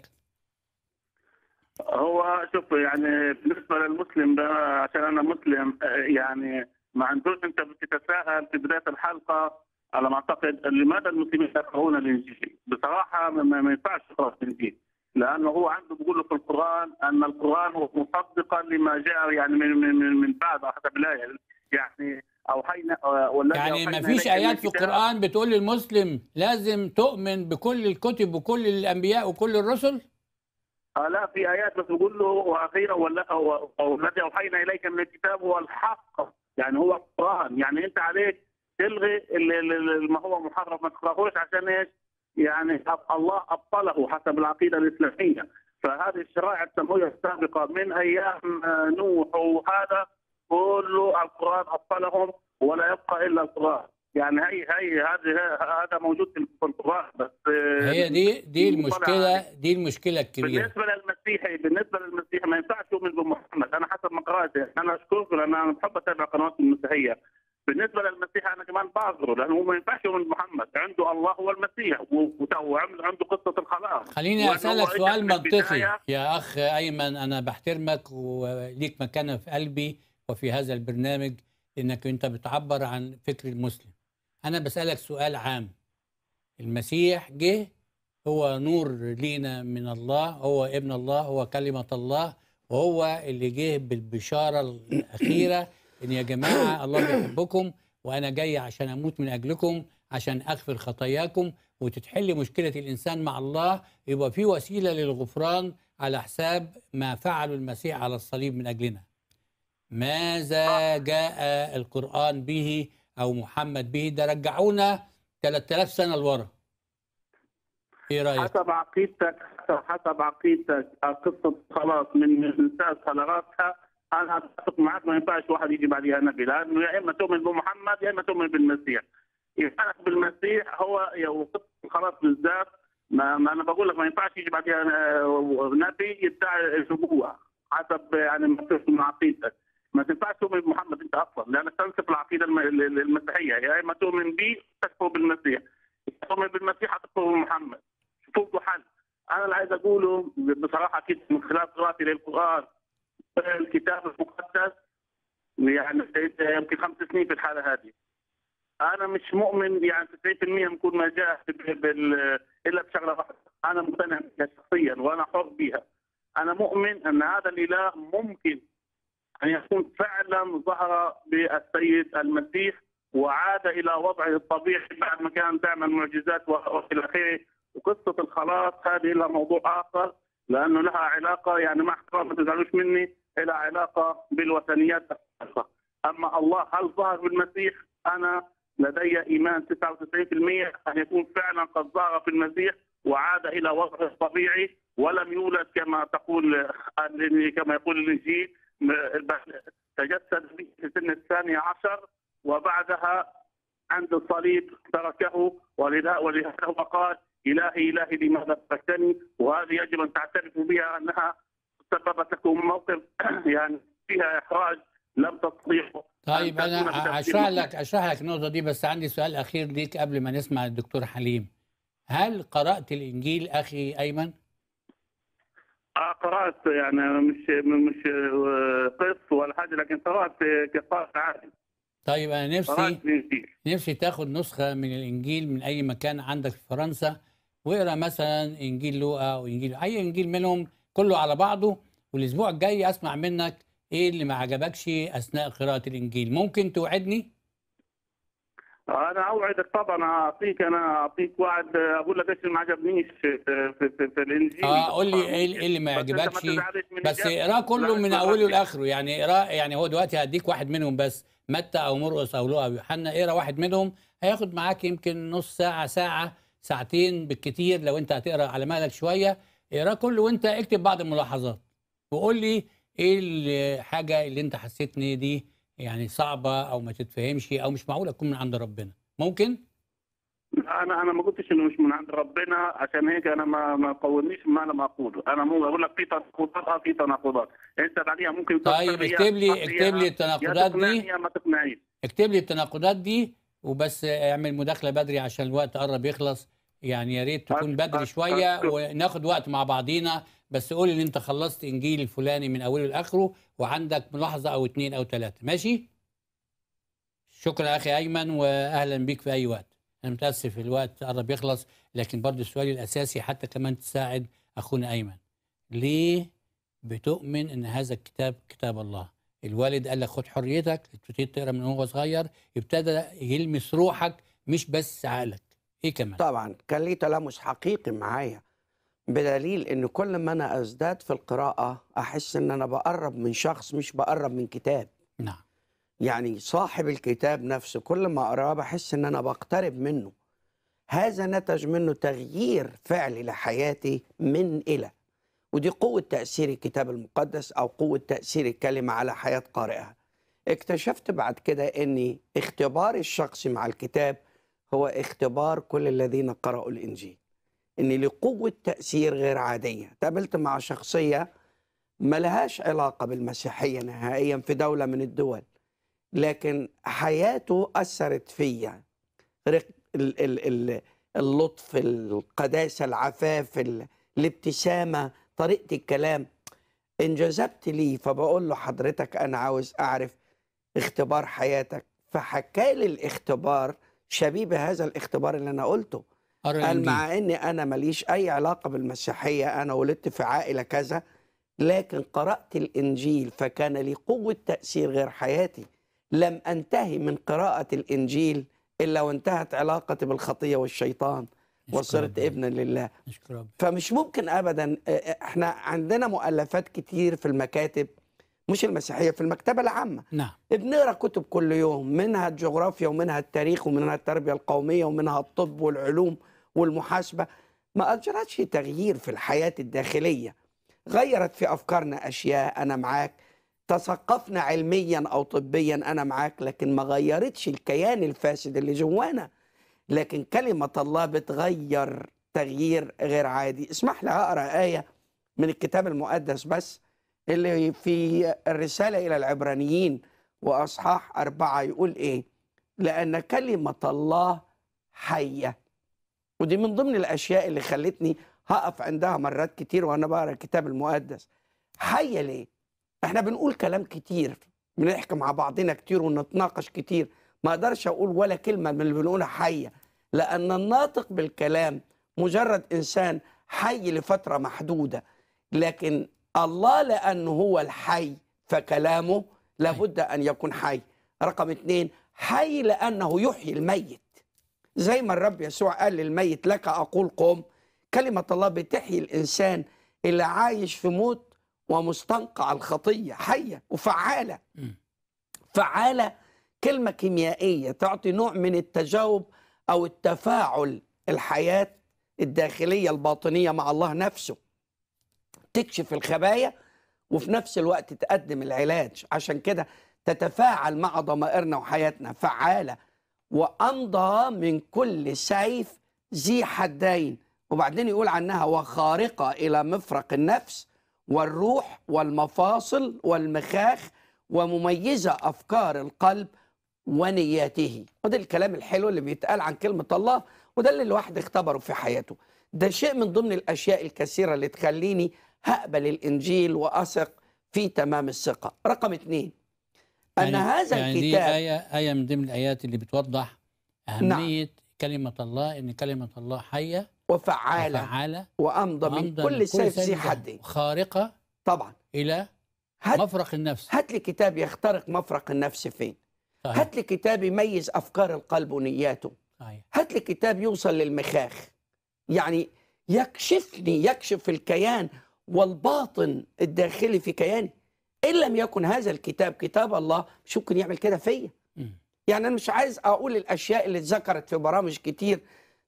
هو شوف يعني بالنسبه للمسلم ده عشان انا مسلم يعني ما عندوش انت بتتساءل في بدايه الحلقه على ما اعتقد لماذا المسلمين يقرؤون الانجيل؟ بصراحه ما ينفعش تقرا الانجيل لانه هو عنده بيقول في القران ان القران هو مصدقا لما جاء يعني من من من بعد حسب الايه يعني اوحينا يعني ما فيش ايات في القران بتقول للمسلم لازم تؤمن بكل الكتب وكل الانبياء وكل الرسل؟ آه لا في ايات بس بقول له واخيرا والذي اوحينا اليك من الكتاب هو الحق يعني هو قران يعني انت عليك تلغي ما هو محرم ما تقراهوش عشان ايش؟ يعني الله ابطله حسب العقيده الاسلاميه فهذه الشرائع التمويه السابقه من ايام آه، نوح وهذا كله القران ابطلهم ولا يبقى الا القران يعني هي هي هذه هذا موجود في القضاء بس آه، هي دي دي المشكله دي المشكله الكبيره بالنسبه للمسيحي بالنسبه للمسيحي ما ينفعش يؤمن بمحمد انا حسب ما قرات انا اشكركم لان انا بحب اتابع قنوات المسيحيه بالنسبه للمسيح انا كمان بعذره لانه هو ما ينفعش يؤمن بمحمد عنده الله هو المسيح وعمل عنده قصه الخلاص خليني اسالك سؤال منطقي يا اخ ايمن انا بحترمك وليك مكانه في قلبي وفي هذا البرنامج انك انت بتعبر عن فكر المسلم انا بسالك سؤال عام المسيح جه هو نور لينا من الله هو ابن الله هو كلمه الله وهو اللي جه بالبشاره الاخيره ان يا جماعه الله بيحبكم وانا جاي عشان اموت من اجلكم عشان اغفر خطاياكم وتتحل مشكله الانسان مع الله يبقى في وسيله للغفران على حساب ما فعله المسيح على الصليب من اجلنا ماذا جاء القران به او محمد به ده رجعونا 3000 سنه لورا ايه رايك حسب عقيدتك حسب عقيدتك قصه خلاص من انتهت ثغراتها انا اتفق معك ما ينفعش واحد يجي بعديها نبي لانه يا اما تؤمن بمحمد يا اما تؤمن بالمسيح يفرق بالمسيح هو خلاص بالذات ما, ما انا بقول لك ما ينفعش يجي بعديها آه، نبي يدعي النبوه حسب يعني ما من عقيدتك ما تنفعش تؤمن بمحمد انت اصلا لانك تنسف العقيده المسيحيه يا اما تؤمن بي تكفر بالمسيح تؤمن بالمسيح تكفر بمحمد شوف حل انا اللي عايز اقوله بصراحه كده من خلال قراءتي للقران الكتاب المقدس يعني يمكن خمس سنين في الحاله هذه انا مش مؤمن يعني 90% من كل ما جاء بال... الا بشغله واحده انا مقتنع بها شخصيا وانا حر بها انا مؤمن ان هذا الاله ممكن ان يكون فعلا ظهر بالسيد المسيح وعاد الى وضعه الطبيعي بعد ما كان تعمل معجزات والى اخره وقصه الخلاص هذه لها موضوع اخر لانه لها علاقه يعني مع احترام ما تزعلوش مني الى علاقه بالوثنيات اما الله هل ظهر بالمسيح؟ انا لدي ايمان 99% ان يكون فعلا قد ظهر في المسيح وعاد الى وضعه الطبيعي ولم يولد كما تقول كما يقول الانجيل تجسد في سن الثانية عشر وبعدها عند الصليب تركه ولذا ولهذا قال إلهي إلهي لماذا تركتني وهذه يجب أن تعترف بها أنها سببت لكم موقف يعني فيها إحراج لم تستطيعوا طيب أنا أشرح لك أشرح لك النقطة دي بس عندي سؤال أخير ليك قبل ما نسمع الدكتور حليم هل قرأت الإنجيل أخي أيمن؟ قرات يعني مش مش آه، قص ولا حاجه لكن قرات كقارئ عادي طيب انا نفسي نفسي تاخد نسخه من الانجيل من اي مكان عندك في فرنسا واقرا مثلا انجيل لوقا وانجيل اي انجيل منهم كله على بعضه والاسبوع الجاي اسمع منك ايه اللي ما عجبكش اثناء قراءه الانجيل ممكن توعدني انا اوعدك طبعا اعطيك انا اعطيك وعد اقول لك ايش اللي ما عجبنيش في, في, في, في الانجيل اه قول لي ايه اللي إيه ما عجبكش بس اقراه كله من اوله لاخره يعني اقراه يعني هو دلوقتي هديك واحد منهم بس متى او مرقس او لوقا او يوحنا اقرا واحد منهم هياخد معاك يمكن نص ساعه ساعه ساعتين بالكتير لو انت هتقرا على مهلك شويه اقراه كله وانت اكتب بعض الملاحظات وقول لي ايه الحاجه اللي انت حسيتني دي يعني صعبه او ما تتفهمش او مش معقوله تكون من عند ربنا ممكن انا انا ما قلتش انه مش من عند ربنا عشان هيك انا ما ما قومنيش ما انا ما اقوله انا مو بقول لك في تناقضات اه في تناقضات انت بعديها ممكن طيب اكتب لي اكتب لي التناقضات دي ما تقنعني اكتب لي التناقضات دي وبس اعمل مداخله بدري عشان الوقت قرب يخلص يعني يا ريت تكون طيب، بدري طيب، شويه طيب، وناخد وقت مع بعضينا بس قول ان انت خلصت انجيل الفلاني من اوله لاخره وعندك ملاحظه او اتنين او تلاته ماشي شكرا اخي ايمن واهلا بيك في اي وقت انا متاسف الوقت قرب يخلص لكن برضه السؤال الاساسي حتى كمان تساعد اخونا ايمن ليه بتؤمن ان هذا الكتاب كتاب الله الوالد قال لك خد حريتك تبتدي تقرا من وهو صغير ابتدى يلمس روحك مش بس عقلك ايه كمان طبعا كان ليه تلامس حقيقي معايا بدليل ان كل ما انا ازداد في القراءه احس ان انا بقرب من شخص مش بقرب من كتاب نعم يعني صاحب الكتاب نفسه كل ما اقراه بحس ان انا بقترب منه هذا نتج منه تغيير فعلي لحياتي من الى ودي قوه تاثير الكتاب المقدس او قوه تاثير الكلمه على حياه قارئها اكتشفت بعد كده ان اختباري الشخصي مع الكتاب هو اختبار كل الذين قرأوا الانجيل ان لقوه تاثير غير عاديه قابلت مع شخصيه ما لهاش علاقه بالمسيحيه نهائيا في دوله من الدول لكن حياته اثرت فيا اللطف القداسه العفاف الابتسامه طريقه الكلام انجذبت ليه فبقول له حضرتك انا عاوز اعرف اختبار حياتك فحكى لي الاختبار شبيه بهذا الاختبار اللي انا قلته قال مع اني انا ماليش اي علاقه بالمسيحيه انا ولدت في عائله كذا لكن قرات الانجيل فكان لي قوه تاثير غير حياتي لم انتهي من قراءه الانجيل الا وانتهت علاقتي بالخطيه والشيطان وصرت ابنا لله فمش ممكن ابدا آه، آه، احنا عندنا مؤلفات كتير في المكاتب مش المسيحيه في المكتبه العامه نعم بنقرا كتب كل يوم منها الجغرافيا ومنها التاريخ ومنها التربيه القوميه ومنها الطب والعلوم والمحاسبه ما اجرتش تغيير في الحياه الداخليه غيرت في افكارنا اشياء انا معاك تثقفنا علميا او طبيا انا معاك لكن ما غيرتش الكيان الفاسد اللي جوانا لكن كلمه الله بتغير تغيير غير عادي اسمح لي اقرا ايه من الكتاب المقدس بس اللي في الرسالة إلى العبرانيين وأصحاح أربعة يقول إيه لأن كلمة الله حية ودي من ضمن الأشياء اللي خلتني هقف عندها مرات كتير وأنا بقرأ الكتاب المقدس حية ليه؟ احنا بنقول كلام كتير بنحكي مع بعضنا كتير ونتناقش كتير ما اقدرش اقول ولا كلمه من اللي بنقولها حيه لان الناطق بالكلام مجرد انسان حي لفتره محدوده لكن الله لأنه هو الحي فكلامه لابد أن يكون حي رقم اثنين حي لأنه يحيي الميت زي ما الرب يسوع قال للميت لك أقول قم كلمة الله بتحيي الإنسان اللي عايش في موت ومستنقع الخطية حية وفعالة فعالة كلمة كيميائية تعطي نوع من التجاوب أو التفاعل الحياة الداخلية الباطنية مع الله نفسه تكشف الخبايا وفي نفس الوقت تقدم العلاج عشان كده تتفاعل مع ضمائرنا وحياتنا فعالة وأمضى من كل سيف ذي حدين وبعدين يقول عنها وخارقة إلى مفرق النفس والروح والمفاصل والمخاخ ومميزة أفكار القلب ونياته وده الكلام الحلو اللي بيتقال عن كلمة الله وده اللي الواحد اختبره في حياته ده شيء من ضمن الأشياء الكثيرة اللي تخليني هقبل الإنجيل وأثق في تمام الثقة رقم اثنين يعني أن هذا يعني الكتاب دي آية, آية من ضمن الآيات اللي بتوضح نعم. أهمية نعم. كلمة الله إن كلمة الله حية وفعالة, وفعالة وأمضى من كل سيف ذي حد خارقة طبعا إلى هت مفرق النفس هات لي كتاب يخترق مفرق النفس فين هات لي كتاب يميز أفكار القلب ونياته هات لي كتاب يوصل للمخاخ يعني يكشفني يكشف الكيان والباطن الداخلي في كياني ان لم يكن هذا الكتاب كتاب الله مش ممكن يعمل كده فيا يعني انا مش عايز اقول الاشياء اللي اتذكرت في برامج كتير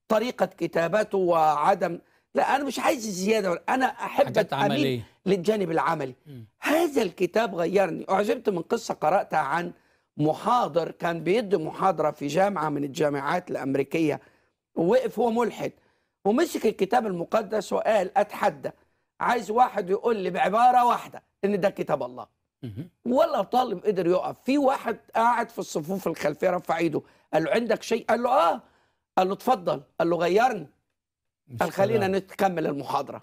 طريقه كتابته وعدم لا انا مش عايز الزياده انا احب اميل للجانب العملي م. هذا الكتاب غيرني اعجبت من قصه قراتها عن محاضر كان بيدي محاضره في جامعه من الجامعات الامريكيه ووقف هو ملحد ومسك الكتاب المقدس وقال اتحدى عايز واحد يقول لي بعباره واحده ان ده كتاب الله ولا طالب قدر يقف في واحد قاعد في الصفوف الخلفيه رفع ايده قال له عندك شيء قال له اه قال له اتفضل قال له غيرني قال خلينا نكمل المحاضره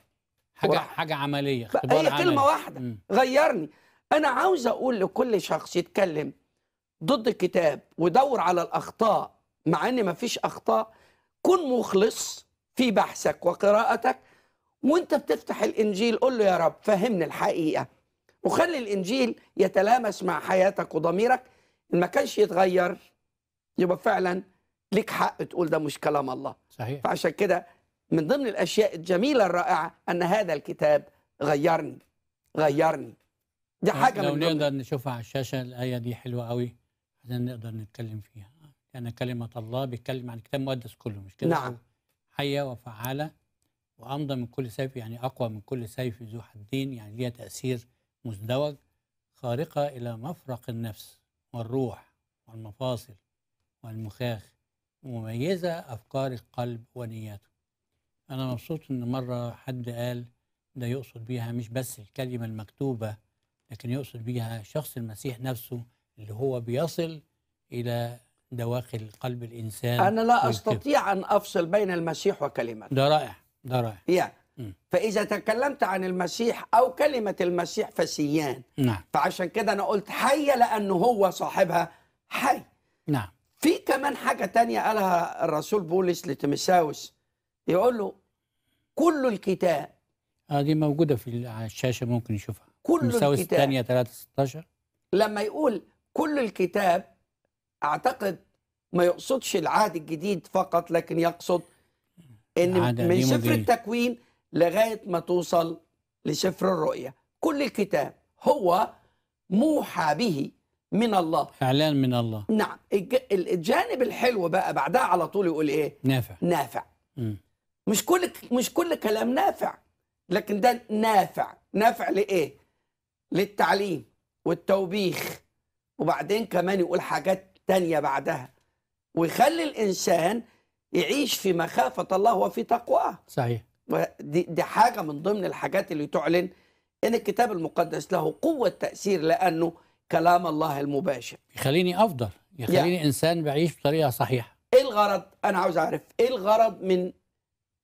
حاجه حاجه عمليه هي كلمه كلمه واحده مم. غيرني انا عاوز اقول لكل شخص يتكلم ضد الكتاب ودور على الاخطاء مع ان ما فيش اخطاء كن مخلص في بحثك وقراءتك وانت بتفتح الانجيل قول له يا رب فهمني الحقيقه وخلي الانجيل يتلامس مع حياتك وضميرك ان ما كانش يتغير يبقى فعلا ليك حق تقول ده مش كلام الله صحيح فعشان كده من ضمن الاشياء الجميله الرائعه ان هذا الكتاب غيرني غيرني دي آه، حاجه لو من نقدر نشوفها على الشاشه الايه دي حلوه قوي عشان نقدر نتكلم فيها لان كلمه الله بيتكلم عن الكتاب المقدس كله مش كده نعم حيه وفعاله وأمضى من كل سيف يعني أقوى من كل سيف ذو حدين يعني ليها تأثير مزدوج خارقة إلى مفرق النفس والروح والمفاصل والمخاخ مميزة أفكار القلب ونياته أنا مبسوط إن مرة حد قال ده يقصد بيها مش بس الكلمة المكتوبة لكن يقصد بيها شخص المسيح نفسه اللي هو بيصل إلى دواخل قلب الإنسان أنا لا والكبر. أستطيع أن أفصل بين المسيح وكلمته ده رائع ده رايح يعني فإذا تكلمت عن المسيح أو كلمة المسيح فسيان نعم. فعشان كده أنا قلت حي لأنه هو صاحبها حي نعم في كمان حاجة تانية قالها الرسول بولس لتيمساوس يقول له كل الكتاب اه دي موجودة في على الشاشة ممكن نشوفها كل تيمساوس الكتاب الثانية 3 16 لما يقول كل الكتاب أعتقد ما يقصدش العهد الجديد فقط لكن يقصد ان من شفر التكوين لغايه ما توصل لشفر الرؤيه كل الكتاب هو موحى به من الله اعلان من الله نعم الجانب الحلو بقى بعدها على طول يقول ايه نافع نافع م. مش كل مش كل كلام نافع لكن ده نافع نافع لايه للتعليم والتوبيخ وبعدين كمان يقول حاجات تانية بعدها ويخلي الانسان يعيش في مخافة الله وفي تقواه صحيح دي, دي حاجة من ضمن الحاجات اللي تعلن إن الكتاب المقدس له قوة تأثير لأنه كلام الله المباشر يخليني أفضل يخليني يعني. إنسان بعيش بطريقة صحيحة إيه الغرض أنا عاوز أعرف إيه الغرض من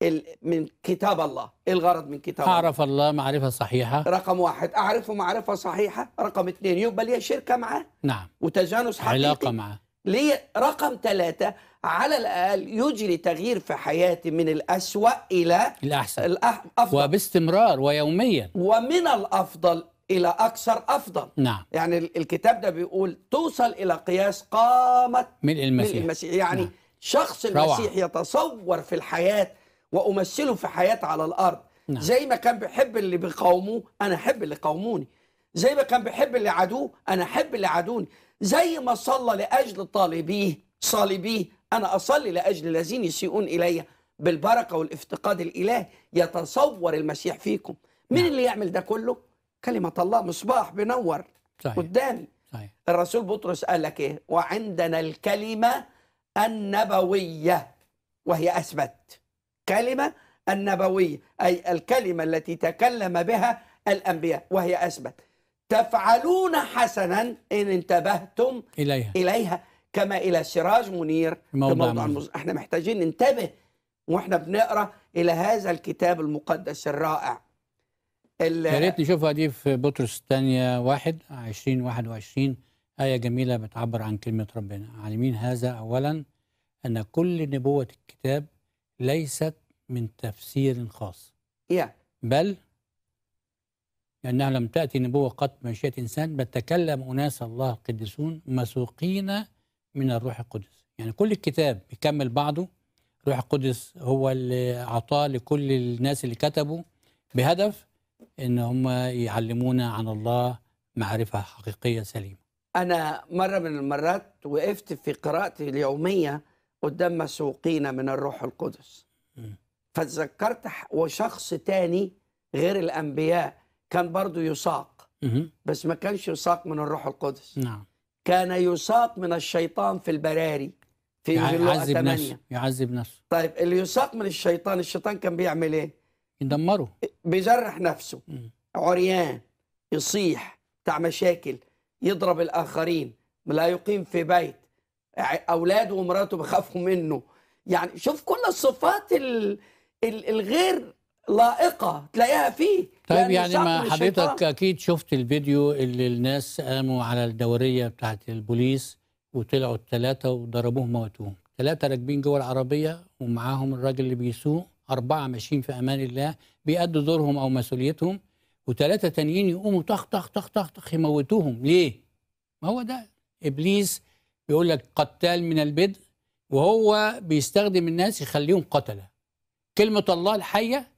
ال... من كتاب الله إيه الغرض من كتاب الله أعرف الله معرفة صحيحة رقم واحد أعرفه معرفة صحيحة رقم اثنين يبقى ليا شركة معاه نعم وتجانس حقيقي علاقة معاه ليه رقم ثلاثة على الاقل يجري تغيير في حياتي من الاسوا الى الاحسن الافضل وباستمرار ويوميا ومن الافضل الى اكثر افضل نعم يعني الكتاب ده بيقول توصل الى قياس قامت من المسيح, من المسيح. يعني نعم. شخص المسيح روعة. يتصور في الحياه وامثله في حياتي على الارض نعم. زي ما كان بيحب اللي بيقاوموه انا احب اللي قاوموني زي ما كان بيحب اللي عدوه انا احب اللي عدوني زي ما صلى لاجل طالبيه صالبيه أنا أصلي لأجل الذين يسيئون إلي بالبركة والافتقاد الإلهي يتصور المسيح فيكم مين نعم. اللي يعمل ده كله؟ كلمة الله مصباح بنور صحيح. قدامي صحيح. الرسول بطرس قال لك إيه؟ وعندنا الكلمة النبوية وهي أثبت كلمة النبوية أي الكلمة التي تكلم بها الأنبياء وهي أثبت تفعلون حسنا إن انتبهتم إليها, إليها كما الى سراج منير موضوع, موضوع المز... احنا محتاجين ننتبه واحنا بنقرا الى هذا الكتاب المقدس الرائع يا ريت نشوفها دي في بطرس الثانية واحد عشرين واحد وعشرين آية جميلة بتعبر عن كلمة ربنا عالمين هذا أولا أن كل نبوة الكتاب ليست من تفسير خاص yeah. بل لأنها لم تأتي نبوة قط من مشيئة إنسان بل تكلم أناس الله القديسون مسوقين من الروح القدس يعني كل الكتاب بيكمل بعضه الروح القدس هو اللي أعطاه لكل الناس اللي كتبوا بهدف إن هم يعلمونا عن الله معرفة حقيقية سليمة أنا مرة من المرات وقفت في قراءتي اليومية قدام مسوقين من الروح القدس فتذكرت وشخص تاني غير الأنبياء كان برضو يساق بس ما كانش يساق من الروح القدس نعم كان يساق من الشيطان في البراري في انجيل 8 يعذب نفسه طيب اللي يساق من الشيطان الشيطان كان بيعمل ايه يدمره بيجرح نفسه م. عريان يصيح بتاع مشاكل يضرب الاخرين لا يقيم في بيت اولاده ومراته بخافوا منه يعني شوف كل الصفات الغير لائقه تلاقيها فيه طيب يعني ما حضرتك اكيد شفت الفيديو اللي الناس قاموا على الدوريه بتاعه البوليس وطلعوا الثلاثه وضربوهم موتوهم ثلاثه راكبين جوه العربيه ومعاهم الراجل اللي بيسوق اربعه ماشيين في امان الله بيأدوا دورهم او مسؤوليتهم وثلاثه تانيين يقوموا طخ طخ طخ طخ طخ يموتوهم ليه؟ ما هو ده ابليس بيقول لك قتال من البدء وهو بيستخدم الناس يخليهم قتله كلمه الله الحيه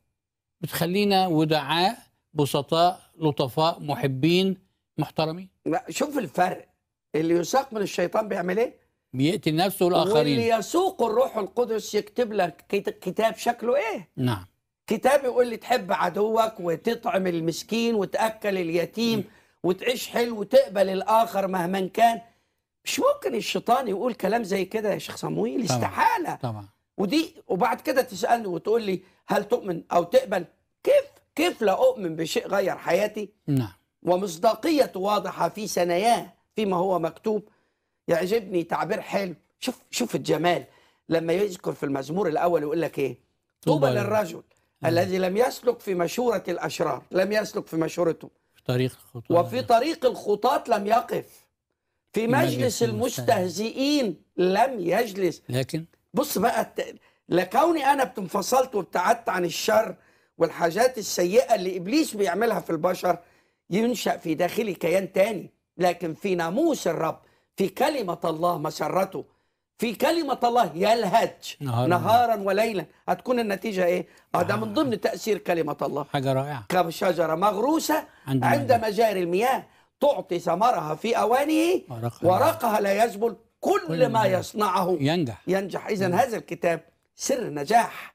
بتخلينا ودعاء بسطاء لطفاء محبين محترمين لا شوف الفرق اللي يساق من الشيطان بيعمل ايه بيقتل نفسه والاخرين واللي يسوق الروح القدس يكتب لك كتاب شكله ايه نعم كتاب يقول لي تحب عدوك وتطعم المسكين وتاكل اليتيم م. وتعيش حلو وتقبل الاخر مهما كان مش ممكن الشيطان يقول كلام زي كده يا شيخ صمويل استحاله طبعا ودي وبعد كده تسالني وتقول لي هل تؤمن او تقبل كيف كيف لا أؤمن بشيء غير حياتي نعم ومصداقية واضحة في ثناياه فيما هو مكتوب يعجبني تعبير حلو شوف شوف الجمال لما يذكر في المزمور الأول يقول لك إيه طوبى للرجل نعم. الذي لم يسلك في مشورة الأشرار لم يسلك في مشورته في طريق الخطاة وفي طريق الخطاة لم يقف في مجلس المستهزئين لم يجلس لكن بص بقى لكوني أنا انفصلت وابتعدت عن الشر والحاجات السيئة اللي إبليس بيعملها في البشر ينشأ في داخلي كيان تاني لكن في ناموس الرب في كلمة الله مسرته في كلمة الله يلهج نهارا, نهارا وليلا هتكون النتيجة ايه؟ آه ده من ضمن تأثير كلمة الله حاجة رائعة كشجرة مغروسة عند, عند مجاري المياه تعطي ثمرها في أوانه ورقها, ورقها لا يزبل كل, كل ما يصنعه ينجح ينجح إذا نعم. هذا الكتاب سر نجاح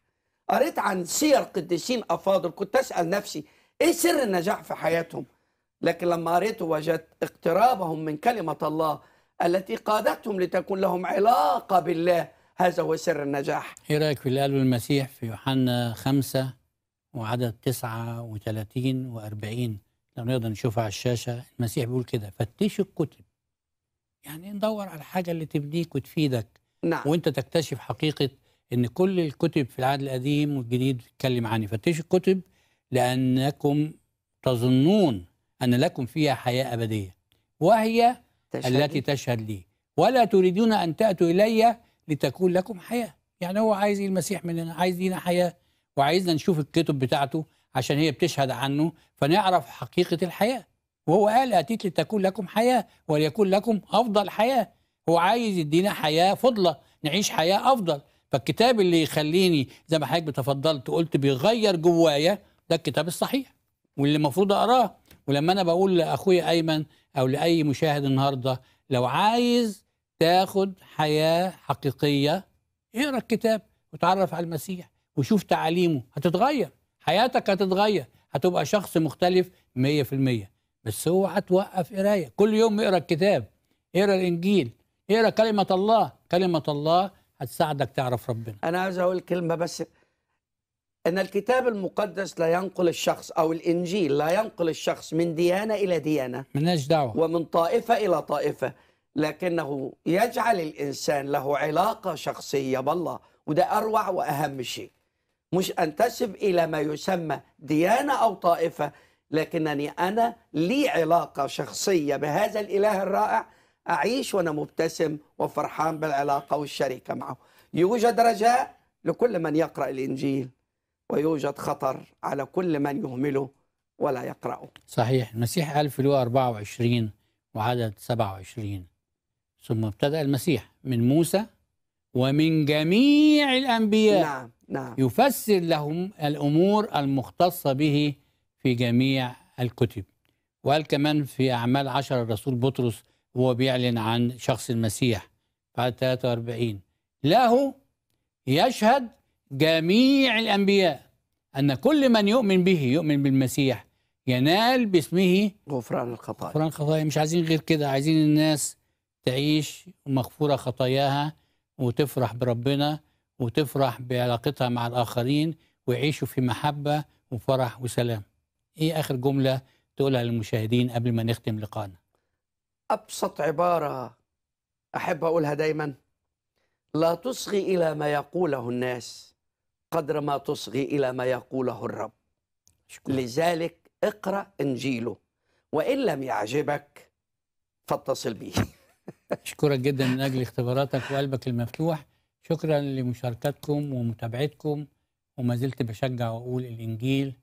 قريت عن سير قديسين افاضل كنت اسال نفسي ايه سر النجاح في حياتهم لكن لما قريت وجدت اقترابهم من كلمه الله التي قادتهم لتكون لهم علاقه بالله هذا هو سر النجاح ايه رايك في اللي قاله المسيح في يوحنا خمسة وعدد 39 و40 لو نقدر نشوفها على الشاشه المسيح بيقول كده فتش الكتب يعني ندور على الحاجه اللي تبنيك وتفيدك نعم. وانت تكتشف حقيقه ان كل الكتب في العهد القديم والجديد بتتكلم عن فتشوا الكتب لانكم تظنون ان لكم فيها حياه ابديه وهي تشهد التي تشهد لي ولا تريدون ان تاتوا الي لتكون لكم حياه يعني هو عايز المسيح مننا عايز لينا حياه وعايزنا نشوف الكتب بتاعته عشان هي بتشهد عنه فنعرف حقيقه الحياه وهو قال اتيت لتكون لكم حياه وليكون لكم افضل حياه هو عايز يدينا حياه فضله نعيش حياه افضل فالكتاب اللي يخليني زي ما حضرتك بتفضلت قلت بيغير جوايا ده الكتاب الصحيح واللي المفروض اقراه ولما انا بقول لاخويا ايمن او لاي مشاهد النهارده لو عايز تاخد حياه حقيقيه اقرا الكتاب وتعرف على المسيح وشوف تعاليمه هتتغير حياتك هتتغير هتبقى شخص مختلف 100% بس اوعى توقف قرايه كل يوم اقرا الكتاب اقرا الانجيل اقرا كلمه الله كلمه الله هتساعدك تعرف ربنا انا عايز اقول كلمه بس ان الكتاب المقدس لا ينقل الشخص او الانجيل لا ينقل الشخص من ديانه الى ديانه من دعوه ومن طائفه الى طائفه لكنه يجعل الانسان له علاقه شخصيه بالله وده اروع واهم شيء مش انتسب الى ما يسمى ديانه او طائفه لكنني انا لي علاقه شخصيه بهذا الاله الرائع أعيش وأنا مبتسم وفرحان بالعلاقة والشركة معه يوجد رجاء لكل من يقرأ الإنجيل ويوجد خطر على كل من يهمله ولا يقرأه صحيح المسيح قال في لوقا 24 وعدد 27 ثم ابتدأ المسيح من موسى ومن جميع الأنبياء نعم نعم يفسر لهم الأمور المختصة به في جميع الكتب وقال كمان في أعمال عشر الرسول بطرس هو بيعلن عن شخص المسيح بعد 43 له يشهد جميع الأنبياء أن كل من يؤمن به يؤمن بالمسيح ينال باسمه غفران الخطايا غفران الخطايا مش عايزين غير كده عايزين الناس تعيش مغفورة خطاياها وتفرح بربنا وتفرح بعلاقتها مع الآخرين ويعيشوا في محبة وفرح وسلام إيه آخر جملة تقولها للمشاهدين قبل ما نختم لقاءنا أبسط عبارة أحب أقولها دايما لا تصغي إلى ما يقوله الناس قدر ما تصغي إلى ما يقوله الرب شكرا. لذلك اقرأ إنجيله وإن لم يعجبك فاتصل به أشكرك جدا من أجل اختباراتك وقلبك المفتوح شكرا لمشاركتكم ومتابعتكم وما زلت بشجع وأقول الإنجيل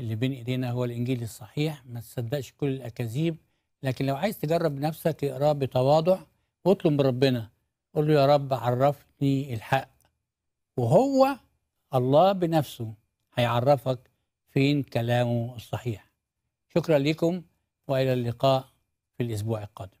اللي بين إيدينا هو الإنجيل الصحيح ما تصدقش كل الأكاذيب لكن لو عايز تجرب نفسك اقراه بتواضع واطلب من ربنا قول له يا رب عرفني الحق وهو الله بنفسه هيعرفك فين كلامه الصحيح شكرا لكم والى اللقاء في الاسبوع القادم